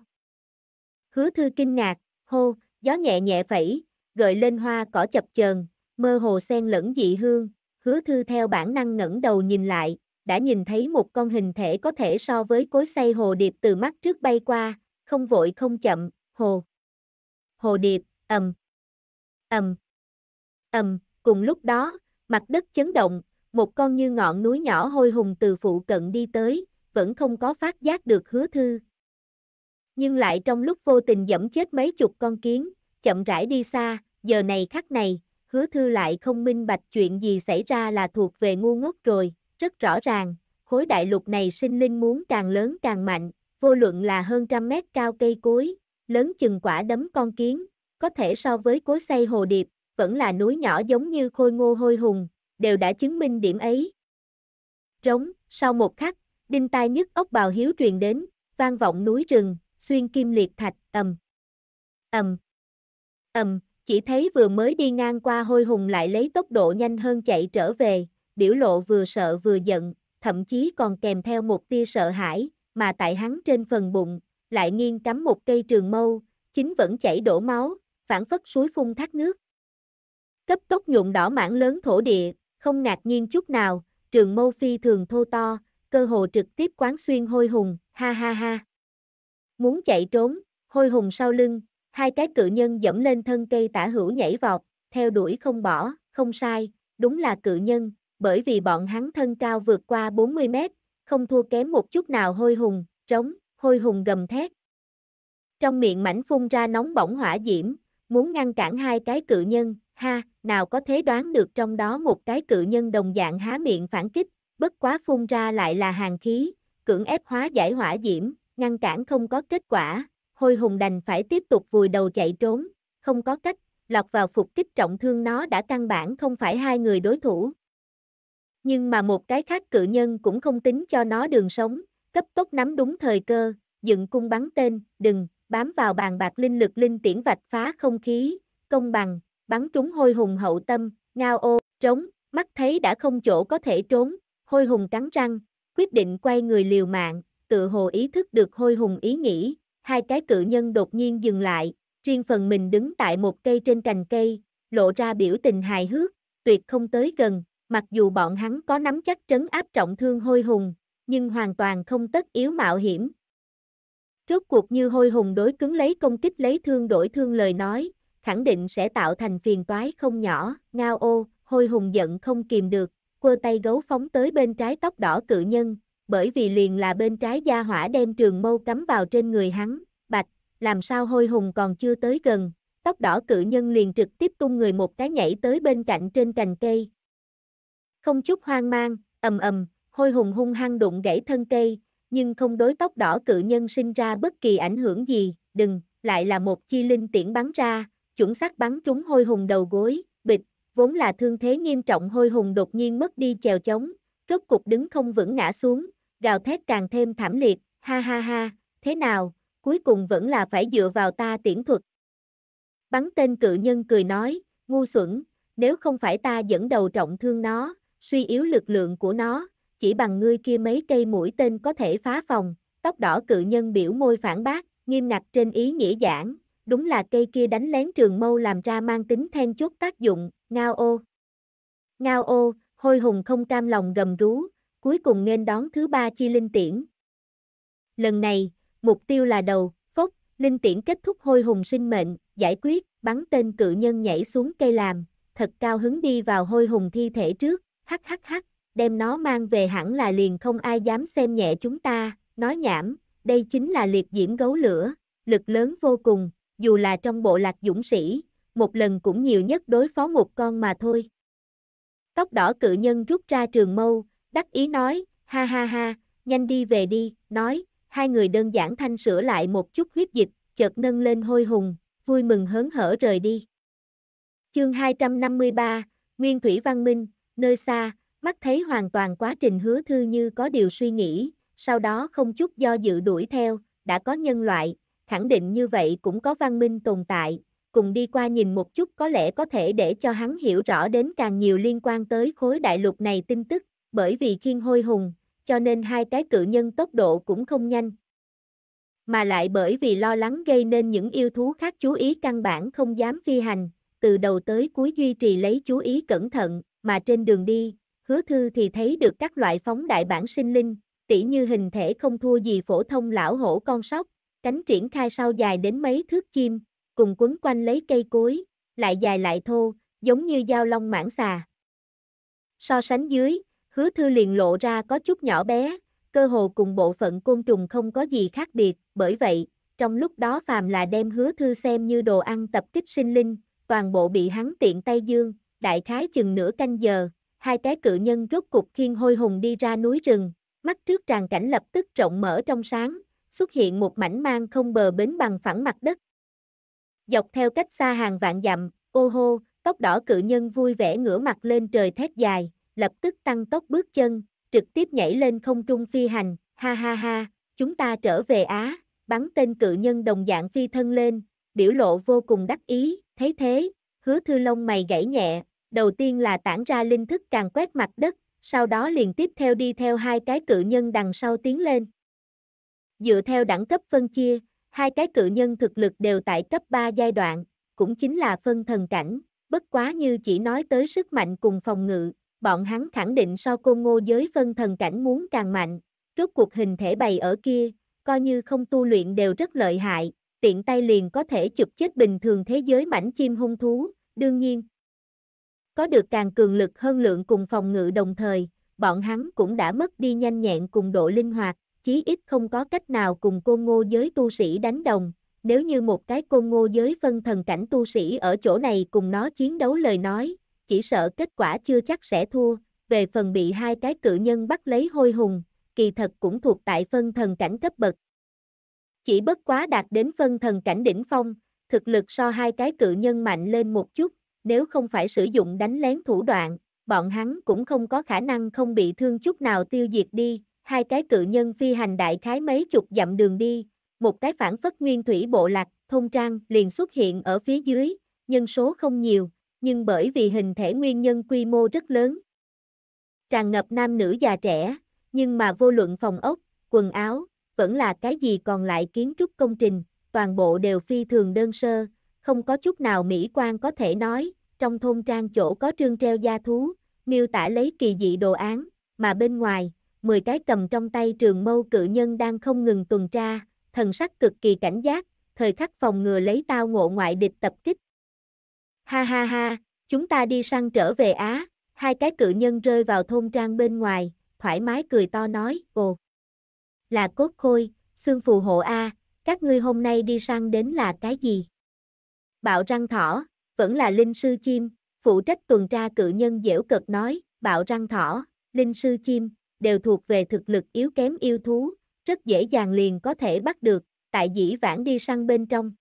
Hứa thư kinh ngạc, hô, gió nhẹ nhẹ phẩy, gợi lên hoa cỏ chập chờn, mơ hồ sen lẫn dị hương, hứa thư theo bản năng ngẩng đầu nhìn lại, đã nhìn thấy một con hình thể có thể so với cối xay hồ điệp từ mắt trước bay qua, không vội không chậm, hồ. Hồ điệp, ầm. Ầm. Ầm, cùng lúc đó, mặt đất chấn động, một con như ngọn núi nhỏ hôi hùng từ phụ cận đi tới, vẫn không có phát giác được hứa thư. Nhưng lại trong lúc vô tình dẫm chết mấy chục con kiến, chậm rãi đi xa, giờ này khắc này, hứa thư lại không minh bạch chuyện gì xảy ra là thuộc về ngu ngốc rồi rất rõ ràng, khối đại lục này sinh linh muốn càng lớn càng mạnh, vô luận là hơn trăm mét cao cây cối, lớn chừng quả đấm con kiến, có thể so với cối xây hồ điệp, vẫn là núi nhỏ giống như khôi ngô hôi hùng, đều đã chứng minh điểm ấy. Rống, sau một khắc, đinh tai nhức ốc bào hiếu truyền đến, vang vọng núi rừng, xuyên kim liệt thạch, ầm. Ầm. Ầm, chỉ thấy vừa mới đi ngang qua hôi hùng lại lấy tốc độ nhanh hơn chạy trở về, biểu lộ vừa sợ vừa giận, thậm chí còn kèm theo một tia sợ hãi, mà tại hắn trên phần bụng, lại nghiêng cắm một cây trường mâu, chính vẫn chảy đổ máu, phản phất suối phun thác nước. Cấp tốc nhuộm đỏ mảng lớn thổ địa, không ngạc nhiên chút nào, trường mâu phi thường thô to, cơ hồ trực tiếp quán xuyên hôi hùng, ha ha ha. Muốn chạy trốn, hôi hùng sau lưng, hai cái cự nhân dẫm lên thân cây tả hữu nhảy vọt, theo đuổi không bỏ, không sai, đúng là cự nhân, bởi vì bọn hắn thân cao vượt qua 40 mét, không thua kém một chút nào hôi hùng, trống, hôi hùng gầm thét. Trong miệng mảnh phun ra nóng bỏng hỏa diễm, muốn ngăn cản hai cái cự nhân, ha, nào có thế đoán được trong đó một cái cự nhân đồng dạng há miệng phản kích, bất quá phun ra lại là hàng khí, cưỡng ép hóa giải hỏa diễm, ngăn cản không có kết quả, hôi hùng đành phải tiếp tục vùi đầu chạy trốn, không có cách, lọt vào phục kích trọng thương nó đã căn bản không phải hai người đối thủ. Nhưng mà một cái khác cự nhân cũng không tính cho nó đường sống, cấp tốc nắm đúng thời cơ, dựng cung bắn tên, đừng, bám vào bàn bạc linh lực linh tiễn vạch phá không khí, công bằng, bắn trúng hôi hùng hậu tâm, ngao ô, trống, mắt thấy đã không chỗ có thể trốn, hôi hùng cắn răng, quyết định quay người liều mạng, tự hồ ý thức được hôi hùng ý nghĩ, hai cái cự nhân đột nhiên dừng lại, riêng phần mình đứng tại một cây trên cành cây, lộ ra biểu tình hài hước, tuyệt không tới gần, mặc dù bọn hắn có nắm chắc trấn áp trọng thương hôi hùng, nhưng hoàn toàn không tất yếu mạo hiểm. Rốt cuộc như hôi hùng đối cứng lấy công kích lấy thương đổi thương lời nói, khẳng định sẽ tạo thành phiền toái không nhỏ, ngao ô, hôi hùng giận không kìm được, quơ tay gấu phóng tới bên trái tóc đỏ cự nhân, bởi vì liền là bên trái gia hỏa đem trường mâu cắm vào trên người hắn, bạch, làm sao hôi hùng còn chưa tới gần, tóc đỏ cự nhân liền trực tiếp tung người một cái nhảy tới bên cạnh trên cành cây, không chút hoang mang, ầm ầm, hôi hùng hung hăng đụng gãy thân cây, nhưng không đối tóc đỏ cự nhân sinh ra bất kỳ ảnh hưởng gì, đừng, lại là một chi linh tiễn bắn ra, chuẩn xác bắn trúng hôi hùng đầu gối, bịch, vốn là thương thế nghiêm trọng hôi hùng đột nhiên mất đi chèo chống, rốt cục đứng không vững ngã xuống, gào thét càng thêm thảm liệt, ha ha ha, thế nào, cuối cùng vẫn là phải dựa vào ta tiễn thuật. Bắn tên cự nhân cười nói, ngu xuẩn, nếu không phải ta dẫn đầu trọng thương nó, suy yếu lực lượng của nó, chỉ bằng ngươi kia mấy cây mũi tên có thể phá phòng, tóc đỏ cự nhân biểu môi phản bác, nghiêm ngặt trên ý nghĩa giảng, đúng là cây kia đánh lén trường mâu làm ra mang tính then chốt tác dụng, ngao ô. Ngao ô, hôi hùng không cam lòng gầm rú, cuối cùng nên đón thứ ba chi linh tiễn. Lần này, mục tiêu là đầu, phốc, linh tiễn kết thúc hôi hùng sinh mệnh, giải quyết, bắn tên cự nhân nhảy xuống cây làm, thật cao hứng đi vào hôi hùng thi thể trước, hắc hắc hắc, đem nó mang về hẳn là liền không ai dám xem nhẹ chúng ta, nói nhảm, đây chính là liệt diễm gấu lửa, lực lớn vô cùng, dù là trong bộ lạc dũng sĩ, một lần cũng nhiều nhất đối phó một con mà thôi. Tóc đỏ cự nhân rút ra trường mâu, đắc ý nói, ha ha ha, nhanh đi về đi, nói, hai người đơn giản thanh sửa lại một chút huyết dịch, chợt nâng lên hôi hùng, vui mừng hớn hở rời đi. Chương 253, Nguyên Thủy Văn Minh, nơi xa, mắt thấy hoàn toàn quá trình hứa thư như có điều suy nghĩ, sau đó không chút do dự đuổi theo, đã có nhân loại, khẳng định như vậy cũng có văn minh tồn tại, cùng đi qua nhìn một chút có lẽ có thể để cho hắn hiểu rõ đến càng nhiều liên quan tới khối đại lục này tin tức, bởi vì khiên hôi hùng, cho nên hai cái cự nhân tốc độ cũng không nhanh. Mà lại bởi vì lo lắng gây nên những yêu thú khác chú ý căn bản không dám phi hành, từ đầu tới cuối duy trì lấy chú ý cẩn thận, mà trên đường đi, hứa thư thì thấy được các loại phóng đại bản sinh linh, tỉ như hình thể không thua gì phổ thông lão hổ con sóc, cánh triển khai sau dài đến mấy thước chim, cùng quấn quanh lấy cây cối, lại dài lại thô, giống như dao long mãng xà. So sánh dưới, hứa thư liền lộ ra có chút nhỏ bé, cơ hồ cùng bộ phận côn trùng không có gì khác biệt, bởi vậy, trong lúc đó phàm là đem hứa thư xem như đồ ăn tập kích sinh linh, toàn bộ bị hắn tiện tay dương, đại khái chừng nửa canh giờ, hai cái cự nhân rốt cục khiên hôi hùng đi ra núi rừng, mắt trước tràn cảnh lập tức rộng mở trong sáng, xuất hiện một mảnh mang không bờ bến bằng phẳng mặt đất. Dọc theo cách xa hàng vạn dặm, ô hô, tóc đỏ cự nhân vui vẻ ngửa mặt lên trời thét dài, lập tức tăng tốc bước chân, trực tiếp nhảy lên không trung phi hành, ha ha ha, chúng ta trở về Á, bắn tên cự nhân đồng dạng phi thân lên, biểu lộ vô cùng đắc ý, thấy thế, hứa thư lông mày gãy nhẹ, đầu tiên là tản ra linh thức càng quét mặt đất, sau đó liền tiếp theo đi theo hai cái cự nhân đằng sau tiến lên. Dựa theo đẳng cấp phân chia, hai cái cự nhân thực lực đều tại cấp 3 giai đoạn, cũng chính là phân thần cảnh, bất quá như chỉ nói tới sức mạnh cùng phòng ngự, bọn hắn khẳng định so cô ngô giới phân thần cảnh muốn càng mạnh, trước cuộc hình thể bày ở kia, coi như không tu luyện đều rất lợi hại, tiện tay liền có thể chụp chết bình thường thế giới mảnh chim hung thú, đương nhiên, có được càng cường lực hơn lượng cùng phòng ngự đồng thời, bọn hắn cũng đã mất đi nhanh nhẹn cùng độ linh hoạt, chí ít không có cách nào cùng cô ngô giới tu sĩ đánh đồng. Nếu như một cái cô ngô giới phân thần cảnh tu sĩ ở chỗ này cùng nó chiến đấu lời nói, chỉ sợ kết quả chưa chắc sẽ thua, về phần bị hai cái cự nhân bắt lấy hôi hùng, kỳ thật cũng thuộc tại phân thần cảnh cấp bậc. Chỉ bất quá đạt đến phân thần cảnh đỉnh phong, thực lực so hai cái cự nhân mạnh lên một chút, nếu không phải sử dụng đánh lén thủ đoạn, bọn hắn cũng không có khả năng không bị thương chút nào tiêu diệt đi, hai cái cự nhân phi hành đại khái mấy chục dặm đường đi, một cái phản phất nguyên thủy bộ lạc, thôn trang liền xuất hiện ở phía dưới, nhân số không nhiều, nhưng bởi vì hình thể nguyên nhân quy mô rất lớn. Tràn ngập nam nữ già trẻ, nhưng mà vô luận phòng ốc, quần áo, vẫn là cái gì còn lại kiến trúc công trình, toàn bộ đều phi thường đơn sơ, không có chút nào mỹ quan có thể nói, trong thôn trang chỗ có trương treo gia thú, miêu tả lấy kỳ dị đồ án, mà bên ngoài, 10 cái cầm trong tay trường mâu cự nhân đang không ngừng tuần tra, thần sắc cực kỳ cảnh giác, thời khắc phòng ngừa lấy tao ngộ ngoại địch tập kích. Ha ha ha, chúng ta đi săn trở về Á, hai cái cự nhân rơi vào thôn trang bên ngoài, thoải mái cười to nói, ồ. Là cốt khôi, xương phù hộ A, các ngươi hôm nay đi săn đến là cái gì? bạo răng thỏ, vẫn là linh sư chim, phụ trách tuần tra cự nhân dễu cực nói, bạo răng thỏ, linh sư chim, đều thuộc về thực lực yếu kém yêu thú, rất dễ dàng liền có thể bắt được, tại dĩ vãng đi săn bên trong.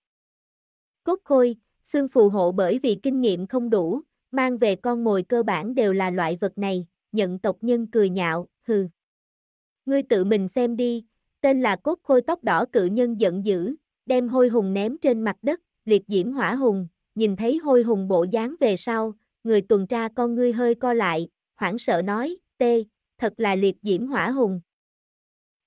Cốt khôi, xương phù hộ bởi vì kinh nghiệm không đủ, mang về con mồi cơ bản đều là loại vật này, nhận tộc nhân cười nhạo, hừ. Ngươi tự mình xem đi, tên là cốt khôi tóc đỏ cự nhân giận dữ, đem hôi hùng ném trên mặt đất, liệt diễm hỏa hùng, nhìn thấy hôi hùng bộ dáng về sau, người tuần tra con ngươi hơi co lại, hoảng sợ nói, tê, thật là liệt diễm hỏa hùng.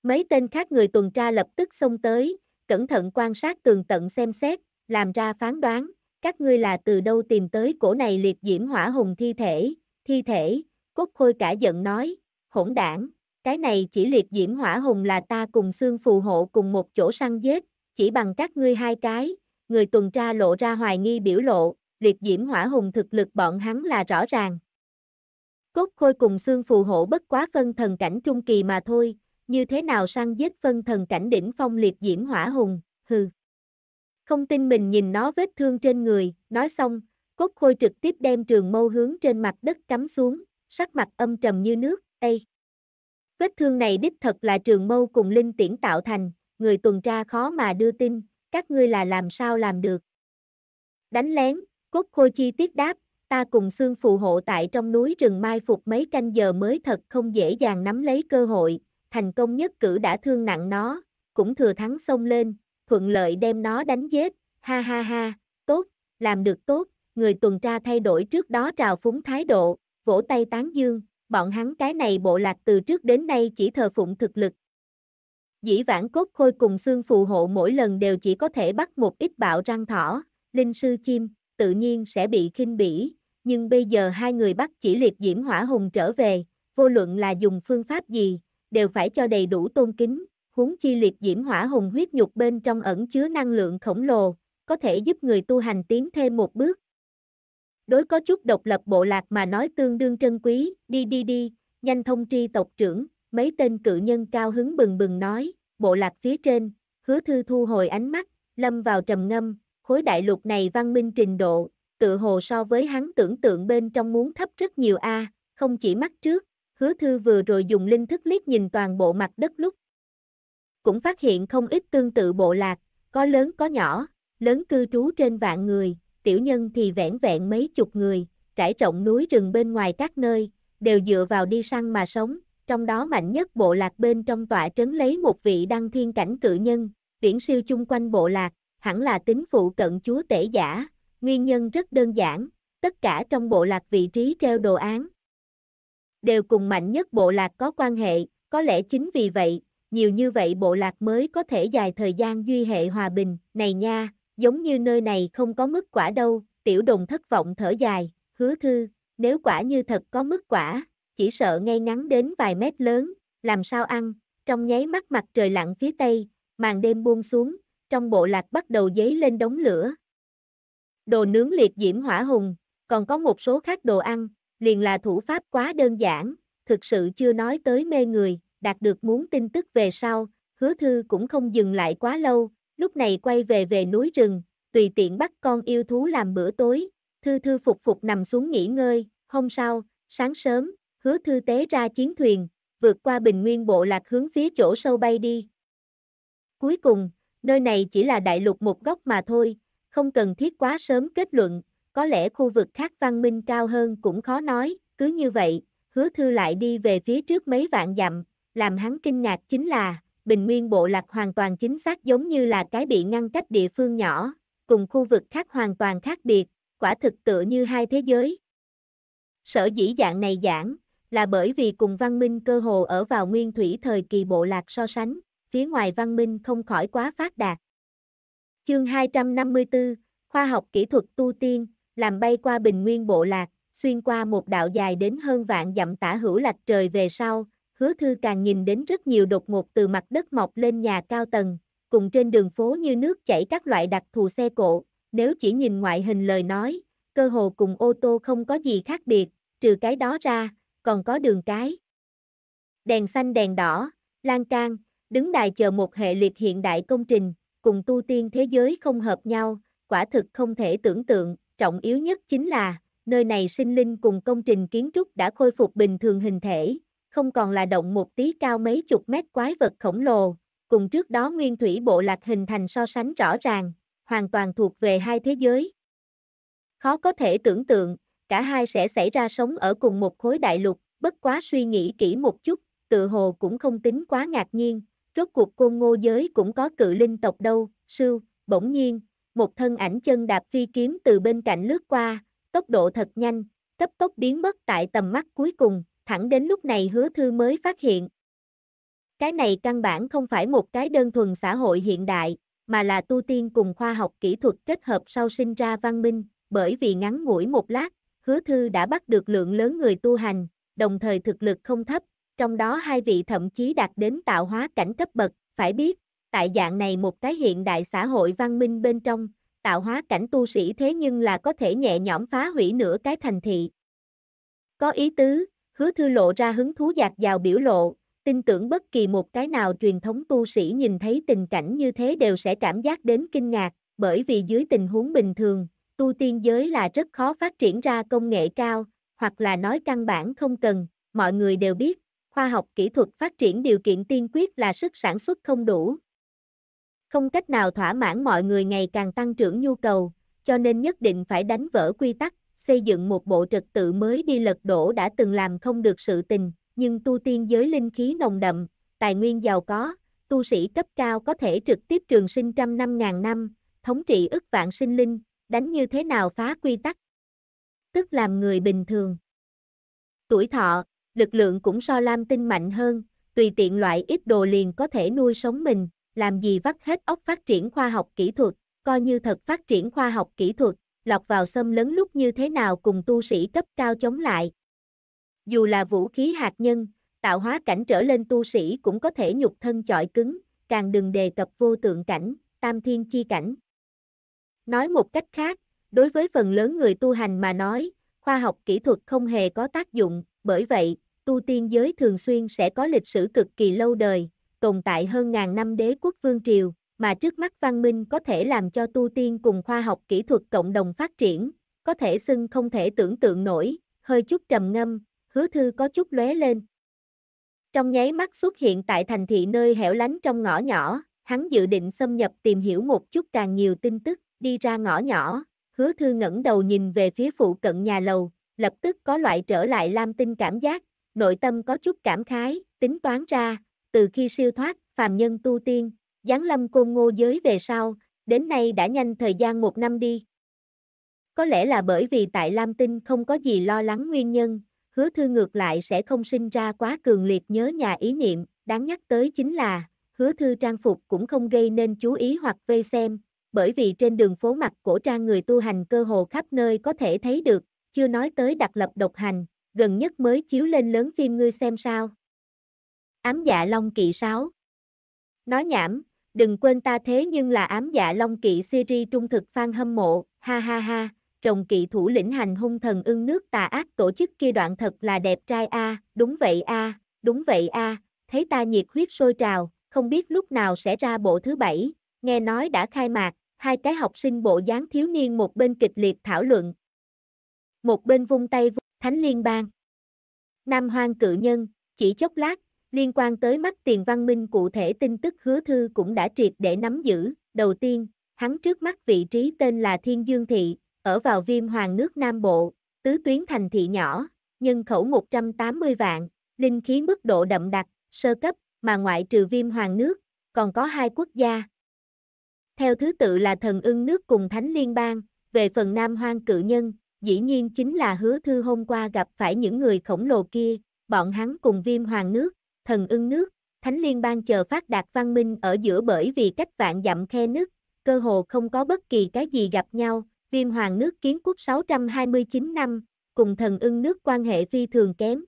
Mấy tên khác người tuần tra lập tức xông tới, cẩn thận quan sát tường tận xem xét, làm ra phán đoán, các ngươi là từ đâu tìm tới cổ này liệt diễm hỏa hùng thi thể, thi thể, cốt khôi cả giận nói, hỗn đảng, cái này chỉ liệt diễm hỏa hùng là ta cùng xương phù hộ cùng một chỗ săn giết, chỉ bằng các ngươi hai cái, người tuần tra lộ ra hoài nghi biểu lộ, liệt diễm hỏa hùng thực lực bọn hắn là rõ ràng. Cốt khôi cùng xương phù hộ bất quá phân thần cảnh trung kỳ mà thôi, như thế nào săn giết phân thần cảnh đỉnh phong liệt diễm hỏa hùng, hừ. Không tin mình nhìn nó vết thương trên người, nói xong, cốt khôi trực tiếp đem trường mâu hướng trên mặt đất cắm xuống, sắc mặt âm trầm như nước, Ê! Vết thương này đích thật là trường mâu cùng linh tiễn tạo thành, người tuần tra khó mà đưa tin, các ngươi là làm sao làm được. Đánh lén, cốt khôi chi tiết đáp, ta cùng xương phù hộ tại trong núi rừng mai phục mấy canh giờ mới thật không dễ dàng nắm lấy cơ hội, thành công nhất cử đã thương nặng nó, cũng thừa thắng xông lên, thuận lợi đem nó đánh giết, ha ha ha, tốt, làm được tốt, người tuần tra thay đổi trước đó trào phúng thái độ, vỗ tay tán dương, bọn hắn cái này bộ lạc từ trước đến nay chỉ thờ phụng thực lực, Dĩ vãng cốt khôi cùng xương phù hộ mỗi lần đều chỉ có thể bắt một ít bạo răng thỏ, linh sư chim, tự nhiên sẽ bị khinh bỉ, nhưng bây giờ hai người bắt chỉ liệt diễm hỏa hùng trở về, vô luận là dùng phương pháp gì, đều phải cho đầy đủ tôn kính, huống chi liệt diễm hỏa hùng huyết nhục bên trong ẩn chứa năng lượng khổng lồ, có thể giúp người tu hành tiến thêm một bước. Đối có chút độc lập bộ lạc mà nói tương đương trân quý, đi đi đi, nhanh thông tri tộc trưởng, mấy tên cự nhân cao hứng bừng bừng nói, bộ lạc phía trên, hứa thư thu hồi ánh mắt, lâm vào trầm ngâm, khối đại lục này văn minh trình độ, tự hồ so với hắn tưởng tượng bên trong muốn thấp rất nhiều a, không chỉ mắt trước, hứa thư vừa rồi dùng linh thức liếc nhìn toàn bộ mặt đất lúc. Cũng phát hiện không ít tương tự bộ lạc, có lớn có nhỏ, lớn cư trú trên vạn người, tiểu nhân thì vẻn vẹn mấy chục người, trải rộng núi rừng bên ngoài các nơi, đều dựa vào đi săn mà sống, trong đó mạnh nhất bộ lạc bên trong tọa trấn lấy một vị đăng thiên cảnh cự nhân, viễn siêu chung quanh bộ lạc, hẳn là tính phụ cận chúa tể giả, nguyên nhân rất đơn giản, tất cả trong bộ lạc vị trí treo đồ án. Đều cùng mạnh nhất bộ lạc có quan hệ, có lẽ chính vì vậy, nhiều như vậy bộ lạc mới có thể dài thời gian duy hệ hòa bình, này nha, giống như nơi này không có mức quả đâu, tiểu đồng thất vọng thở dài, hứa thư, nếu quả như thật có mức quả, chỉ sợ ngay ngắn đến vài mét lớn, làm sao ăn, trong nháy mắt mặt trời lặn phía tây, màn đêm buông xuống, trong bộ lạc bắt đầu dấy lên đống lửa. Đồ nướng liệt diễm hỏa hùng, còn có một số khác đồ ăn, liền là thủ pháp quá đơn giản, thực sự chưa nói tới mê người, đạt được muốn tin tức về sau, hứa thư cũng không dừng lại quá lâu, lúc này quay về về núi rừng, tùy tiện bắt con yêu thú làm bữa tối, thư thư phục phục nằm xuống nghỉ ngơi, hôm sau, sáng sớm, hứa thư tế ra chiến thuyền, vượt qua bình nguyên bộ lạc hướng phía chỗ sâu bay đi. Cuối cùng, nơi này chỉ là đại lục một góc mà thôi, không cần thiết quá sớm kết luận, có lẽ khu vực khác văn minh cao hơn cũng khó nói, cứ như vậy, hứa thư lại đi về phía trước mấy vạn dặm, làm hắn kinh ngạc chính là, bình nguyên bộ lạc hoàn toàn chính xác giống như là cái bị ngăn cách địa phương nhỏ, cùng khu vực khác hoàn toàn khác biệt, quả thực tựa như hai thế giới. Sở dĩ dạng này giảng, là bởi vì cùng văn minh cơ hồ ở vào nguyên thủy thời kỳ bộ lạc so sánh, phía ngoài văn minh không khỏi quá phát đạt. Chương 254, khoa học kỹ thuật tu tiên, làm bay qua bình nguyên bộ lạc, xuyên qua một đạo dài đến hơn vạn dặm tả hữu lạch trời về sau, hứa thư càng nhìn đến rất nhiều đột ngột từ mặt đất mọc lên nhà cao tầng, cùng trên đường phố như nước chảy các loại đặc thù xe cộ, nếu chỉ nhìn ngoại hình lời nói, cơ hồ cùng ô tô không có gì khác biệt, trừ cái đó ra, còn có đường cái. Đèn xanh đèn đỏ, lan can, đứng đài chờ một hệ liệt hiện đại công trình, cùng tu tiên thế giới không hợp nhau, quả thực không thể tưởng tượng, trọng yếu nhất chính là, nơi này sinh linh cùng công trình kiến trúc đã khôi phục bình thường hình thể, không còn là động một tí cao mấy chục mét quái vật khổng lồ, cùng trước đó nguyên thủy bộ lạc hình thành so sánh rõ ràng, hoàn toàn thuộc về hai thế giới. Khó có thể tưởng tượng, cả hai sẽ xảy ra sống ở cùng một khối đại lục, bất quá suy nghĩ kỹ một chút, tự hồ cũng không tính quá ngạc nhiên, rốt cuộc côn ngô giới cũng có cự linh tộc đâu, sưu, bỗng nhiên, một thân ảnh chân đạp phi kiếm từ bên cạnh lướt qua, tốc độ thật nhanh, cấp tốc biến mất tại tầm mắt cuối cùng, thẳng đến lúc này hứa thư mới phát hiện. Cái này căn bản không phải một cái đơn thuần xã hội hiện đại, mà là tu tiên cùng khoa học kỹ thuật kết hợp sau sinh ra văn minh, bởi vì ngắn ngủi một lát, hứa thư đã bắt được lượng lớn người tu hành, đồng thời thực lực không thấp, trong đó hai vị thậm chí đạt đến tạo hóa cảnh cấp bậc, phải biết, tại dạng này một cái hiện đại xã hội văn minh bên trong, tạo hóa cảnh tu sĩ thế nhưng là có thể nhẹ nhõm phá hủy nửa cái thành thị. Có ý tứ, hứa thư lộ ra hứng thú dạt dào biểu lộ, tin tưởng bất kỳ một cái nào truyền thống tu sĩ nhìn thấy tình cảnh như thế đều sẽ cảm giác đến kinh ngạc, bởi vì dưới tình huống bình thường, tu tiên giới là rất khó phát triển ra công nghệ cao, hoặc là nói căn bản không cần, mọi người đều biết, khoa học kỹ thuật phát triển điều kiện tiên quyết là sức sản xuất không đủ. Không cách nào thỏa mãn mọi người ngày càng tăng trưởng nhu cầu, cho nên nhất định phải đánh vỡ quy tắc, xây dựng một bộ trật tự mới đi lật đổ đã từng làm không được sự tình, nhưng tu tiên giới linh khí nồng đậm, tài nguyên giàu có, tu sĩ cấp cao có thể trực tiếp trường sinh trăm năm ngàn năm, thống trị ức vạn sinh linh, đánh như thế nào phá quy tắc. Tức làm người bình thường. Tuổi thọ, lực lượng cũng so lam tinh mạnh hơn, tùy tiện loại ít đồ liền có thể nuôi sống mình, làm gì vắt hết óc phát triển khoa học kỹ thuật, coi như thật phát triển khoa học kỹ thuật, lọc vào xâm lấn lúc như thế nào cùng tu sĩ cấp cao chống lại. Dù là vũ khí hạt nhân, tạo hóa cảnh trở lên tu sĩ cũng có thể nhục thân chọi cứng, càng đừng đề cập vô tượng cảnh, tam thiên chi cảnh. Nói một cách khác, đối với phần lớn người tu hành mà nói, khoa học kỹ thuật không hề có tác dụng, bởi vậy, tu tiên giới thường xuyên sẽ có lịch sử cực kỳ lâu đời, tồn tại hơn ngàn năm đế quốc vương triều, mà trước mắt văn minh có thể làm cho tu tiên cùng khoa học kỹ thuật cộng đồng phát triển, có thể xưng không thể tưởng tượng nổi, hơi chút trầm ngâm, hứa thư có chút lóe lên. Trong nháy mắt xuất hiện tại thành thị nơi hẻo lánh trong ngõ nhỏ, hắn dự định xâm nhập tìm hiểu một chút càng nhiều tin tức, đi ra ngõ nhỏ, hứa thư ngẩng đầu nhìn về phía phụ cận nhà lầu, lập tức có loại trở lại lam tinh cảm giác, nội tâm có chút cảm khái, tính toán ra, từ khi siêu thoát, phàm nhân tu tiên, giáng lâm côn ngô giới về sau, đến nay đã nhanh thời gian một năm đi. Có lẽ là bởi vì tại Lam Tinh không có gì lo lắng nguyên nhân, hứa thư ngược lại sẽ không sinh ra quá cường liệt nhớ nhà ý niệm, đáng nhắc tới chính là, hứa thư trang phục cũng không gây nên chú ý hoặc vây xem, bởi vì trên đường phố mặt cổ trang người tu hành cơ hồ khắp nơi có thể thấy được, chưa nói tới đặc lập độc hành, gần nhất mới chiếu lên lớn phim ngươi xem sao. Ám dạ Long Kỵ 6 Nói nhảm, đừng quên ta thế nhưng là ám dạ Long Kỵ series trung thực fan hâm mộ, ha ha ha, trồng kỵ thủ lĩnh hành hung thần ưng nước tà ác tổ chức kia đoạn thật là đẹp trai a, đúng vậy a, đúng vậy a, thấy ta nhiệt huyết sôi trào, không biết lúc nào sẽ ra bộ thứ bảy, nghe nói đã khai mạc, hai cái học sinh bộ dáng thiếu niên một bên kịch liệt thảo luận. Một bên vung tay vung, thánh liên bang. Nam hoang cự nhân, chỉ chốc lát, liên quan tới mắt tiền văn minh cụ thể tin tức hứa thư cũng đã triệt để nắm giữ. Đầu tiên, hắn trước mắt vị trí tên là Thiên Dương Thị, ở vào viêm hoàng nước Nam Bộ, tứ tuyến thành thị nhỏ, nhân khẩu 180 vạn, linh khí mức độ đậm đặc, sơ cấp, mà ngoại trừ viêm hoàng nước, còn có hai quốc gia, theo thứ tự là thần ưng nước cùng thánh liên bang, về phần nam hoang cự nhân, dĩ nhiên chính là hứa thư hôm qua gặp phải những người khổng lồ kia, bọn hắn cùng viêm hoàng nước, thần ưng nước, thánh liên bang chờ phát đạt văn minh ở giữa bởi vì cách vạn dặm khe nước, cơ hồ không có bất kỳ cái gì gặp nhau, viêm hoàng nước kiến quốc 629 năm, cùng thần ưng nước quan hệ phi thường kém.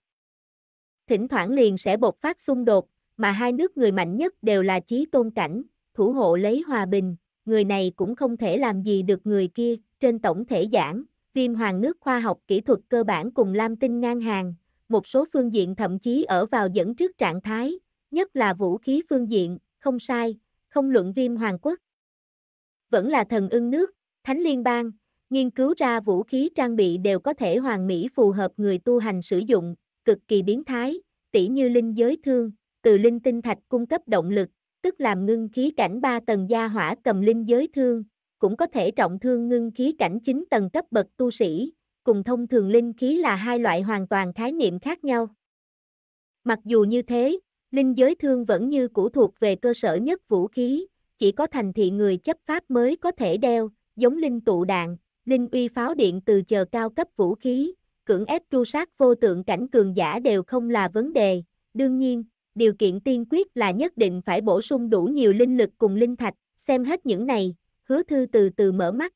Thỉnh thoảng liền sẽ bột phát xung đột, mà hai nước người mạnh nhất đều là trí tôn cảnh, thủ hộ lấy hòa bình, người này cũng không thể làm gì được người kia, trên tổng thể giảng, viêm hoàng nước khoa học kỹ thuật cơ bản cùng Lam Tinh ngang hàng, một số phương diện thậm chí ở vào dẫn trước trạng thái, nhất là vũ khí phương diện, không sai, không luận viêm hoàng quốc. Vẫn là thần ưng nước, thánh liên bang, nghiên cứu ra vũ khí trang bị đều có thể hoàn mỹ phù hợp người tu hành sử dụng, cực kỳ biến thái, tỉ như linh giới thương, từ linh tinh thạch cung cấp động lực, tức làm ngưng khí cảnh 3 tầng gia hỏa cầm linh giới thương, cũng có thể trọng thương ngưng khí cảnh 9 tầng cấp bậc tu sĩ, cùng thông thường linh khí là hai loại hoàn toàn khái niệm khác nhau. Mặc dù như thế, linh giới thương vẫn như cũ thuộc về cơ sở nhất vũ khí, chỉ có thành thị người chấp pháp mới có thể đeo, giống linh tụ đạn, linh uy pháo điện từ chờ cao cấp vũ khí, cưỡng ép tru sát vô tượng cảnh cường giả đều không là vấn đề, đương nhiên, điều kiện tiên quyết là nhất định phải bổ sung đủ nhiều linh lực cùng linh thạch, xem hết những này, hứa thư từ từ mở mắt.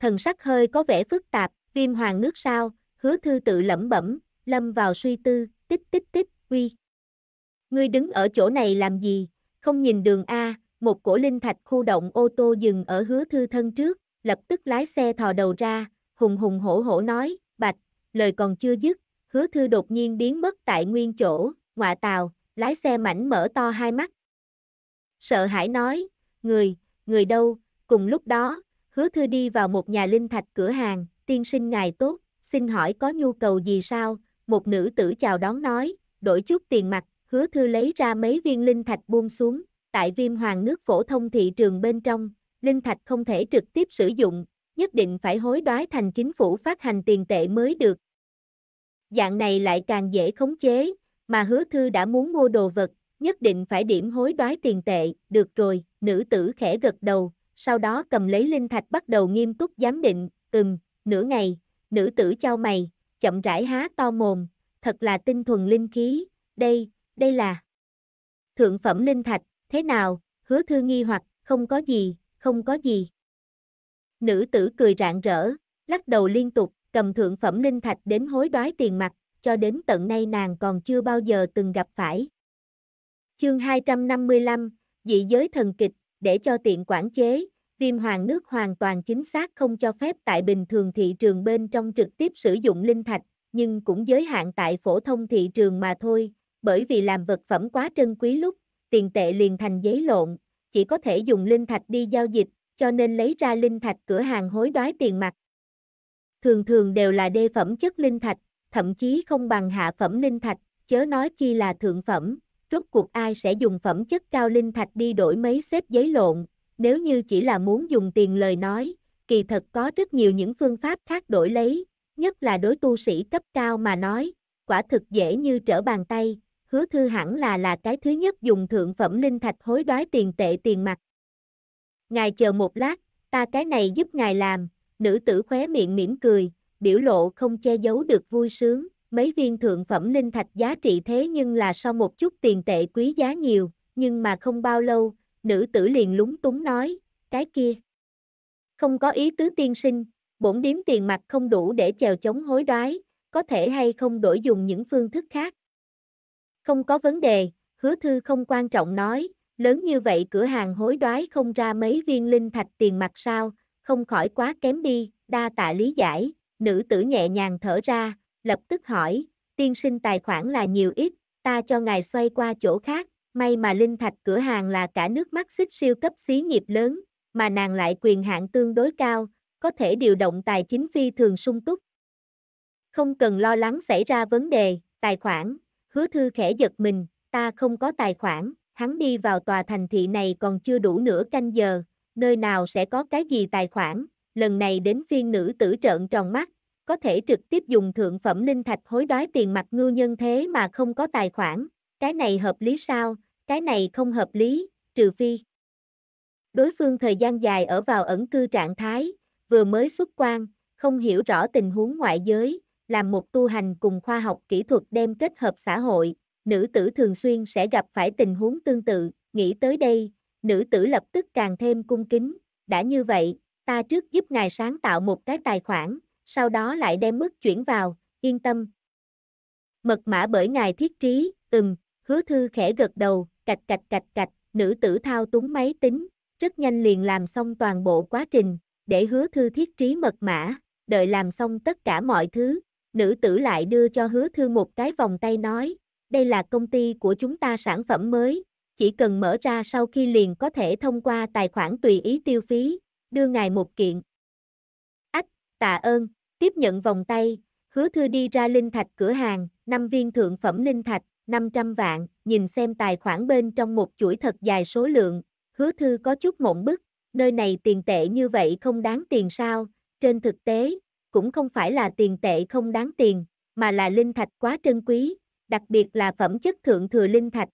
Thần sắc hơi có vẻ phức tạp, viêm hoàng nước sao, hứa thư tự lẩm bẩm, lâm vào suy tư, tích tích tích, uy. Ngươi đứng ở chỗ này làm gì, không nhìn đường A, một cổ linh thạch khu động ô tô dừng ở hứa thư thân trước, lập tức lái xe thò đầu ra, hùng hùng hổ hổ nói, bạch, lời còn chưa dứt, hứa thư đột nhiên biến mất tại nguyên chỗ, Ngoạ tàu, lái xe mảnh mở to hai mắt. Sợ hãi nói, người, người đâu, cùng lúc đó, hứa thư đi vào một nhà linh thạch cửa hàng, tiên sinh ngài tốt, xin hỏi có nhu cầu gì sao, một nữ tử chào đón nói, đổi chút tiền mặt, hứa thư lấy ra mấy viên linh thạch buông xuống, tại viêm hoàng nước phổ thông thị trường bên trong, linh thạch không thể trực tiếp sử dụng, nhất định phải hối đoái thành chính phủ phát hành tiền tệ mới được. Dạng này lại càng dễ khống chế, mà hứa thư đã muốn mua đồ vật, nhất định phải điểm hối đoái tiền tệ, được rồi, nữ tử khẽ gật đầu, sau đó cầm lấy linh thạch bắt đầu nghiêm túc giám định, ừm, nửa ngày, nữ tử trao mày, chậm rãi há to mồm, thật là tinh thuần linh khí, đây, đây là thượng phẩm linh thạch, thế nào, hứa thư nghi hoặc, không có gì, không có gì. Nữ tử cười rạng rỡ, lắc đầu liên tục, cầm thượng phẩm linh thạch đến hối đoái tiền mặt, cho đến tận nay nàng còn chưa bao giờ từng gặp phải. Chương 255, dị giới thần kịch, để cho tiện quản chế, viêm hoàng nước hoàn toàn chính xác không cho phép tại bình thường thị trường bên trong trực tiếp sử dụng linh thạch, nhưng cũng giới hạn tại phổ thông thị trường mà thôi, bởi vì làm vật phẩm quá trân quý lúc, tiền tệ liền thành giấy lộn, chỉ có thể dùng linh thạch đi giao dịch, cho nên lấy ra linh thạch cửa hàng hối đoái tiền mặt. Thường thường đều là đê phẩm chất linh thạch, thậm chí không bằng hạ phẩm linh thạch, chớ nói chi là thượng phẩm, rốt cuộc ai sẽ dùng phẩm chất cao linh thạch đi đổi mấy xếp giấy lộn, nếu như chỉ là muốn dùng tiền lời nói, kỳ thật có rất nhiều những phương pháp khác đổi lấy, nhất là đối tu sĩ cấp cao mà nói, quả thực dễ như trở bàn tay, hứa thư hẳn là là cái thứ nhất dùng thượng phẩm linh thạch hối đoái tiền tệ tiền mặt. Ngài chờ một lát, ta cái này giúp ngài làm, nữ tử khóe miệng mỉm cười, biểu lộ không che giấu được vui sướng, mấy viên thượng phẩm linh thạch giá trị thế nhưng là so một chút tiền tệ quý giá nhiều, nhưng mà không bao lâu, nữ tử liền lúng túng nói, cái kia. Không có ý tứ tiên sinh, bổn điếm tiền mặt không đủ để chèo chống hối đoái, có thể hay không đổi dùng những phương thức khác. Không có vấn đề, hứa thư không quan trọng nói, lớn như vậy cửa hàng hối đoái không ra mấy viên linh thạch tiền mặt sao, không khỏi quá kém đi, đa tạ lý giải, Nữ tử nhẹ nhàng thở ra, lập tức hỏi, tiên sinh tài khoản là nhiều ít, ta cho ngài xoay qua chỗ khác, may mà linh thạch cửa hàng là cả nước mắt xích siêu cấp xí nghiệp lớn, mà nàng lại quyền hạn tương đối cao, có thể điều động tài chính phi thường sung túc. Không cần lo lắng xảy ra vấn đề, tài khoản, hứa thư khẽ giật mình, ta không có tài khoản, hắn đi vào tòa thành thị này còn chưa đủ nửa canh giờ, nơi nào sẽ có cái gì tài khoản, lần này đến phiên nữ tử trợn tròn mắt, có thể trực tiếp dùng thượng phẩm linh thạch hối đoái tiền mặt ngư nhân thế mà không có tài khoản, cái này hợp lý sao, cái này không hợp lý, trừ phi. Đối phương thời gian dài ở vào ẩn cư trạng thái, vừa mới xuất quan, không hiểu rõ tình huống ngoại giới, làm một tu hành cùng khoa học kỹ thuật đem kết hợp xã hội, nữ tử thường xuyên sẽ gặp phải tình huống tương tự, nghĩ tới đây, nữ tử lập tức càng thêm cung kính, đã như vậy, ta trước giúp ngài sáng tạo một cái tài khoản, sau đó lại đem mức chuyển vào, yên tâm. Mật mã bởi ngài thiết trí, ừm, hứa thư khẽ gật đầu, cạch cạch cạch cạch, nữ tử thao túng máy tính, rất nhanh liền làm xong toàn bộ quá trình, để hứa thư thiết trí mật mã, đợi làm xong tất cả mọi thứ, nữ tử lại đưa cho hứa thư một cái vòng tay nói, đây là công ty của chúng ta sản phẩm mới, chỉ cần mở ra sau khi liền có thể thông qua tài khoản tùy ý tiêu phí, đưa ngài một kiện. Ách, tạ ơn, tiếp nhận vòng tay, hứa thư đi ra linh thạch cửa hàng, năm viên thượng phẩm linh thạch, 500 vạn, nhìn xem tài khoản bên trong một chuỗi thật dài số lượng, hứa thư có chút mộng bức, nơi này tiền tệ như vậy không đáng tiền sao, trên thực tế, cũng không phải là tiền tệ không đáng tiền, mà là linh thạch quá trân quý, đặc biệt là phẩm chất thượng thừa linh thạch.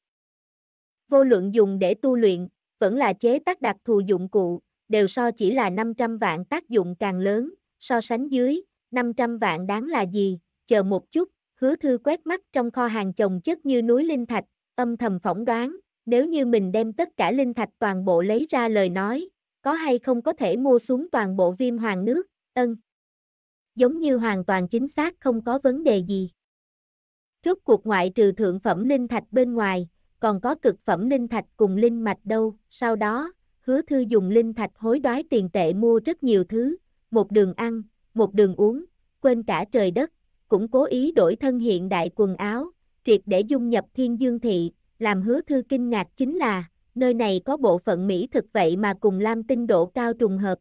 Vô luận dùng để tu luyện, vẫn là chế tác đặc thù dụng cụ, đều so chỉ là 500 vạn tác dụng càng lớn, so sánh dưới, 500 vạn đáng là gì, chờ một chút, hứa thư quét mắt trong kho hàng chồng chất như núi linh thạch, âm thầm phỏng đoán, nếu như mình đem tất cả linh thạch toàn bộ lấy ra lời nói, có hay không có thể mua xuống toàn bộ viêm hoàng nước, ân. Giống như hoàn toàn chính xác không có vấn đề gì. Rốt cuộc ngoại trừ thượng phẩm linh thạch bên ngoài, còn có cực phẩm linh thạch cùng linh mạch đâu, sau đó, hứa thư dùng linh thạch hối đoái tiền tệ mua rất nhiều thứ, một đường ăn, một đường uống, quên cả trời đất, cũng cố ý đổi thân hiện đại quần áo, triệt để dung nhập thiên dương thị, làm hứa thư kinh ngạc chính là, nơi này có bộ phận Mỹ thực vậy mà cùng Lam Tinh độ cao trùng hợp.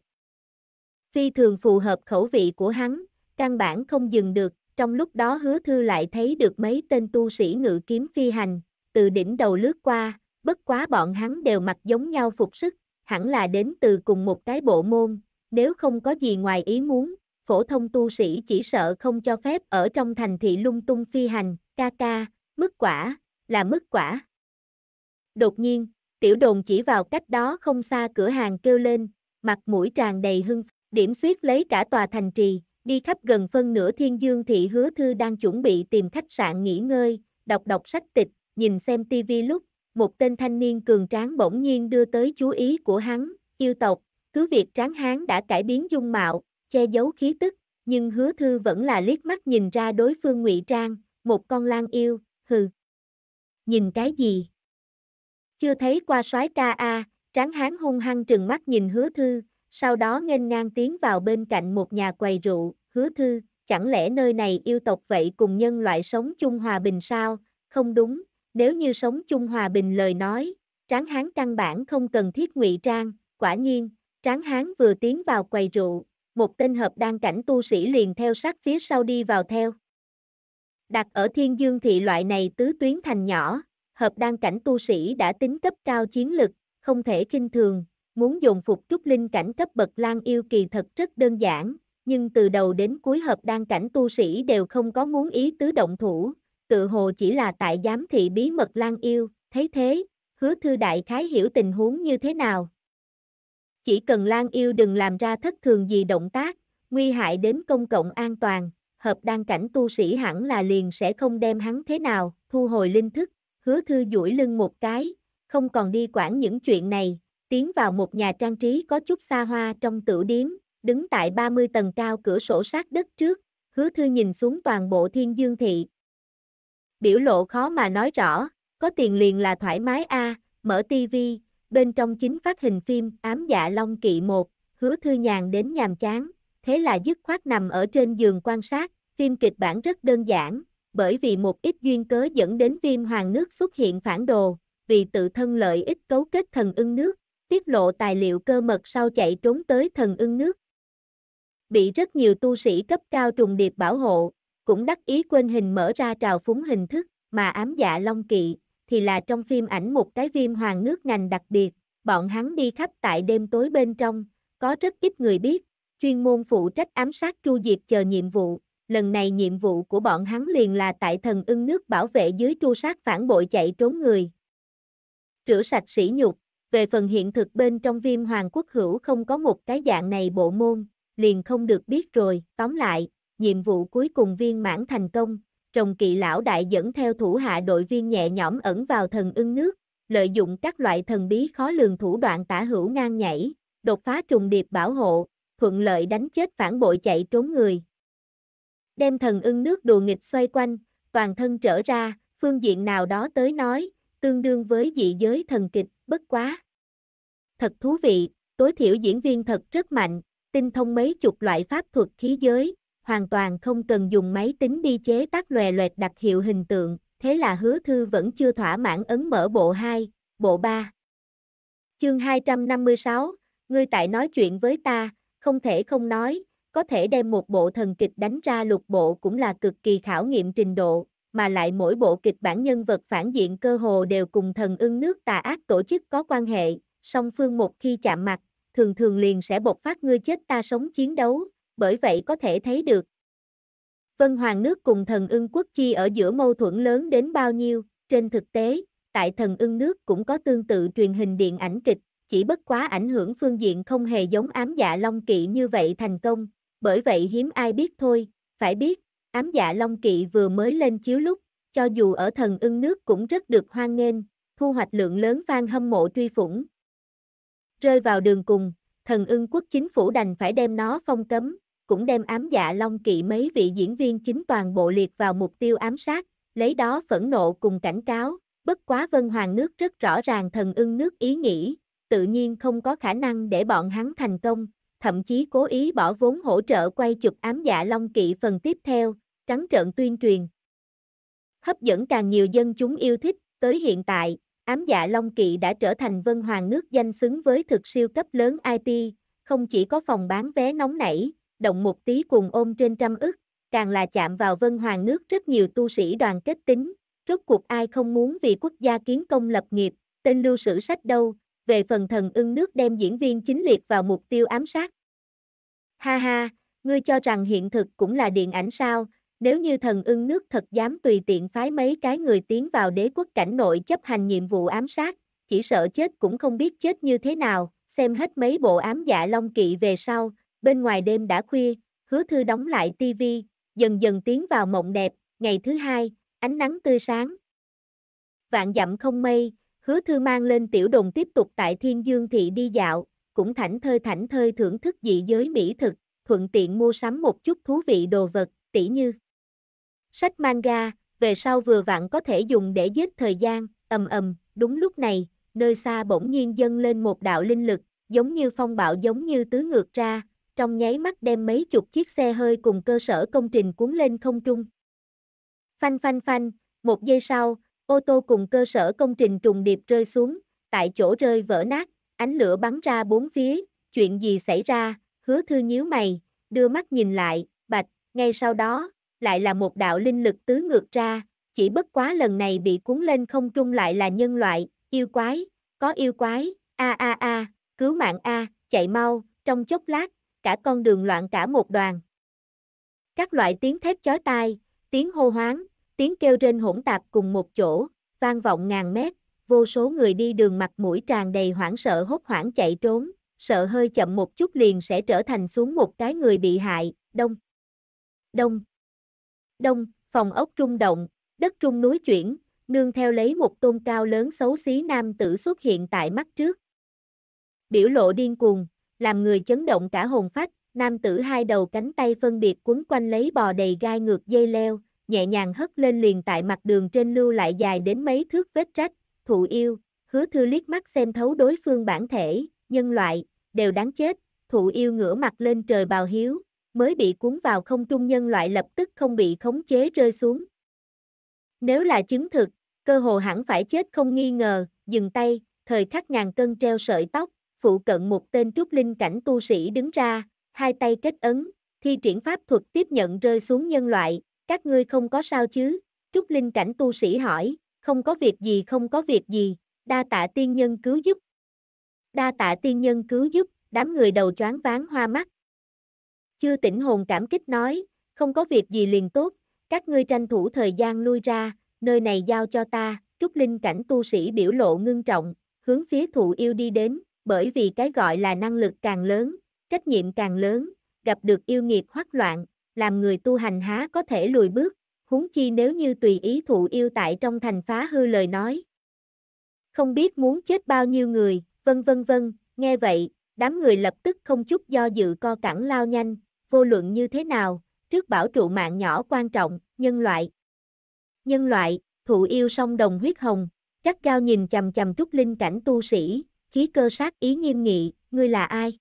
Phi thường phù hợp khẩu vị của hắn, căn bản không dừng được, trong lúc đó hứa thư lại thấy được mấy tên tu sĩ ngự kiếm phi hành, từ đỉnh đầu lướt qua, bất quá bọn hắn đều mặc giống nhau phục sức, hẳn là đến từ cùng một cái bộ môn, nếu không có gì ngoài ý muốn, phổ thông tu sĩ chỉ sợ không cho phép ở trong thành thị lung tung phi hành, ca ca, mức quả, là mức quả. Đột nhiên, tiểu đồn chỉ vào cách đó không xa cửa hàng kêu lên, mặt mũi tràn đầy hưng, điểm suyết lấy cả tòa thành trì, đi khắp gần phân nửa thiên dương thị hứa thư đang chuẩn bị tìm khách sạn nghỉ ngơi, đọc đọc sách tịch, nhìn xem tivi lúc một tên thanh niên cường tráng bỗng nhiên đưa tới chú ý của hắn, yêu tộc, cứ việc tráng hán đã cải biến dung mạo, che giấu khí tức, nhưng hứa thư vẫn là liếc mắt nhìn ra đối phương ngụy trang, một con lang yêu, hừ. Nhìn cái gì? Chưa thấy qua soái ca a, tráng hán hung hăng trừng mắt nhìn hứa thư, sau đó nghênh ngang tiến vào bên cạnh một nhà quầy rượu, hứa thư, chẳng lẽ nơi này yêu tộc vậy cùng nhân loại sống chung hòa bình sao, không đúng, nếu như sống chung hòa bình lời nói, tráng hán căn bản không cần thiết ngụy trang, quả nhiên, tráng hán vừa tiến vào quầy rượu, một tên hợp đan cảnh tu sĩ liền theo sát phía sau đi vào theo. Đặt ở thiên dương thị loại này tứ tuyến thành nhỏ, hợp đan cảnh tu sĩ đã tính cấp cao chiến lực, không thể kinh thường, muốn dùng phục trúc linh cảnh cấp bậc lan yêu kỳ thật rất đơn giản, nhưng từ đầu đến cuối hợp đan cảnh tu sĩ đều không có muốn ý tứ động thủ, tự hồ chỉ là tại giám thị bí mật Lan Yêu, thấy thế, hứa thư đại khái hiểu tình huống như thế nào. Chỉ cần Lan Yêu đừng làm ra thất thường gì động tác, nguy hại đến công cộng an toàn, hợp đan cảnh tu sĩ hẳn là liền sẽ không đem hắn thế nào, thu hồi linh thức, hứa thư duỗi lưng một cái, không còn đi quản những chuyện này, tiến vào một nhà trang trí có chút xa hoa trong tử điếm, đứng tại 30 tầng cao cửa sổ sát đất trước, hứa thư nhìn xuống toàn bộ thiên dương thị, biểu lộ khó mà nói rõ, có tiền liền là thoải mái a, mở tivi, bên trong chính phát hình phim Ám dạ Long Kỵ 1, hứa thư nhàn đến nhàm chán, thế là dứt khoát nằm ở trên giường quan sát, phim kịch bản rất đơn giản, bởi vì một ít duyên cớ dẫn đến viêm hoàng nước xuất hiện phản đồ, vì tự thân lợi ích cấu kết thần ưng nước, tiết lộ tài liệu cơ mật sau chạy trốn tới thần ưng nước. Bị rất nhiều tu sĩ cấp cao trùng điệp bảo hộ, cũng đắc ý quên hình mở ra trào phúng hình thức, mà ám dạ long kỵ, thì là trong phim ảnh một cái viêm hoàng nước ngành đặc biệt, bọn hắn đi khắp tại đêm tối bên trong, có rất ít người biết, chuyên môn phụ trách ám sát tru diệt chờ nhiệm vụ, lần này nhiệm vụ của bọn hắn liền là tại thần ưng nước bảo vệ dưới tru sát phản bội chạy trốn người. Rửa sạch sỉ nhục, về phần hiện thực bên trong viêm hoàng quốc hữu không có một cái dạng này bộ môn, liền không được biết rồi, tóm lại, nhiệm vụ cuối cùng viên mãn thành công, trồng kỵ lão đại dẫn theo thủ hạ đội viên nhẹ nhõm ẩn vào thần ưng nước, lợi dụng các loại thần bí khó lường thủ đoạn tả hữu ngang nhảy, đột phá trùng điệp bảo hộ, thuận lợi đánh chết phản bội chạy trốn người. Đem thần ưng nước đùa nghịch xoay quanh, toàn thân trở ra, phương diện nào đó tới nói, tương đương với dị giới thần kịch, bất quá. Thật thú vị, tối thiểu diễn viên thật rất mạnh, tinh thông mấy chục loại pháp thuật khí giới, hoàn toàn không cần dùng máy tính đi chế tác lòe loẹt đặc hiệu hình tượng, thế là hứa thư vẫn chưa thỏa mãn ấn mở bộ 2, bộ 3. Chương 256, ngươi tại nói chuyện với ta, không thể không nói, có thể đem một bộ thần kịch đánh ra lục bộ cũng là cực kỳ khảo nghiệm trình độ, mà lại mỗi bộ kịch bản nhân vật phản diện cơ hồ đều cùng thần ưng nước tà ác tổ chức có quan hệ, song phương một khi chạm mặt, thường thường liền sẽ bộc phát ngươi chết ta sống chiến đấu, bởi vậy có thể thấy được. Vân Hoàng nước cùng thần ưng quốc chi ở giữa mâu thuẫn lớn đến bao nhiêu, trên thực tế, tại thần ưng nước cũng có tương tự truyền hình điện ảnh kịch, chỉ bất quá ảnh hưởng phương diện không hề giống ám dạ long kỵ như vậy thành công, bởi vậy hiếm ai biết thôi, phải biết, ám dạ long kỵ vừa mới lên chiếu lúc, cho dù ở thần ưng nước cũng rất được hoan nghênh, thu hoạch lượng lớn fan hâm mộ truy phủng. Rơi vào đường cùng, thần ưng quốc chính phủ đành phải đem nó phong cấm, cũng đem ám dạ long kỵ mấy vị diễn viên chính toàn bộ liệt vào mục tiêu ám sát, lấy đó phẫn nộ cùng cảnh cáo, bất quá Vân Hoàng nước rất rõ ràng thần ưng nước ý nghĩ, tự nhiên không có khả năng để bọn hắn thành công, thậm chí cố ý bỏ vốn hỗ trợ quay chụp ám dạ long kỵ phần tiếp theo, trắng trợn tuyên truyền. Hấp dẫn càng nhiều dân chúng yêu thích, tới hiện tại, ám dạ long kỵ đã trở thành Vân Hoàng nước danh xứng với thực siêu cấp lớn IP, không chỉ có phòng bán vé nóng nảy, động một tí cùng ôm trên trăm ức, càng là chạm vào vân hoàng nước rất nhiều tu sĩ đoàn kết tính, rốt cuộc ai không muốn vì quốc gia kiến công lập nghiệp, tên lưu sử sách đâu, về phần thần ưng nước đem diễn viên chính liệt vào mục tiêu ám sát. Ha ha, ngươi cho rằng hiện thực cũng là điện ảnh sao, nếu như thần ưng nước thật dám tùy tiện phái mấy cái người tiến vào đế quốc cảnh nội chấp hành nhiệm vụ ám sát, chỉ sợ chết cũng không biết chết như thế nào, xem hết mấy bộ ám dạ long kỵ về sau, bên ngoài đêm đã khuya, hứa thư đóng lại tivi, dần dần tiến vào mộng đẹp, ngày thứ hai, ánh nắng tươi sáng. Vạn dặm không mây, hứa thư mang lên tiểu đồng tiếp tục tại thiên dương thị đi dạo, cũng thảnh thơi thảnh thơi thưởng thức dị giới mỹ thực, thuận tiện mua sắm một chút thú vị đồ vật, tỉ như sách manga, về sau vừa vặn có thể dùng để giết thời gian, ầm ầm, đúng lúc này, nơi xa bỗng nhiên dâng lên một đạo linh lực, giống như phong bạo giống như tứ ngược ra, trong nháy mắt đem mấy chục chiếc xe hơi cùng cơ sở công trình cuốn lên không trung. Phanh phanh phanh, một giây sau, ô tô cùng cơ sở công trình trùng điệp rơi xuống, tại chỗ rơi vỡ nát, ánh lửa bắn ra bốn phía, chuyện gì xảy ra, hứa thư nhíu mày, đưa mắt nhìn lại, bạch, ngay sau đó, lại là một đạo linh lực tứ ngược ra, chỉ bất quá lần này bị cuốn lên không trung lại là nhân loại, yêu quái, có yêu quái, a a a, cứu mạng a, chạy mau, trong chốc lát, cả con đường loạn cả một đoàn. Các loại tiếng thét chói tai, tiếng hô hoáng, tiếng kêu rên hỗn tạp cùng một chỗ, vang vọng ngàn mét, vô số người đi đường mặt mũi tràn đầy hoảng sợ hốt hoảng chạy trốn, sợ hơi chậm một chút liền sẽ trở thành xuống một cái người bị hại, đông. Đông. Đông, phòng ốc rung động, đất trung núi chuyển, nương theo lấy một tôn cao lớn xấu xí nam tử xuất hiện tại mắt trước. Biểu lộ điên cuồng, làm người chấn động cả hồn phách, nam tử hai đầu cánh tay phân biệt quấn quanh lấy bò đầy gai ngược dây leo, nhẹ nhàng hất lên liền tại mặt đường trên lưu lại dài đến mấy thước vết rách, thụ yêu, hứa thư liếc mắt xem thấu đối phương bản thể, nhân loại, đều đáng chết, thụ yêu ngửa mặt lên trời bào hiếu, mới bị cuốn vào không trung nhân loại lập tức không bị khống chế rơi xuống. Nếu là chứng thực, cơ hồ hẳn phải chết không nghi ngờ, dừng tay, thời khắc ngàn cân treo sợi tóc, phụ cận một tên trúc linh cảnh tu sĩ đứng ra, hai tay kết ấn, thi triển pháp thuật tiếp nhận rơi xuống nhân loại, các ngươi không có sao chứ, trúc linh cảnh tu sĩ hỏi, không có việc gì không có việc gì, đa tạ tiên nhân cứu giúp. Đa tạ tiên nhân cứu giúp, đám người đầu choáng váng hoa mắt. Chưa tỉnh hồn cảm kích nói, không có việc gì liền tốt, các ngươi tranh thủ thời gian lui ra, nơi này giao cho ta, trúc linh cảnh tu sĩ biểu lộ ngưng trọng, hướng phía thụ yêu đi đến, bởi vì cái gọi là năng lực càng lớn, trách nhiệm càng lớn, gặp được yêu nghiệp hoắc loạn, làm người tu hành há có thể lùi bước, huống chi nếu như tùy ý thụ yêu tại trong thành phá hư lời nói. Không biết muốn chết bao nhiêu người, vân vân vân, nghe vậy, đám người lập tức không chút do dự co cẳng lao nhanh, vô luận như thế nào, trước bảo trụ mạng nhỏ quan trọng, nhân loại. Nhân loại, thụ yêu song đồng huyết hồng, chắc cao nhìn chầm chầm trúc linh cảnh tu sĩ, khí cơ sát ý nghiêm nghị, ngươi là ai?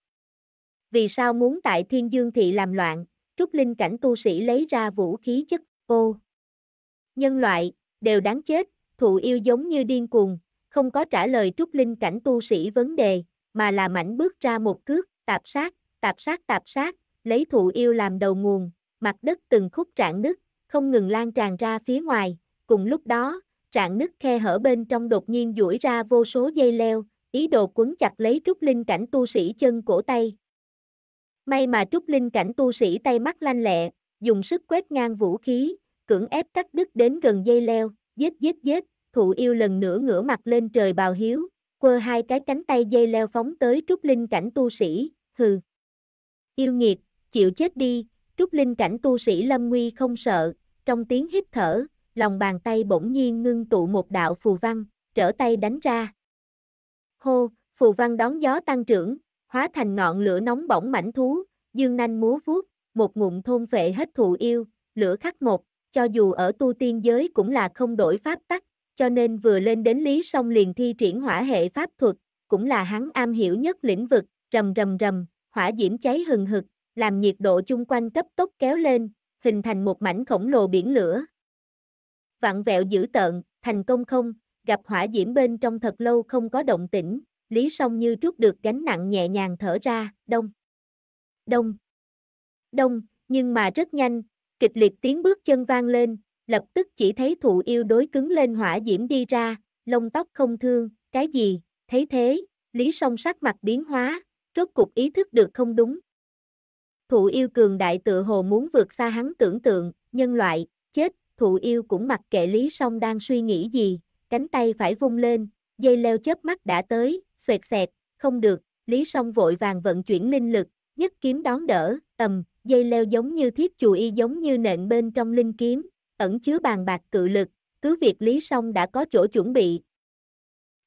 Vì sao muốn tại thiên dương thị làm loạn, trúc linh cảnh tu sĩ lấy ra vũ khí chất ô? Nhân loại, đều đáng chết, thụ yêu giống như điên cuồng, không có trả lời trúc linh cảnh tu sĩ vấn đề, mà là mảnh bước ra một cước, tạp sát, tạp sát tạp sát, lấy thụ yêu làm đầu nguồn, mặt đất từng khúc trạng nứt, không ngừng lan tràn ra phía ngoài, cùng lúc đó, trạng nứt khe hở bên trong đột nhiên duỗi ra vô số dây leo, ý đồ quấn chặt lấy trúc linh cảnh tu sĩ chân cổ tay. May mà trúc linh cảnh tu sĩ tay mắt lanh lẹ, dùng sức quét ngang vũ khí, cưỡng ép cắt đứt đến gần dây leo, giết giết giết, thụ yêu lần nữa ngửa mặt lên trời bào hiếu, quơ hai cái cánh tay dây leo phóng tới trúc linh cảnh tu sĩ, hừ. Yêu nghiệt, chịu chết đi, trúc linh cảnh tu sĩ lâm nguy không sợ, trong tiếng hít thở, lòng bàn tay bỗng nhiên ngưng tụ một đạo phù văn, trở tay đánh ra. Hô, phù văn đón gió tăng trưởng, hóa thành ngọn lửa nóng bỏng mảnh thú, dương nanh múa vuốt, một ngụm thôn vệ hết thụ yêu, lửa khắc một, cho dù ở tu tiên giới cũng là không đổi pháp tắc, cho nên vừa lên đến Lý Song liền thi triển hỏa hệ pháp thuật, cũng là hắn am hiểu nhất lĩnh vực, rầm rầm rầm, hỏa diễm cháy hừng hực, làm nhiệt độ chung quanh cấp tốc kéo lên, hình thành một mảnh khổng lồ biển lửa. Vạn vẹo dữ tợn, thành công không, gặp hỏa diễm bên trong thật lâu không có động tĩnh, Lý Song như trút được gánh nặng nhẹ nhàng thở ra, đông, đông, đông, nhưng mà rất nhanh, kịch liệt tiếng bước chân vang lên, lập tức chỉ thấy thụ yêu đối cứng lên hỏa diễm đi ra, lông tóc không thương, cái gì, thấy thế, Lý Song sắc mặt biến hóa, rốt cục ý thức được không đúng. Thụ yêu cường đại tự hồ muốn vượt xa hắn tưởng tượng, nhân loại, chết, thụ yêu cũng mặc kệ Lý Song đang suy nghĩ gì, cánh tay phải vung lên, dây leo chớp mắt đã tới, xoẹt xẹt, không được, Lý Song vội vàng vận chuyển linh lực, nhất kiếm đón đỡ, ầm, dây leo giống như thiết chùa y giống như nện bên trong linh kiếm, ẩn chứa bàn bạc cự lực, cứ việc Lý Song đã có chỗ chuẩn bị.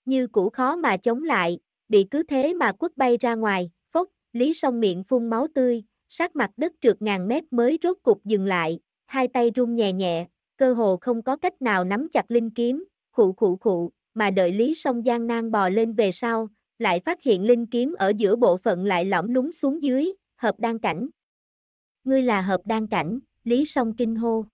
Như cũ khó mà chống lại, bị cứ thế mà quất bay ra ngoài, phốc, Lý Song miệng phun máu tươi, sát mặt đất trượt ngàn mét mới rốt cục dừng lại, hai tay run nhẹ nhẹ, cơ hồ không có cách nào nắm chặt linh kiếm, khụ khụ khụ, mà đợi Lý Song giang nan bò lên về sau, lại phát hiện linh kiếm ở giữa bộ phận lại lõm lúng xuống dưới, hợp đan cảnh. Ngươi là hợp đan cảnh, Lý Song kinh hô.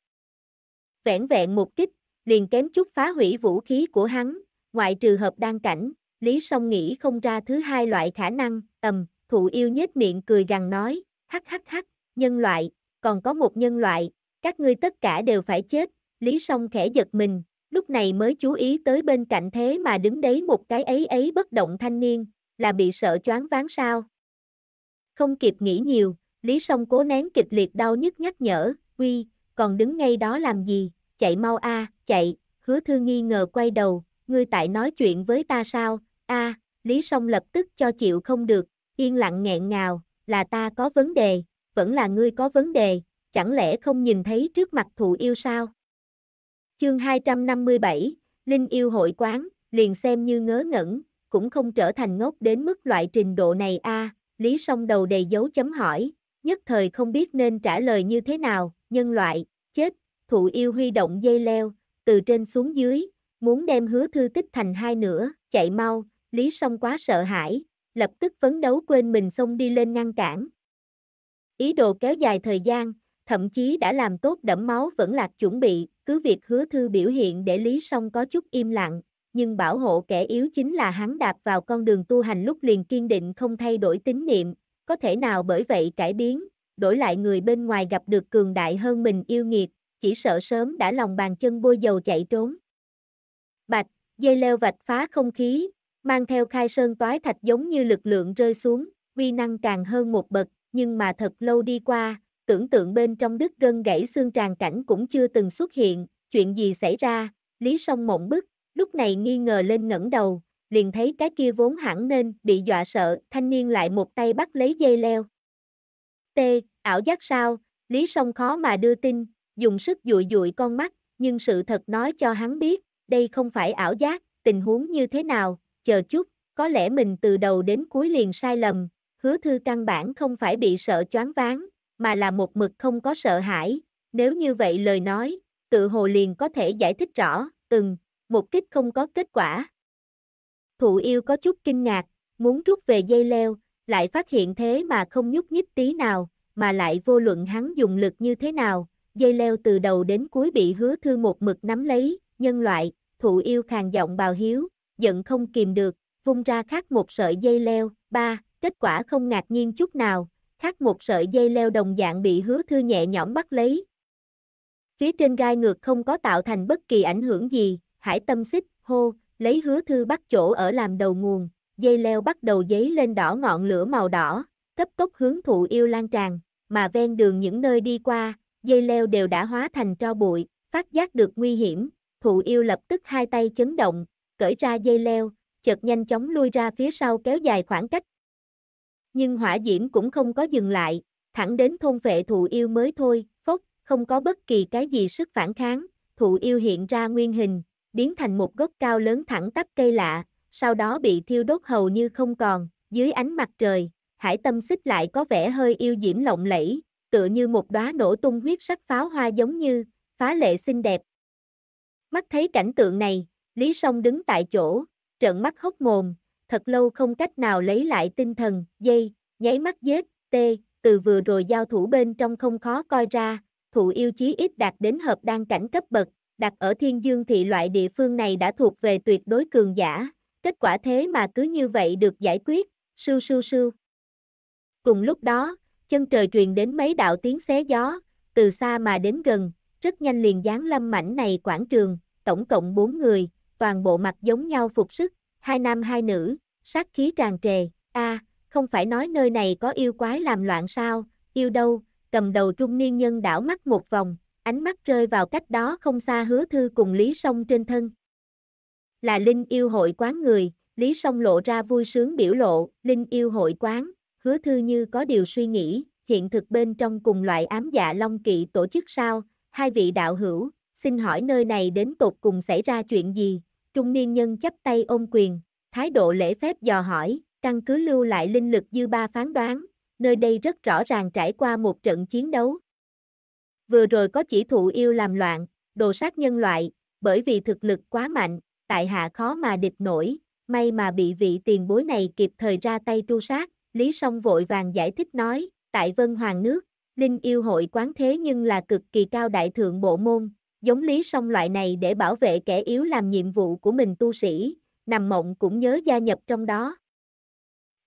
vẹn vẹn một kích, liền kém chút phá hủy vũ khí của hắn, ngoại trừ hợp đan cảnh, Lý Song nghĩ không ra thứ hai loại khả năng, ầm, thụ yêu nhếch miệng cười gằn nói, hắc hắc hắc, nhân loại, còn có một nhân loại, các ngươi tất cả đều phải chết, Lý Song khẽ giật mình, lúc này mới chú ý tới bên cạnh thế mà đứng đấy một cái ấy ấy bất động thanh niên, là bị sợ choáng váng sao. Không kịp nghĩ nhiều, Lý Song cố nén kịch liệt đau nhức nhắc nhở, uy, còn đứng ngay đó làm gì, chạy mau a, chạy, hứa thư nghi ngờ quay đầu, ngươi tại nói chuyện với ta sao, a, Lý Song lập tức cho chịu không được, yên lặng nghẹn ngào, là ta có vấn đề, vẫn là ngươi có vấn đề, chẳng lẽ không nhìn thấy trước mặt thụ yêu sao? Chương 257, Linh yêu hội quán, liền xem như ngớ ngẩn, cũng không trở thành ngốc đến mức loại trình độ này a Lý song đầu đầy dấu chấm hỏi, nhất thời không biết nên trả lời như thế nào, nhân loại, chết, thụ yêu huy động dây leo, từ trên xuống dưới, muốn đem hứa thư tích thành hai nửa, chạy mau, Lý song quá sợ hãi, lập tức phấn đấu quên mình xông đi lên ngăn cản. Ý đồ kéo dài thời gian, thậm chí đã làm tốt đẫm máu vẫn lạc chuẩn bị, cứ việc hứa thư biểu hiện để Lý Song có chút im lặng, nhưng bảo hộ kẻ yếu chính là hắn đạp vào con đường tu hành lúc liền kiên định không thay đổi tín niệm, có thể nào bởi vậy cải biến, đổi lại người bên ngoài gặp được cường đại hơn mình yêu nghiệt, chỉ sợ sớm đã lòng bàn chân bôi dầu chạy trốn. Bạch, dây leo vạch phá không khí, mang theo khai sơn toái thạch giống như lực lượng rơi xuống, uy năng càng hơn một bậc, nhưng mà thật lâu đi qua, tưởng tượng bên trong đứt gân gãy xương tràn cảnh cũng chưa từng xuất hiện, chuyện gì xảy ra, Lý Song mộng bức, lúc này nghi ngờ lên ngẩng đầu, liền thấy cái kia vốn hẳn nên bị dọa sợ, thanh niên lại một tay bắt lấy dây leo. T, ảo giác sao, Lý Song khó mà đưa tin, dùng sức dụi dụi con mắt, nhưng sự thật nói cho hắn biết, đây không phải ảo giác, tình huống như thế nào, chờ chút, có lẽ mình từ đầu đến cuối liền sai lầm, hứa thư căn bản không phải bị sợ choáng váng, mà là một mực không có sợ hãi, nếu như vậy lời nói, tự hồ liền có thể giải thích rõ, từng một kích không có kết quả. Thụ yêu có chút kinh ngạc, muốn rút về dây leo, lại phát hiện thế mà không nhúc nhích tí nào, mà lại vô luận hắn dùng lực như thế nào, dây leo từ đầu đến cuối bị hứa thư một mực nắm lấy, nhân loại, thụ yêu khàn giọng bào hiếu, giận không kìm được, vung ra khác một sợi dây leo, ba, kết quả không ngạc nhiên chút nào, khác một sợi dây leo đồng dạng bị hứa thư nhẹ nhõm bắt lấy. Phía trên gai ngược không có tạo thành bất kỳ ảnh hưởng gì, hải tâm xích, hô, lấy hứa thư bắt chỗ ở làm đầu nguồn, dây leo bắt đầu dấy lên đỏ ngọn lửa màu đỏ, cấp tốc hướng thụ yêu lan tràn, mà ven đường những nơi đi qua, dây leo đều đã hóa thành tro bụi, phát giác được nguy hiểm, thụ yêu lập tức hai tay chấn động, cởi ra dây leo, chợt nhanh chóng lui ra phía sau kéo dài khoảng cách, nhưng hỏa diễm cũng không có dừng lại, thẳng đến thôn vệ thụ yêu mới thôi, phốc, không có bất kỳ cái gì sức phản kháng, thụ yêu hiện ra nguyên hình, biến thành một gốc cao lớn thẳng tắp cây lạ, sau đó bị thiêu đốt hầu như không còn, dưới ánh mặt trời, hải tâm xích lại có vẻ hơi yêu diễm lộng lẫy, tựa như một đóa nổ tung huyết sắc pháo hoa giống như, phá lệ xinh đẹp. Mắt thấy cảnh tượng này, Lý Song đứng tại chỗ, trợn mắt hốc mồm, thật lâu không cách nào lấy lại tinh thần, dây, nháy mắt giết, tê, từ vừa rồi giao thủ bên trong không khó coi ra, thụ yêu chí ít đạt đến hợp đan cảnh cấp bậc, đặt ở thiên dương thị loại địa phương này đã thuộc về tuyệt đối cường giả, kết quả thế mà cứ như vậy được giải quyết, sưu sưu sưu. Cùng lúc đó, chân trời truyền đến mấy đạo tiếng xé gió, từ xa mà đến gần, rất nhanh liền dán lâm mảnh này quảng trường, tổng cộng 4 người, toàn bộ mặt giống nhau phục sức, hai nam hai nữ, sát khí tràn trề, a, không phải nói nơi này có yêu quái làm loạn sao, yêu đâu, cầm đầu trung niên nhân đảo mắt một vòng, ánh mắt rơi vào cách đó không xa hứa thư cùng Lý Sông trên thân. Là Linh yêu hội quán người, Lý Sông lộ ra vui sướng biểu lộ, Linh yêu hội quán, hứa thư như có điều suy nghĩ, hiện thực bên trong cùng loại ám dạ long kỵ tổ chức sao, hai vị đạo hữu, xin hỏi nơi này đến tột cùng xảy ra chuyện gì, trung niên nhân chấp tay ôm quyền, thái độ lễ phép dò hỏi, căn cứ lưu lại linh lực dư ba phán đoán, nơi đây rất rõ ràng trải qua một trận chiến đấu. Vừa rồi có chỉ thụ yêu làm loạn, đồ sát nhân loại, bởi vì thực lực quá mạnh, tại hạ khó mà địch nổi, may mà bị vị tiền bối này kịp thời ra tay tru sát, Lý Song vội vàng giải thích nói, tại Vân Hoàng nước, Linh yêu hội quán thế nhưng là cực kỳ cao đại thượng bộ môn, giống lý song loại này để bảo vệ kẻ yếu làm nhiệm vụ của mình tu sĩ, nằm mộng cũng nhớ gia nhập trong đó.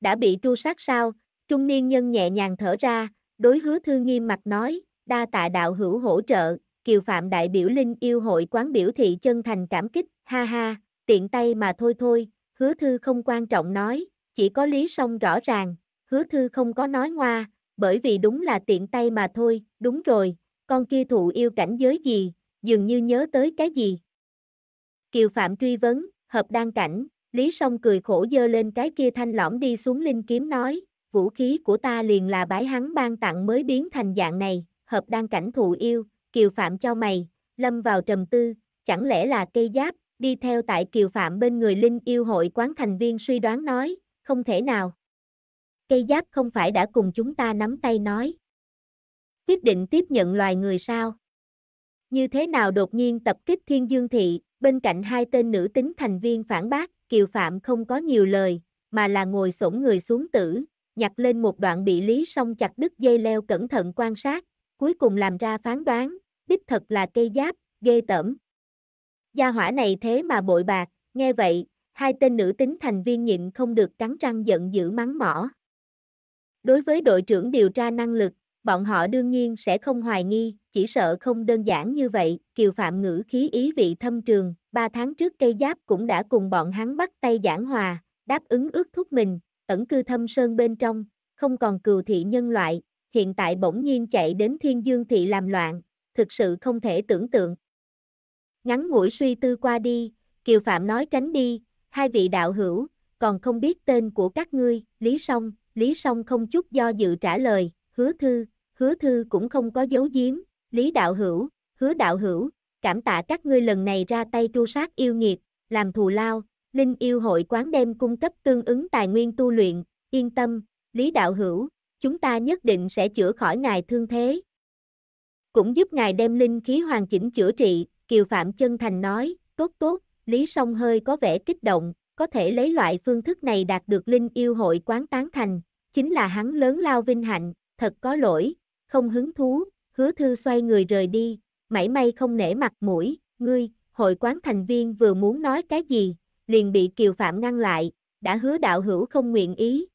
Đã bị tru sát sao, trung niên nhân nhẹ nhàng thở ra, đối hứa thư nghiêm mặt nói, đa tạ đạo hữu hỗ trợ, kiều phạm đại biểu linh yêu hội quán biểu thị chân thành cảm kích, ha ha, tiện tay mà thôi thôi, hứa thư không quan trọng nói, chỉ có lý song rõ ràng, hứa thư không có nói ngoa, bởi vì đúng là tiện tay mà thôi, đúng rồi, con kia thụ yêu cảnh giới gì, dường như nhớ tới cái gì. Kiều Phạm truy vấn, hợp đan cảnh, Lý Song cười khổ dơ lên cái kia thanh lõm đi xuống linh kiếm nói, vũ khí của ta liền là bái hắn ban tặng mới biến thành dạng này, hợp đan cảnh thụ yêu, Kiều Phạm cho mày, lâm vào trầm tư, chẳng lẽ là cây giáp, đi theo tại Kiều Phạm bên người Linh yêu hội quán thành viên suy đoán nói, không thể nào. Cây giáp không phải đã cùng chúng ta nắm tay nói. Quyết định tiếp nhận loài người sao? Như thế nào đột nhiên tập kích Thiên Dương Thị, bên cạnh hai tên nữ tính thành viên phản bác, Kiều Phạm không có nhiều lời, mà là ngồi xổm người xuống tử, nhặt lên một đoạn bị lý xong chặt đứt dây leo cẩn thận quan sát, cuối cùng làm ra phán đoán, đích thật là cây giáp, ghê tởm. Gia hỏa này thế mà bội bạc, nghe vậy, hai tên nữ tính thành viên nhịn không được cắn răng giận dữ mắng mỏ. Đối với đội trưởng điều tra năng lực, bọn họ đương nhiên sẽ không hoài nghi, chỉ sợ không đơn giản như vậy, Kiều Phạm ngữ khí ý vị thâm trường, ba tháng trước cây giáp cũng đã cùng bọn hắn bắt tay giảng hòa, đáp ứng ước thúc mình, ẩn cư thâm sơn bên trong, không còn cừu thị nhân loại, hiện tại bỗng nhiên chạy đến thiên dương thị làm loạn, thực sự không thể tưởng tượng. Ngắn ngủi suy tư qua đi, Kiều Phạm nói tránh đi, hai vị đạo hữu, còn không biết tên của các ngươi, Lý Song, Lý Song không chút do dự trả lời, hứa thư, hứa thư cũng không có dấu giếm, lý đạo hữu, hứa đạo hữu, cảm tạ các ngươi lần này ra tay tru sát yêu nghiệt, làm thù lao, linh yêu hội quán đem cung cấp tương ứng tài nguyên tu luyện, yên tâm, lý đạo hữu, chúng ta nhất định sẽ chữa khỏi ngài thương thế. Cũng giúp ngài đem linh khí hoàn chỉnh chữa trị, Kiều Phạm chân thành nói, tốt tốt, Lý Song hơi có vẻ kích động, có thể lấy loại phương thức này đạt được linh yêu hội quán tán thành, chính là hắn lớn lao vinh hạnh, thật có lỗi, không hứng thú, hứa thư xoay người rời đi, mảy may không nể mặt mũi, ngươi, hội quán thành viên vừa muốn nói cái gì, liền bị Kiều Phạm ngăn lại, đã hứa đạo hữu không nguyện ý.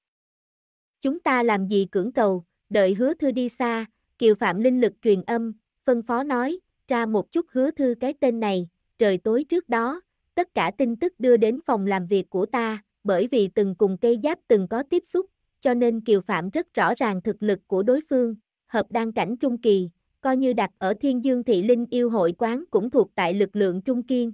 Chúng ta làm gì cưỡng cầu, đợi hứa thư đi xa, Kiều Phạm linh lực truyền âm, phân phó nói, ra một chút hứa thư cái tên này, trời tối trước đó, tất cả tin tức đưa đến phòng làm việc của ta, bởi vì từng cùng cây giáp từng có tiếp xúc, cho nên Kiều Phạm rất rõ ràng thực lực của đối phương, hợp đan cảnh trung kỳ, coi như đặt ở Thiên Dương Thị Linh yêu hội quán cũng thuộc tại lực lượng trung kiên.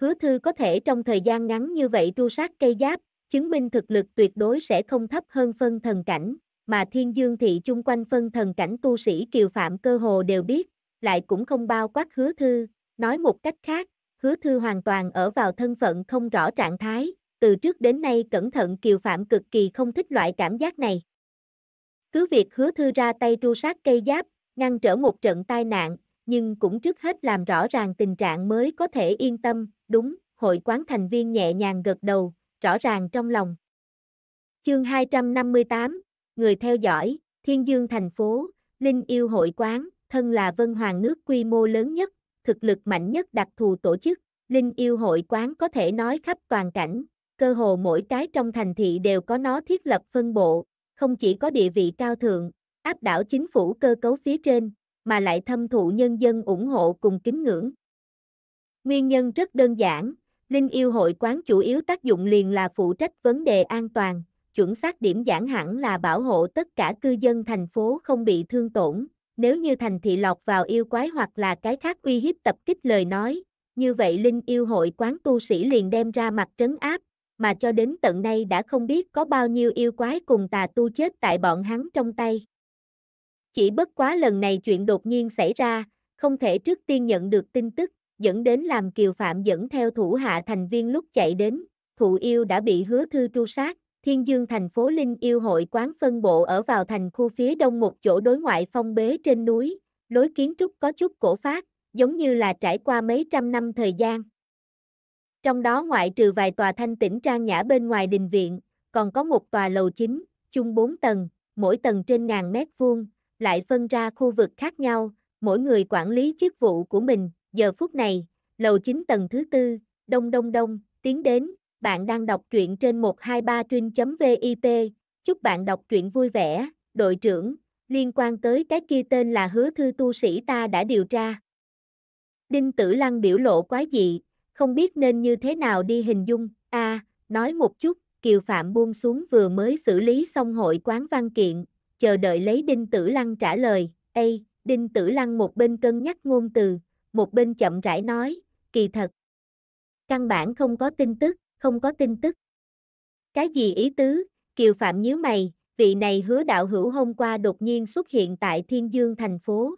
Hứa Thư có thể trong thời gian ngắn như vậy tru sát cây giáp, chứng minh thực lực tuyệt đối sẽ không thấp hơn phân thần cảnh, mà Thiên Dương Thị chung quanh phân thần cảnh tu sĩ Kiều Phạm cơ hồ đều biết, lại cũng không bao quát Hứa Thư, nói một cách khác, Hứa Thư hoàn toàn ở vào thân phận không rõ trạng thái, từ trước đến nay cẩn thận Kiều Phạm cực kỳ không thích loại cảm giác này. Cứ việc hứa thư ra tay tru sát cây giáp, ngăn trở một trận tai nạn, nhưng cũng trước hết làm rõ ràng tình trạng mới có thể yên tâm, đúng, hội quán thành viên nhẹ nhàng gật đầu, rõ ràng trong lòng. Chương 258, người theo dõi, Thiên Dương thành phố, Linh yêu hội quán, thân là vân hoàng nước quy mô lớn nhất, thực lực mạnh nhất đặc thù tổ chức, Linh yêu hội quán có thể nói khắp toàn cảnh, cơ hồ mỗi cái trong thành thị đều có nó thiết lập phân bộ, không chỉ có địa vị cao thượng, áp đảo chính phủ cơ cấu phía trên, mà lại thâm thụ nhân dân ủng hộ cùng kính ngưỡng. Nguyên nhân rất đơn giản, Linh yêu hội quán chủ yếu tác dụng liền là phụ trách vấn đề an toàn, chuẩn xác điểm giảng hẳn là bảo hộ tất cả cư dân thành phố không bị thương tổn. Nếu như thành thị lọt vào yêu quái hoặc là cái khác uy hiếp tập kích lời nói, như vậy Linh yêu hội quán tu sĩ liền đem ra mặt trấn áp, mà cho đến tận nay đã không biết có bao nhiêu yêu quái cùng tà tu chết tại bọn hắn trong tay. Chỉ bất quá lần này chuyện đột nhiên xảy ra, không thể trước tiên nhận được tin tức, dẫn đến làm kiều phạm dẫn theo thủ hạ thành viên lúc chạy đến, thụ yêu đã bị hứa thư tru sát, thiên dương thành phố Linh yêu hội quán phân bộ ở vào thành khu phía đông một chỗ đối ngoại phong bế trên núi, lối kiến trúc có chút cổ phát, giống như là trải qua mấy trăm năm thời gian. Trong đó ngoại trừ vài tòa thanh tĩnh trang nhã bên ngoài đình viện, còn có một tòa lầu chính, chung 4 tầng, mỗi tầng trên ngàn mét vuông, lại phân ra khu vực khác nhau, mỗi người quản lý chức vụ của mình. Giờ phút này, lầu chính tầng thứ tư, đông đông đông, tiến đến, bạn đang đọc truyện trên 123 trinh vip chúc bạn đọc truyện vui vẻ, đội trưởng, liên quan tới cái kia tên là hứa thư tu sĩ ta đã điều tra. Đinh Tử Lăng biểu lộ quái dị, không biết nên như thế nào đi hình dung, a à, nói một chút, Kiều Phạm buông xuống vừa mới xử lý xong hội quán văn kiện, chờ đợi lấy Đinh Tử Lăng trả lời, a, Đinh Tử Lăng một bên cân nhắc ngôn từ, một bên chậm rãi nói, kỳ thật. Căn bản không có tin tức, không có tin tức. Cái gì ý tứ, Kiều Phạm nhíu mày, vị này hứa đạo hữu hôm qua đột nhiên xuất hiện tại Thiên Dương thành phố.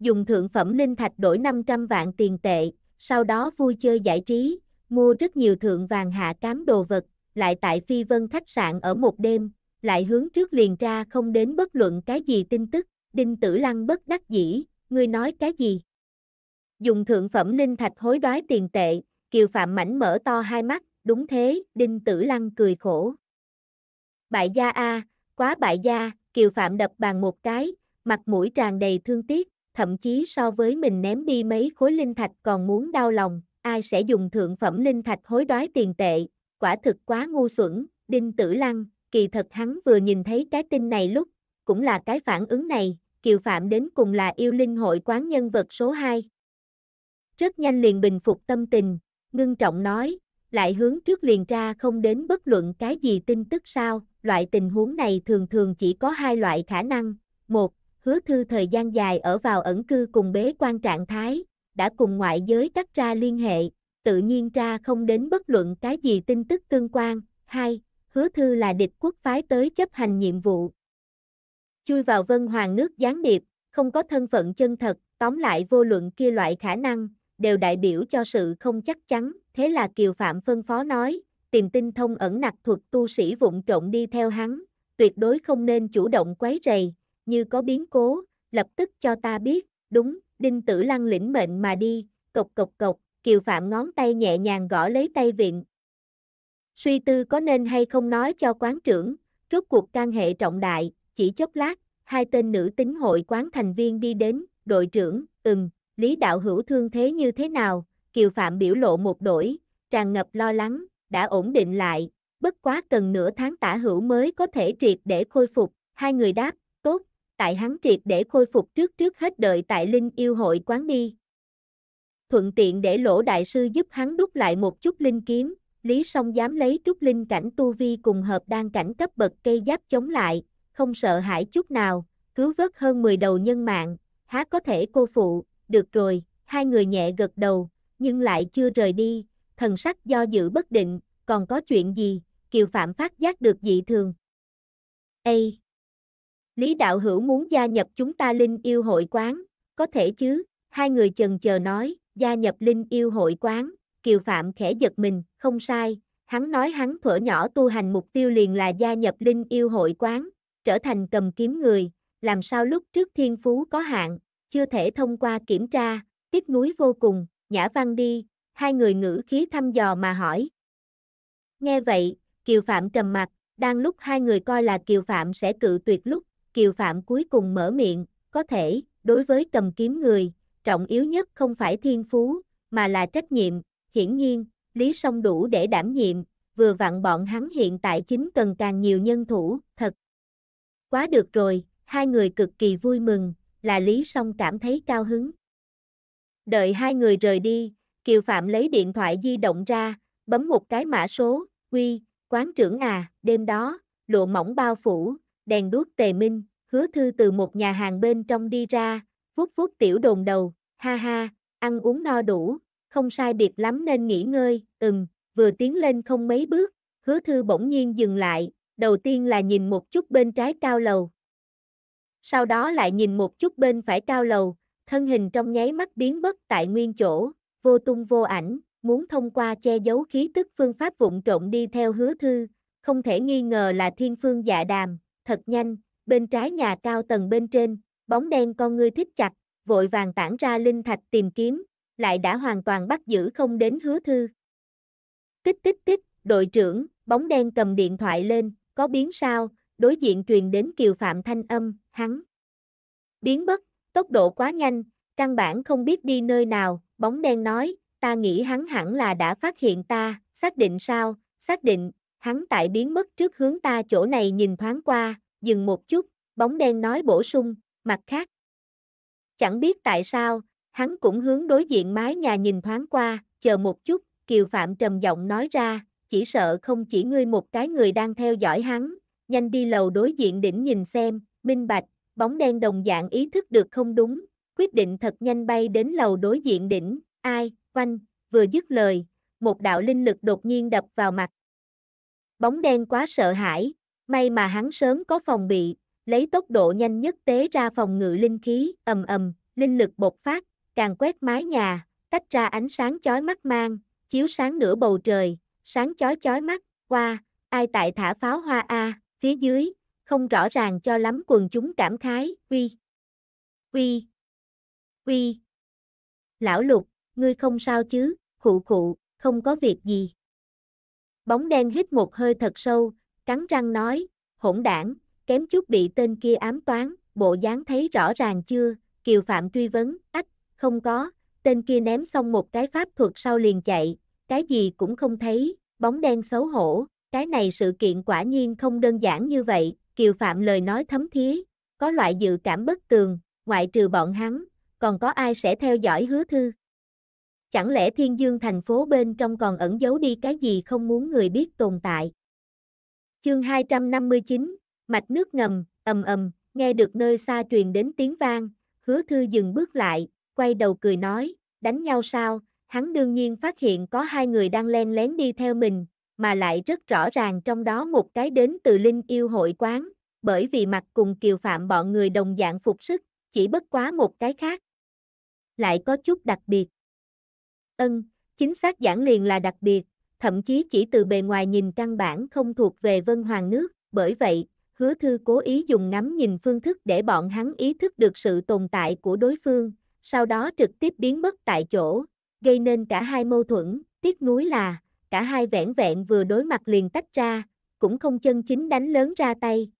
Dùng thượng phẩm linh thạch đổi 500 vạn tiền tệ, sau đó vui chơi giải trí, mua rất nhiều thượng vàng hạ cám đồ vật, lại tại Phi Vân khách sạn ở một đêm, lại hướng trước liền ra không đến bất luận cái gì tin tức, Đinh Tử Lăng bất đắc dĩ, ngươi nói cái gì? Dùng thượng phẩm linh thạch hối đoái tiền tệ, Kiều Phạm Mảnh mở to hai mắt, đúng thế, Đinh Tử Lăng cười khổ. Bại gia a, quá bại gia, Kiều Phạm đập bàn một cái, mặt mũi tràn đầy thương tiếc, thậm chí so với mình ném đi mấy khối linh thạch còn muốn đau lòng, ai sẽ dùng thượng phẩm linh thạch hối đoái tiền tệ, quả thực quá ngu xuẩn, Đinh Tử Lăng, kỳ thật hắn vừa nhìn thấy cái tin này lúc, cũng là cái phản ứng này, Kiều Phạm đến cùng là yêu linh hội quán nhân vật số 2. Rất nhanh liền bình phục tâm tình, ngưng trọng nói, lại hướng trước liền ra không đến bất luận cái gì tin tức sao, loại tình huống này thường thường chỉ có hai loại khả năng, một, hứa thư thời gian dài ở vào ẩn cư cùng bế quan trạng thái, đã cùng ngoại giới cắt ra liên hệ, tự nhiên ra không đến bất luận cái gì tin tức tương quan. Hai, hứa thư là địch quốc phái tới chấp hành nhiệm vụ. Chui vào vân hoàng nước gián điệp, không có thân phận chân thật, tóm lại vô luận kia loại khả năng, đều đại biểu cho sự không chắc chắn, thế là Kiều Phạm phân phó nói, tìm tin thông ẩn nặc thuật tu sĩ vụng trộn đi theo hắn, tuyệt đối không nên chủ động quấy rầy, như có biến cố, lập tức cho ta biết, đúng, đinh tử lăng lĩnh mệnh mà đi, cộc cộc cộc, kiều phạm ngón tay nhẹ nhàng gõ lấy tay viện. Suy tư có nên hay không nói cho quán trưởng, rốt cuộc can hệ trọng đại, chỉ chốc lát, hai tên nữ tính hội quán thành viên đi đến, đội trưởng, ừm, lý đạo hữu thương thế như thế nào, kiều phạm biểu lộ một đổi, tràn ngập lo lắng, đã ổn định lại, bất quá cần nửa tháng tả hữu mới có thể triệt để khôi phục, hai người đáp, tại hắn triệt để khôi phục trước trước hết đợi tại Linh yêu hội quán đi. Thuận tiện để lỗ đại sư giúp hắn đúc lại một chút linh kiếm, Lý Song dám lấy trúc linh cảnh tu vi cùng hợp đan cảnh cấp bậc cây giáp chống lại, không sợ hãi chút nào, cứu vớt hơn 10 đầu nhân mạng, há có thể cô phụ, được rồi, hai người nhẹ gật đầu, nhưng lại chưa rời đi, thần sắc do dự bất định, còn có chuyện gì, Kiều Phạm phát giác được dị thường. a Lý Đạo Hữu muốn gia nhập chúng ta Linh Yêu Hội Quán, có thể chứ, hai người chần chờ nói, gia nhập Linh Yêu Hội Quán, Kiều Phạm khẽ giật mình, không sai, hắn nói hắn thuở nhỏ tu hành mục tiêu liền là gia nhập Linh Yêu Hội Quán, trở thành cầm kiếm người, làm sao lúc trước thiên phú có hạn, chưa thể thông qua kiểm tra, tiếc núi vô cùng, nhã văn đi, hai người ngữ khí thăm dò mà hỏi. Nghe vậy, Kiều Phạm trầm mặt, đang lúc hai người coi là Kiều Phạm sẽ cự tuyệt lúc, Kiều Phạm cuối cùng mở miệng, có thể, đối với cầm kiếm người, trọng yếu nhất không phải thiên phú, mà là trách nhiệm, hiển nhiên, Lý Song đủ để đảm nhiệm, vừa vặn bọn hắn hiện tại chính cần càng nhiều nhân thủ, thật. Quá được rồi, hai người cực kỳ vui mừng, là Lý Song cảm thấy cao hứng. Đợi hai người rời đi, Kiều Phạm lấy điện thoại di động ra, bấm một cái mã số, quy, quán trưởng à, đêm đó, lụa mỏng bao phủ, đèn đuốc tề minh, hứa thư từ một nhà hàng bên trong đi ra, phút phút tiểu đồn đầu, ha ha, ăn uống no đủ, không sai biệt lắm nên nghỉ ngơi, ừm, vừa tiến lên không mấy bước, hứa thư bỗng nhiên dừng lại, đầu tiên là nhìn một chút bên trái cao lầu. Sau đó lại nhìn một chút bên phải cao lầu, thân hình trong nháy mắt biến mất tại nguyên chỗ, vô tung vô ảnh, muốn thông qua che giấu khí tức phương pháp vụng trộn đi theo hứa thư, không thể nghi ngờ là thiên phương dạ đàm, thật nhanh, bên trái nhà cao tầng bên trên, bóng đen con ngươi thích chặt, vội vàng tản ra linh thạch tìm kiếm, lại đã hoàn toàn bắt giữ không đến hứa thư. Tích tích tích, đội trưởng, bóng đen cầm điện thoại lên, có biến sao, đối diện truyền đến kiều phạm thanh âm, hắn. Biến bất, tốc độ quá nhanh, căn bản không biết đi nơi nào, bóng đen nói, ta nghĩ hắn hẳn là đã phát hiện ta, xác định sao, xác định, hắn tại biến mất trước hướng ta chỗ này nhìn thoáng qua, dừng một chút, bóng đen nói bổ sung, mặt khác. Chẳng biết tại sao, hắn cũng hướng đối diện mái nhà nhìn thoáng qua, chờ một chút, Kiều Phạm trầm giọng nói ra, chỉ sợ không chỉ ngươi một cái người đang theo dõi hắn, nhanh đi lầu đối diện đỉnh nhìn xem, minh bạch, bóng đen đồng dạng ý thức được không đúng, quyết định thật nhanh bay đến lầu đối diện đỉnh, ai, quanh, vừa dứt lời, một đạo linh lực đột nhiên đập vào mặt, Bóng đen quá sợ hãi, may mà hắn sớm có phòng bị, lấy tốc độ nhanh nhất tế ra phòng ngự linh khí, ầm ầm, linh lực bộc phát, càng quét mái nhà, tách ra ánh sáng chói mắt mang, chiếu sáng nửa bầu trời, sáng chói chói mắt, qua, ai tại thả pháo hoa a, phía dưới, không rõ ràng cho lắm quần chúng cảm khái, quy, quy, quy, Lão Lục, ngươi không sao chứ? Khụ khụ, không có việc gì. Bóng đen hít một hơi thật sâu, cắn răng nói, hỗn đảng, kém chút bị tên kia ám toán, bộ dáng thấy rõ ràng chưa, Kiều Phạm truy vấn, ách, không có, tên kia ném xong một cái pháp thuật sau liền chạy, cái gì cũng không thấy, bóng đen xấu hổ, cái này sự kiện quả nhiên không đơn giản như vậy, Kiều Phạm lời nói thấm thía, có loại dự cảm bất tường, ngoại trừ bọn hắn, còn có ai sẽ theo dõi hứa thư. Chẳng lẽ thiên dương thành phố bên trong còn ẩn giấu đi cái gì không muốn người biết tồn tại? Chương 259, mạch nước ngầm, ầm ầm, nghe được nơi xa truyền đến tiếng vang, hứa thư dừng bước lại, quay đầu cười nói, đánh nhau sao, hắn đương nhiên phát hiện có hai người đang len lén đi theo mình, mà lại rất rõ ràng trong đó một cái đến từ Linh yêu hội quán, bởi vì mặt cùng kiều phạm bọn người đồng dạng phục sức, chỉ bất quá một cái khác. Lại có chút đặc biệt. Ân, chính xác giảng liền là đặc biệt, thậm chí chỉ từ bề ngoài nhìn căn bản không thuộc về vân hoàng nước, bởi vậy, hứa thư cố ý dùng ngắm nhìn phương thức để bọn hắn ý thức được sự tồn tại của đối phương, sau đó trực tiếp biến mất tại chỗ, gây nên cả hai mâu thuẫn, tiếc nuối là, cả hai vẻn vẹn vừa đối mặt liền tách ra, cũng không chân chính đánh lớn ra tay.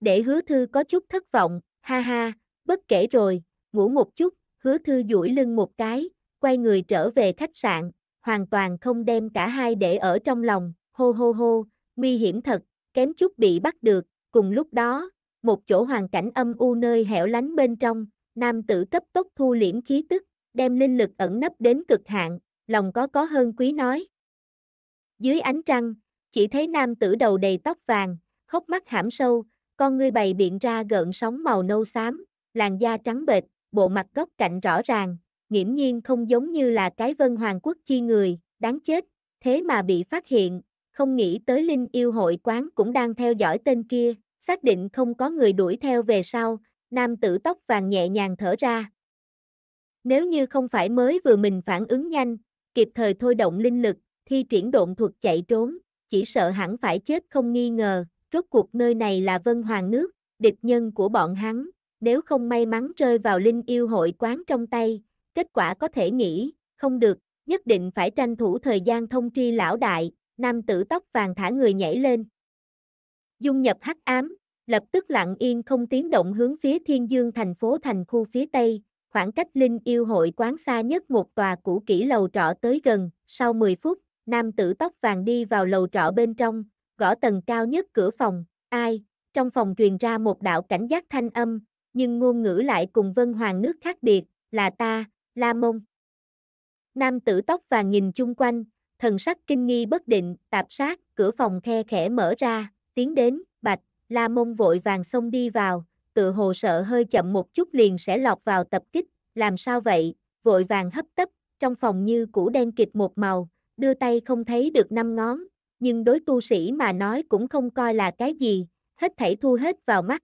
Để hứa thư có chút thất vọng, ha ha, bất kể rồi, ngủ một chút, hứa thư duỗi lưng một cái, quay người trở về khách sạn, hoàn toàn không đem cả hai để ở trong lòng, hô hô hô, nguy hiểm thật, kém chút bị bắt được, cùng lúc đó, một chỗ hoàn cảnh âm u nơi hẻo lánh bên trong, nam tử cấp tốc thu liễm khí tức, đem linh lực ẩn nấp đến cực hạn, lòng có có hơn quý nói. Dưới ánh trăng, chỉ thấy nam tử đầu đầy tóc vàng, hốc mắt hãm sâu, con ngươi bày biện ra gợn sóng màu nâu xám, làn da trắng bệch, bộ mặt góc cạnh rõ ràng, nghiễm nhiên không giống như là cái vân hoàng quốc chi người, đáng chết, thế mà bị phát hiện, không nghĩ tới linh yêu hội quán cũng đang theo dõi tên kia, xác định không có người đuổi theo về sau, nam tử tóc vàng nhẹ nhàng thở ra. Nếu như không phải mới vừa mình phản ứng nhanh, kịp thời thôi động linh lực, thi triển độn thuật chạy trốn, chỉ sợ hẳn phải chết không nghi ngờ, rốt cuộc nơi này là vân hoàng nước, địch nhân của bọn hắn, nếu không may mắn rơi vào linh yêu hội quán trong tay, kết quả có thể nghĩ, không được, nhất định phải tranh thủ thời gian thông tri lão đại, nam tử tóc vàng thả người nhảy lên. Dung nhập hắc ám, lập tức lặng yên không tiếng động hướng phía thiên dương thành phố thành khu phía tây, khoảng cách linh yêu hội quán xa nhất một tòa cũ kỹ lầu trọ tới gần, sau 10 phút, nam tử tóc vàng đi vào lầu trọ bên trong, gõ tầng cao nhất cửa phòng, ai, trong phòng truyền ra một đạo cảnh giác thanh âm, nhưng ngôn ngữ lại cùng vân hoàng nước khác biệt, là ta, La Mông. Nam tử tóc vàng nhìn chung quanh, thần sắc kinh nghi bất định, tạp sát, cửa phòng khe khẽ mở ra, tiến đến, bạch, La Mông vội vàng xông đi vào, tự hồ sợ hơi chậm một chút liền sẽ lọt vào tập kích, làm sao vậy, vội vàng hấp tấp, trong phòng như củ đen kịt một màu, đưa tay không thấy được năm ngón, nhưng đối tu sĩ mà nói cũng không coi là cái gì, hết thảy thu hết vào mắt.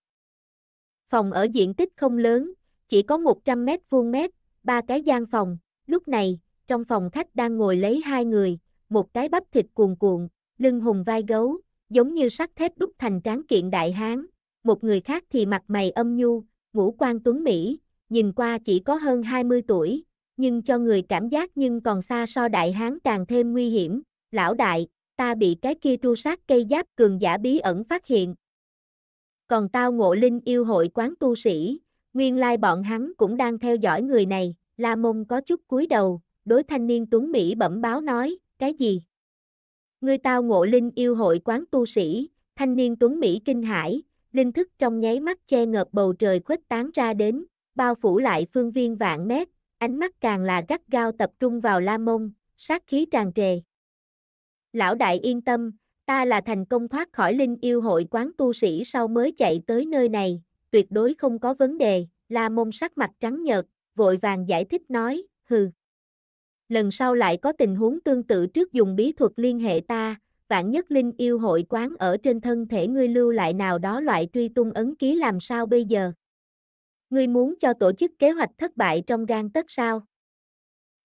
Phòng ở diện tích không lớn, chỉ có 100 mét vuông mét, ba cái gian phòng, lúc này, trong phòng khách đang ngồi lấy hai người, một cái bắp thịt cuồn cuộn, lưng hùng vai gấu, giống như sắt thép đúc thành tráng kiện đại hán, một người khác thì mặt mày âm nhu, ngũ quan tuấn Mỹ, nhìn qua chỉ có hơn 20 tuổi, nhưng cho người cảm giác nhưng còn xa so đại hán càng thêm nguy hiểm, lão đại, ta bị cái kia tru sát cây giáp cường giả bí ẩn phát hiện. Còn tao ngộ linh yêu hội quán tu sĩ, Nguyên lai like bọn hắn cũng đang theo dõi người này, La Mông có chút cúi đầu, đối thanh niên Tuấn Mỹ bẩm báo nói, cái gì? Ngươi tao ngộ linh yêu hội quán tu sĩ, thanh niên Tuấn Mỹ kinh hãi, linh thức trong nháy mắt che ngợp bầu trời khuếch tán ra đến, bao phủ lại phương viên vạn mét, ánh mắt càng là gắt gao tập trung vào La Mông, sát khí tràn trề. Lão đại yên tâm, ta là thành công thoát khỏi linh yêu hội quán tu sĩ sau mới chạy tới nơi này, tuyệt đối không có vấn đề, la môn sắc mặt trắng nhợt, vội vàng giải thích nói, hừ. Lần sau lại có tình huống tương tự trước dùng bí thuật liên hệ ta, vạn nhất linh yêu hội quán ở trên thân thể ngươi lưu lại nào đó loại truy tung ấn ký làm sao bây giờ? Ngươi muốn cho tổ chức kế hoạch thất bại trong gan tất sao?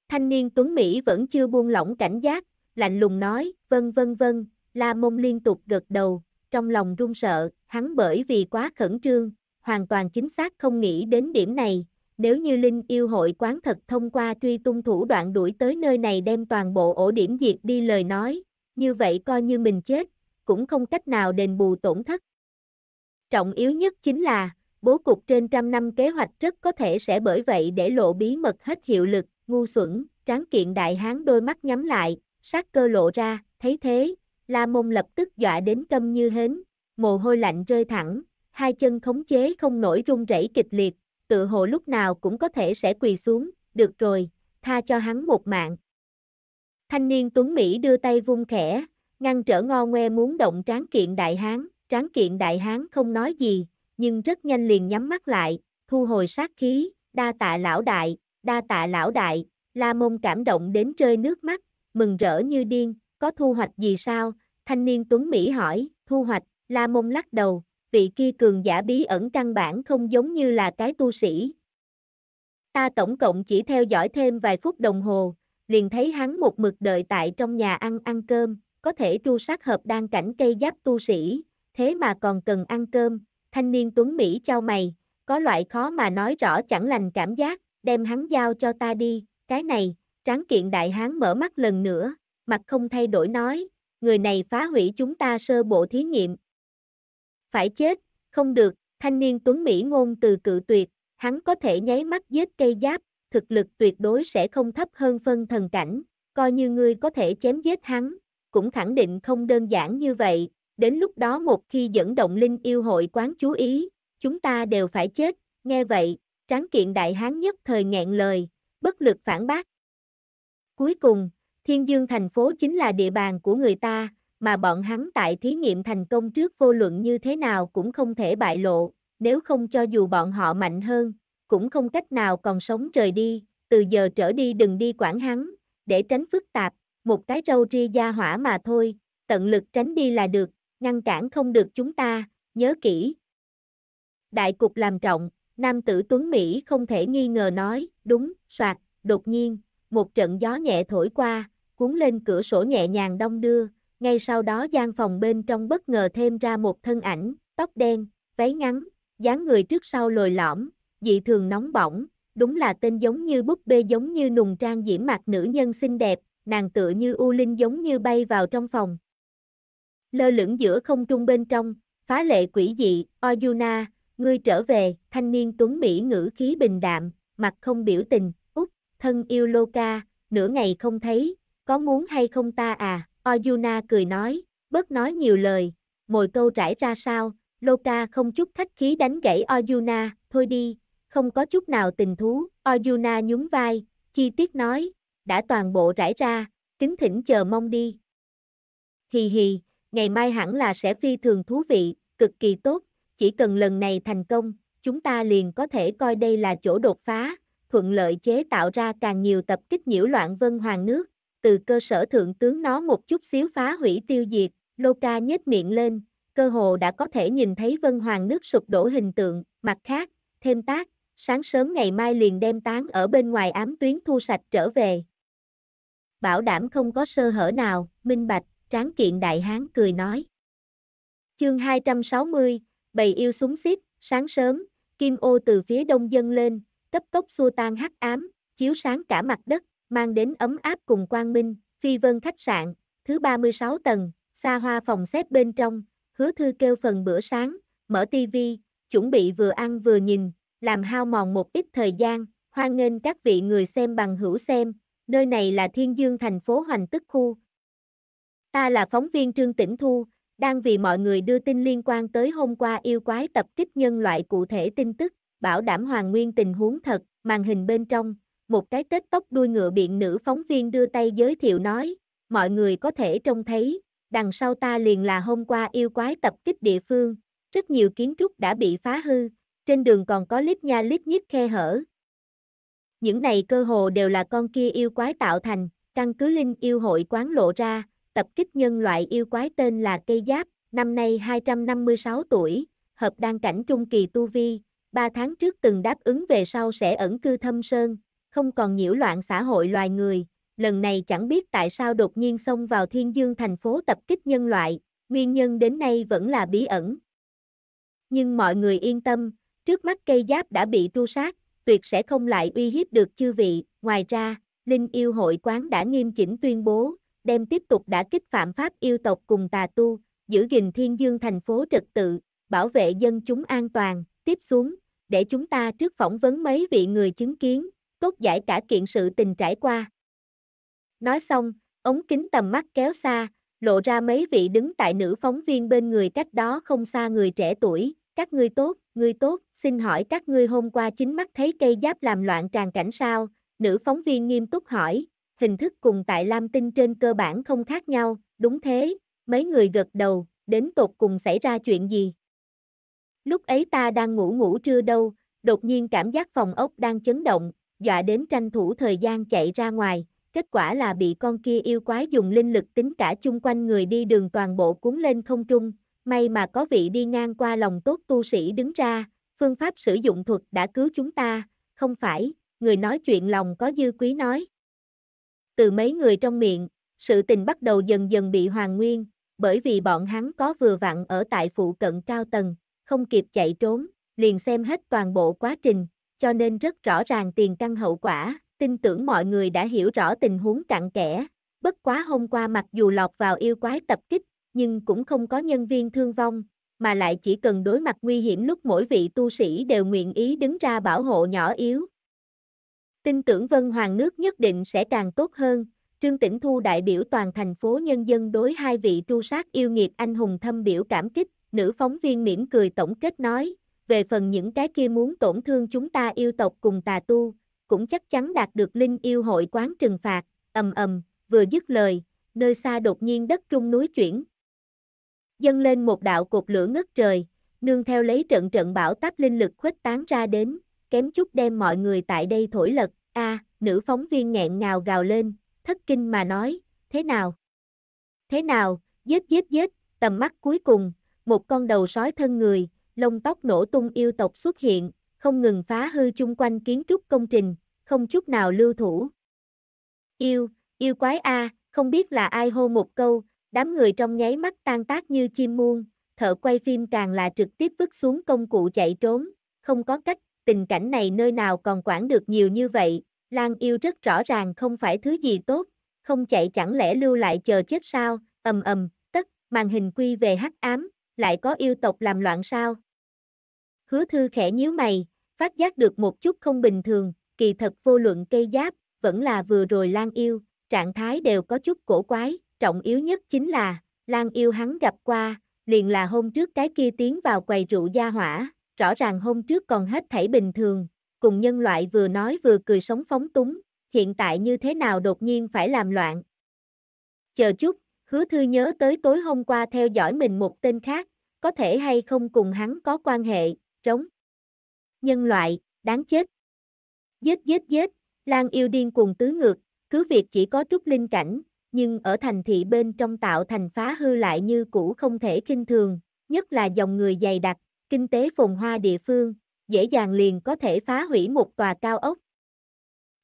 Thanh niên Tuấn Mỹ vẫn chưa buông lỏng cảnh giác, lạnh lùng nói, vân vân vân, La môn liên tục gật đầu, trong lòng run sợ, hắn bởi vì quá khẩn trương, hoàn toàn chính xác không nghĩ đến điểm này, nếu như Linh yêu hội quán thật thông qua truy tung thủ đoạn đuổi tới nơi này đem toàn bộ ổ điểm diệt đi lời nói, như vậy coi như mình chết, cũng không cách nào đền bù tổn thất. Trọng yếu nhất chính là, bố cục trên trăm năm kế hoạch rất có thể sẽ bởi vậy để lộ bí mật hết hiệu lực, ngu xuẩn, tráng kiện đại hán đôi mắt nhắm lại, sát cơ lộ ra, thấy thế, La Môn lập tức dọa đến câm như hến, mồ hôi lạnh rơi thẳng, hai chân khống chế không nổi run rẩy kịch liệt, tự hồ lúc nào cũng có thể sẽ quỳ xuống, được rồi, tha cho hắn một mạng. Thanh niên Tuấn Mỹ đưa tay vung khẽ, ngăn trở ngo ngoe muốn động tráng kiện đại hán, tráng kiện đại hán không nói gì, nhưng rất nhanh liền nhắm mắt lại, thu hồi sát khí, đa tạ lão đại, đa tạ lão đại, la mông cảm động đến rơi nước mắt, mừng rỡ như điên, có thu hoạch gì sao, thanh niên Tuấn Mỹ hỏi, thu hoạch, la mông lắc đầu, vị kia cường giả bí ẩn căn bản không giống như là cái tu sĩ. Ta tổng cộng chỉ theo dõi thêm vài phút đồng hồ, liền thấy hắn một mực đợi tại trong nhà ăn ăn cơm, có thể tru sát hợp đang cảnh cây giáp tu sĩ, thế mà còn cần ăn cơm, thanh niên tuấn Mỹ trao mày, có loại khó mà nói rõ chẳng lành cảm giác, đem hắn giao cho ta đi, cái này, tráng kiện đại hán mở mắt lần nữa, mặt không thay đổi nói, người này phá hủy chúng ta sơ bộ thí nghiệm, phải chết, không được, thanh niên tuấn Mỹ ngôn từ cự tuyệt, hắn có thể nháy mắt giết cây giáp, thực lực tuyệt đối sẽ không thấp hơn phân thần cảnh, coi như ngươi có thể chém giết hắn, cũng khẳng định không đơn giản như vậy, đến lúc đó một khi dẫn động linh yêu hội quán chú ý, chúng ta đều phải chết, nghe vậy, tráng kiện đại hán nhất thời ngẹn lời, bất lực phản bác. Cuối cùng, Thiên Dương thành phố chính là địa bàn của người ta, mà bọn hắn tại thí nghiệm thành công trước vô luận như thế nào cũng không thể bại lộ, nếu không cho dù bọn họ mạnh hơn, cũng không cách nào còn sống trời đi, từ giờ trở đi đừng đi quản hắn, để tránh phức tạp, một cái râu ria gia hỏa mà thôi, tận lực tránh đi là được, ngăn cản không được chúng ta, nhớ kỹ. Đại cục làm trọng, nam tử Tuấn Mỹ không thể nghi ngờ nói, đúng, soạt, đột nhiên, một trận gió nhẹ thổi qua, cuốn lên cửa sổ nhẹ nhàng đông đưa, ngay sau đó gian phòng bên trong bất ngờ thêm ra một thân ảnh, tóc đen, váy ngắn, dáng người trước sau lồi lõm, dị thường nóng bỏng, đúng là tên giống như búp bê giống như nùng trang diễm mặt nữ nhân xinh đẹp, nàng tựa như u linh giống như bay vào trong phòng. Lơ lửng giữa không trung bên trong, phá lệ quỷ dị, Oyuna, ngươi trở về, thanh niên tuấn Mỹ ngữ khí bình đạm, mặt không biểu tình, út, thân yêu Loka, nửa ngày không thấy, có muốn hay không ta à? Oyuna cười nói, bớt nói nhiều lời, mồi câu trải ra sao, Loka không chút khách khí đánh gãy Oyuna, thôi đi, không có chút nào tình thú, Oyuna nhún vai, chi tiết nói, đã toàn bộ rải ra, kính thỉnh chờ mong đi. Hì hì, ngày mai hẳn là sẽ phi thường thú vị, cực kỳ tốt, chỉ cần lần này thành công, chúng ta liền có thể coi đây là chỗ đột phá, thuận lợi chế tạo ra càng nhiều tập kích nhiễu loạn vân hoàng nước, từ cơ sở thượng tướng nó một chút xíu phá hủy tiêu diệt, Lô Ca nhếch miệng lên, cơ hồ đã có thể nhìn thấy vân hoàng nước sụp đổ hình tượng, mặt khác, thêm tác, sáng sớm ngày mai liền đem tán ở bên ngoài ám tuyến thu sạch trở về. Bảo đảm không có sơ hở nào, minh bạch, tráng kiện đại hán cười nói. Chương 260, bầy yêu súng xít, sáng sớm, kim ô từ phía đông dâng lên, cấp tốc xua tan hắc ám, chiếu sáng cả mặt đất, mang đến ấm áp cùng quang minh, phi vân khách sạn, thứ 36 tầng, xa hoa phòng xếp bên trong, hứa thư kêu phần bữa sáng, mở tivi, chuẩn bị vừa ăn vừa nhìn, làm hao mòn một ít thời gian, hoan nghênh các vị người xem bằng hữu xem, nơi này là thiên dương thành phố hoành tức khu. Ta là phóng viên Trương Tĩnh Thu, đang vì mọi người đưa tin liên quan tới hôm qua yêu quái tập kích nhân loại cụ thể tin tức, bảo đảm hoàn nguyên tình huống thật, màn hình bên trong, một cái tết tóc đuôi ngựa biện nữ phóng viên đưa tay giới thiệu nói, mọi người có thể trông thấy, đằng sau ta liền là hôm qua yêu quái tập kích địa phương, rất nhiều kiến trúc đã bị phá hư, trên đường còn có lít nha lít nhít khe hở. Những này cơ hồ đều là con kia yêu quái tạo thành, căn cứ linh yêu hội quán lộ ra, tập kích nhân loại yêu quái tên là cây giáp, năm nay 256 tuổi, hợp đang cảnh trung kỳ tu vi, 3 tháng trước từng đáp ứng về sau sẽ ẩn cư thâm sơn, không còn nhiễu loạn xã hội loài người, lần này chẳng biết tại sao đột nhiên xông vào thiên dương thành phố tập kích nhân loại, nguyên nhân đến nay vẫn là bí ẩn. Nhưng mọi người yên tâm, trước mắt cây giáp đã bị tru sát, tuyệt sẽ không lại uy hiếp được chư vị, ngoài ra, Linh yêu hội quán đã nghiêm chỉnh tuyên bố, đem tiếp tục đã kích phạm pháp yêu tộc cùng tà tu, giữ gìn thiên dương thành phố trật tự, bảo vệ dân chúng an toàn, tiếp xuống, để chúng ta trước phỏng vấn mấy vị người chứng kiến, tốt giải cả kiện sự tình trải qua. Nói xong, ống kính tầm mắt kéo xa, lộ ra mấy vị đứng tại nữ phóng viên bên người cách đó không xa người trẻ tuổi, các ngươi tốt, ngươi tốt, xin hỏi các ngươi hôm qua chính mắt thấy cây giáp làm loạn tràn cảnh sao, nữ phóng viên nghiêm túc hỏi, hình thức cùng tại Lam Tinh trên cơ bản không khác nhau, đúng thế, mấy người gật đầu, đến tột cùng xảy ra chuyện gì. Lúc ấy ta đang ngủ ngủ trưa đâu, đột nhiên cảm giác phòng ốc đang chấn động, dọa đến tranh thủ thời gian chạy ra ngoài, kết quả là bị con kia yêu quái dùng linh lực tính cả chung quanh người đi đường toàn bộ cuốn lên không trung, may mà có vị đi ngang qua lòng tốt tu sĩ đứng ra, phương pháp sử dụng thuật đã cứu chúng ta, không phải, người nói chuyện lòng có dư quý nói. Từ mấy người trong miệng, sự tình bắt đầu dần dần bị hoàn nguyên, bởi vì bọn hắn có vừa vặn ở tại phụ cận cao tầng, không kịp chạy trốn, liền xem hết toàn bộ quá trình, cho nên rất rõ ràng tiền căn hậu quả, tin tưởng mọi người đã hiểu rõ tình huống cặn kẽ. Bất quá hôm qua mặc dù lọt vào yêu quái tập kích, nhưng cũng không có nhân viên thương vong, mà lại chỉ cần đối mặt nguy hiểm lúc mỗi vị tu sĩ đều nguyện ý đứng ra bảo hộ nhỏ yếu. Tin tưởng Vân Hoàng nước nhất định sẽ càng tốt hơn, Trương Tĩnh Thu đại biểu toàn thành phố nhân dân đối hai vị tru sát yêu nghiệt anh hùng thâm biểu cảm kích, nữ phóng viên mỉm cười tổng kết nói, về phần những cái kia muốn tổn thương chúng ta yêu tộc cùng tà tu, cũng chắc chắn đạt được linh yêu hội quán trừng phạt, ầm ầm, vừa dứt lời, nơi xa đột nhiên đất trung núi chuyển. Dâng lên một đạo cột lửa ngất trời, nương theo lấy trận trận bão táp linh lực khuếch tán ra đến, kém chút đem mọi người tại đây thổi lật, a nữ phóng viên nghẹn ngào gào lên, thất kinh mà nói, thế nào? Thế nào, giết giết giết, tầm mắt cuối cùng, một con đầu sói thân người, lông tóc nổ tung yêu tộc xuất hiện, không ngừng phá hư chung quanh kiến trúc công trình, không chút nào lưu thủ. Yêu, yêu quái a, không biết là ai hô một câu, đám người trong nháy mắt tan tác như chim muôn, thợ quay phim càng là trực tiếp vứt xuống công cụ chạy trốn, không có cách, tình cảnh này nơi nào còn quản được nhiều như vậy, Lan yêu rất rõ ràng không phải thứ gì tốt, không chạy chẳng lẽ lưu lại chờ chết sao, ầm ầm, tất, màn hình quy về hắc ám, lại có yêu tộc làm loạn sao, hứa thư khẽ nhíu mày, phát giác được một chút không bình thường, kỳ thật vô luận cây giáp, vẫn là vừa rồi Lan Yêu, trạng thái đều có chút cổ quái, trọng yếu nhất chính là, Lan Yêu hắn gặp qua, liền là hôm trước cái kia tiến vào quầy rượu gia hỏa, rõ ràng hôm trước còn hết thảy bình thường, cùng nhân loại vừa nói vừa cười sống phóng túng, hiện tại như thế nào đột nhiên phải làm loạn. Chờ chút, hứa thư nhớ tới tối hôm qua theo dõi mình một tên khác, có thể hay không cùng hắn có quan hệ, trống. Nhân loại, đáng chết. Giết giết giết, Lan yêu điên cuồng tứ ngược, cứ việc chỉ có trúc linh cảnh, nhưng ở thành thị bên trong tạo thành phá hư lại như cũ không thể kinh thường, nhất là dòng người dày đặc, kinh tế phồn hoa địa phương, dễ dàng liền có thể phá hủy một tòa cao ốc.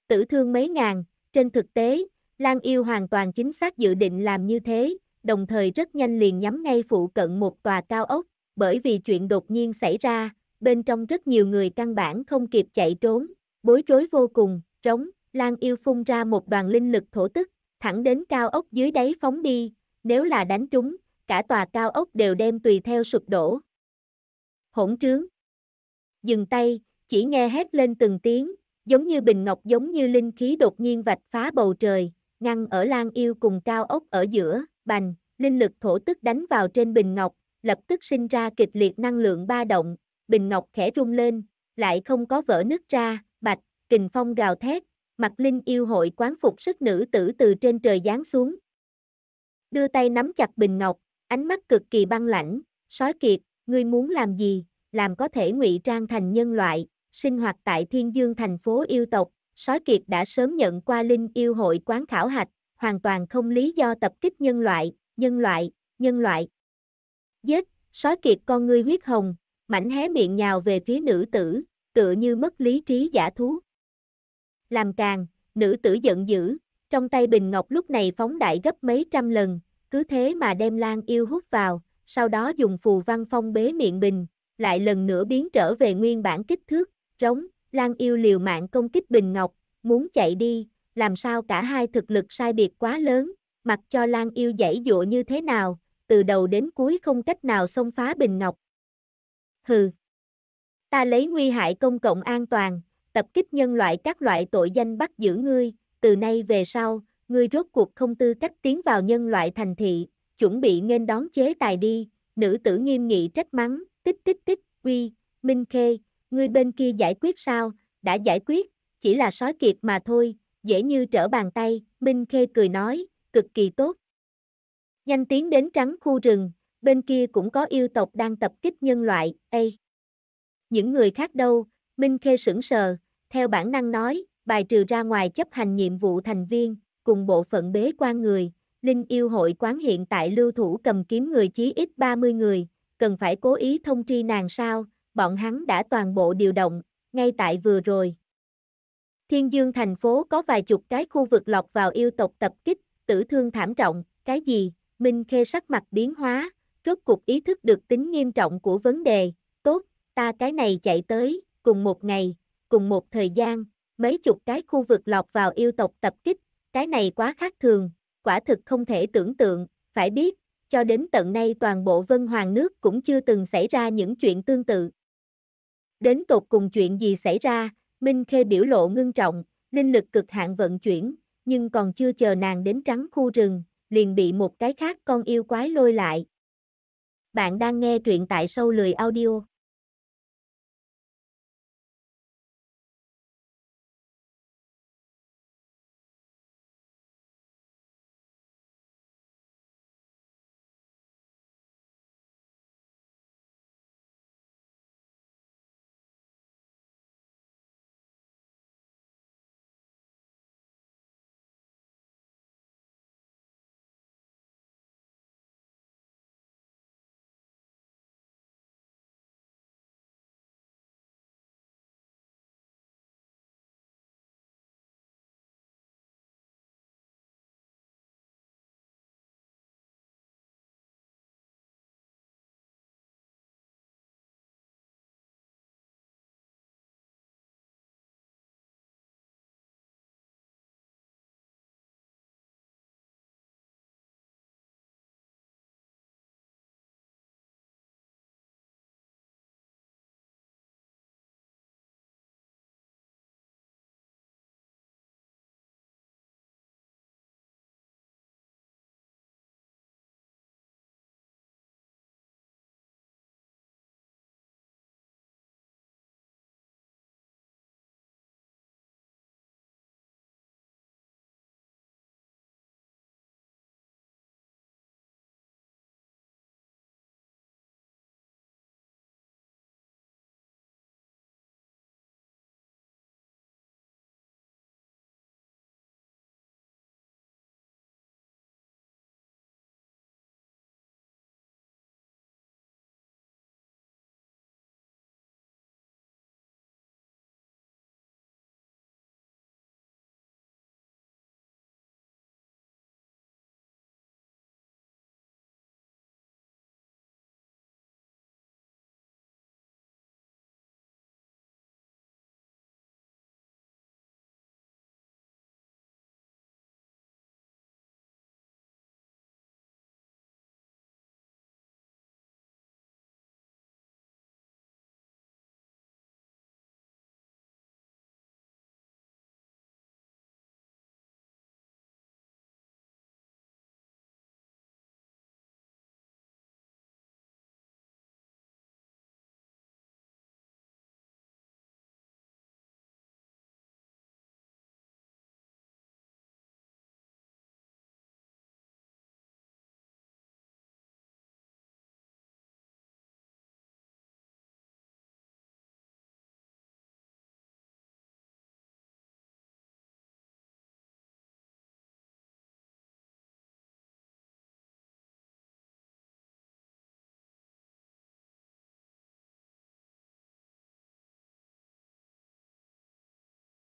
Tử thương mấy ngàn, trên thực tế, Lan Yêu hoàn toàn chính xác dự định làm như thế, đồng thời rất nhanh liền nhắm ngay phụ cận một tòa cao ốc, bởi vì chuyện đột nhiên xảy ra, bên trong rất nhiều người căn bản không kịp chạy trốn, bối rối vô cùng, trống, Lan Yêu phun ra một đoàn linh lực thổ tức, thẳng đến cao ốc dưới đáy phóng đi, nếu là đánh trúng, cả tòa cao ốc đều đem tùy theo sụp đổ. Hỗn trướng. Dừng tay, chỉ nghe hét lên từng tiếng, giống như bình ngọc giống như linh khí đột nhiên vạch phá bầu trời, ngăn ở Lan Yêu cùng cao ốc ở giữa, bành, linh lực thổ tức đánh vào trên bình ngọc, lập tức sinh ra kịch liệt năng lượng ba động, bình ngọc khẽ rung lên, lại không có vỡ nứt ra, bạch, kình phong gào thét, mặt linh yêu hội quán phục sức nữ tử từ trên trời giáng xuống. Đưa tay nắm chặt bình ngọc, ánh mắt cực kỳ băng lãnh, sói kiệt, ngươi muốn làm gì, làm có thể ngụy trang thành nhân loại, sinh hoạt tại thiên dương thành phố yêu tộc, sói kiệt đã sớm nhận qua linh yêu hội quán khảo hạch, hoàn toàn không lý do tập kích nhân loại, nhân loại, nhân loại. Giết, sói kiệt con ngươi huyết hồng, mảnh hé miệng nhào về phía nữ tử, tựa như mất lý trí giả thú. Làm càng, nữ tử giận dữ, trong tay bình ngọc lúc này phóng đại gấp mấy trăm lần, cứ thế mà đem Lan yêu hút vào, sau đó dùng phù văn phong bế miệng bình, lại lần nữa biến trở về nguyên bản kích thước, rống, Lan yêu liều mạng công kích bình ngọc, muốn chạy đi, làm sao cả hai thực lực sai biệt quá lớn, mặc cho Lan yêu dãy dụa như thế nào, từ đầu đến cuối không cách nào xông phá bình ngọc, Hừ. Ta lấy nguy hại công cộng an toàn, tập kích nhân loại các loại tội danh bắt giữ ngươi, từ nay về sau, ngươi rốt cuộc không tư cách tiến vào nhân loại thành thị, chuẩn bị nên đón chế tài đi, nữ tử nghiêm nghị trách mắng, tích tích tích, quy Minh Khê, ngươi bên kia giải quyết sao, đã giải quyết, chỉ là sói kiệt mà thôi, dễ như trở bàn tay, Minh Khê cười nói, cực kỳ tốt. Nhanh tiến đến trắng khu rừng, bên kia cũng có yêu tộc đang tập kích nhân loại, a, Những người khác đâu, Minh Khê sững sờ, theo bản năng nói, bài trừ ra ngoài chấp hành nhiệm vụ thành viên, cùng bộ phận bế quan người, Linh yêu hội quán hiện tại lưu thủ cầm kiếm người chí ít 30 người, cần phải cố ý thông tri nàng sao, bọn hắn đã toàn bộ điều động, ngay tại vừa rồi. Thiên dương thành phố có vài chục cái khu vực lọt vào yêu tộc tập kích, tử thương thảm trọng, cái gì, Minh Khê sắc mặt biến hóa, rốt cuộc ý thức được tính nghiêm trọng của vấn đề, tốt, ta cái này chạy tới, cùng một ngày, cùng một thời gian, mấy chục cái khu vực lọt vào yêu tộc tập kích, cái này quá khác thường, quả thực không thể tưởng tượng, phải biết, cho đến tận nay toàn bộ vân hoàng nước cũng chưa từng xảy ra những chuyện tương tự. Đến tột cùng chuyện gì xảy ra, Minh Khê biểu lộ ngưng trọng, linh lực cực hạn vận chuyển, nhưng còn chưa chờ nàng đến trắng khu rừng, liền bị một cái khác con yêu quái lôi lại, bạn đang nghe truyện tại sâu lười audio.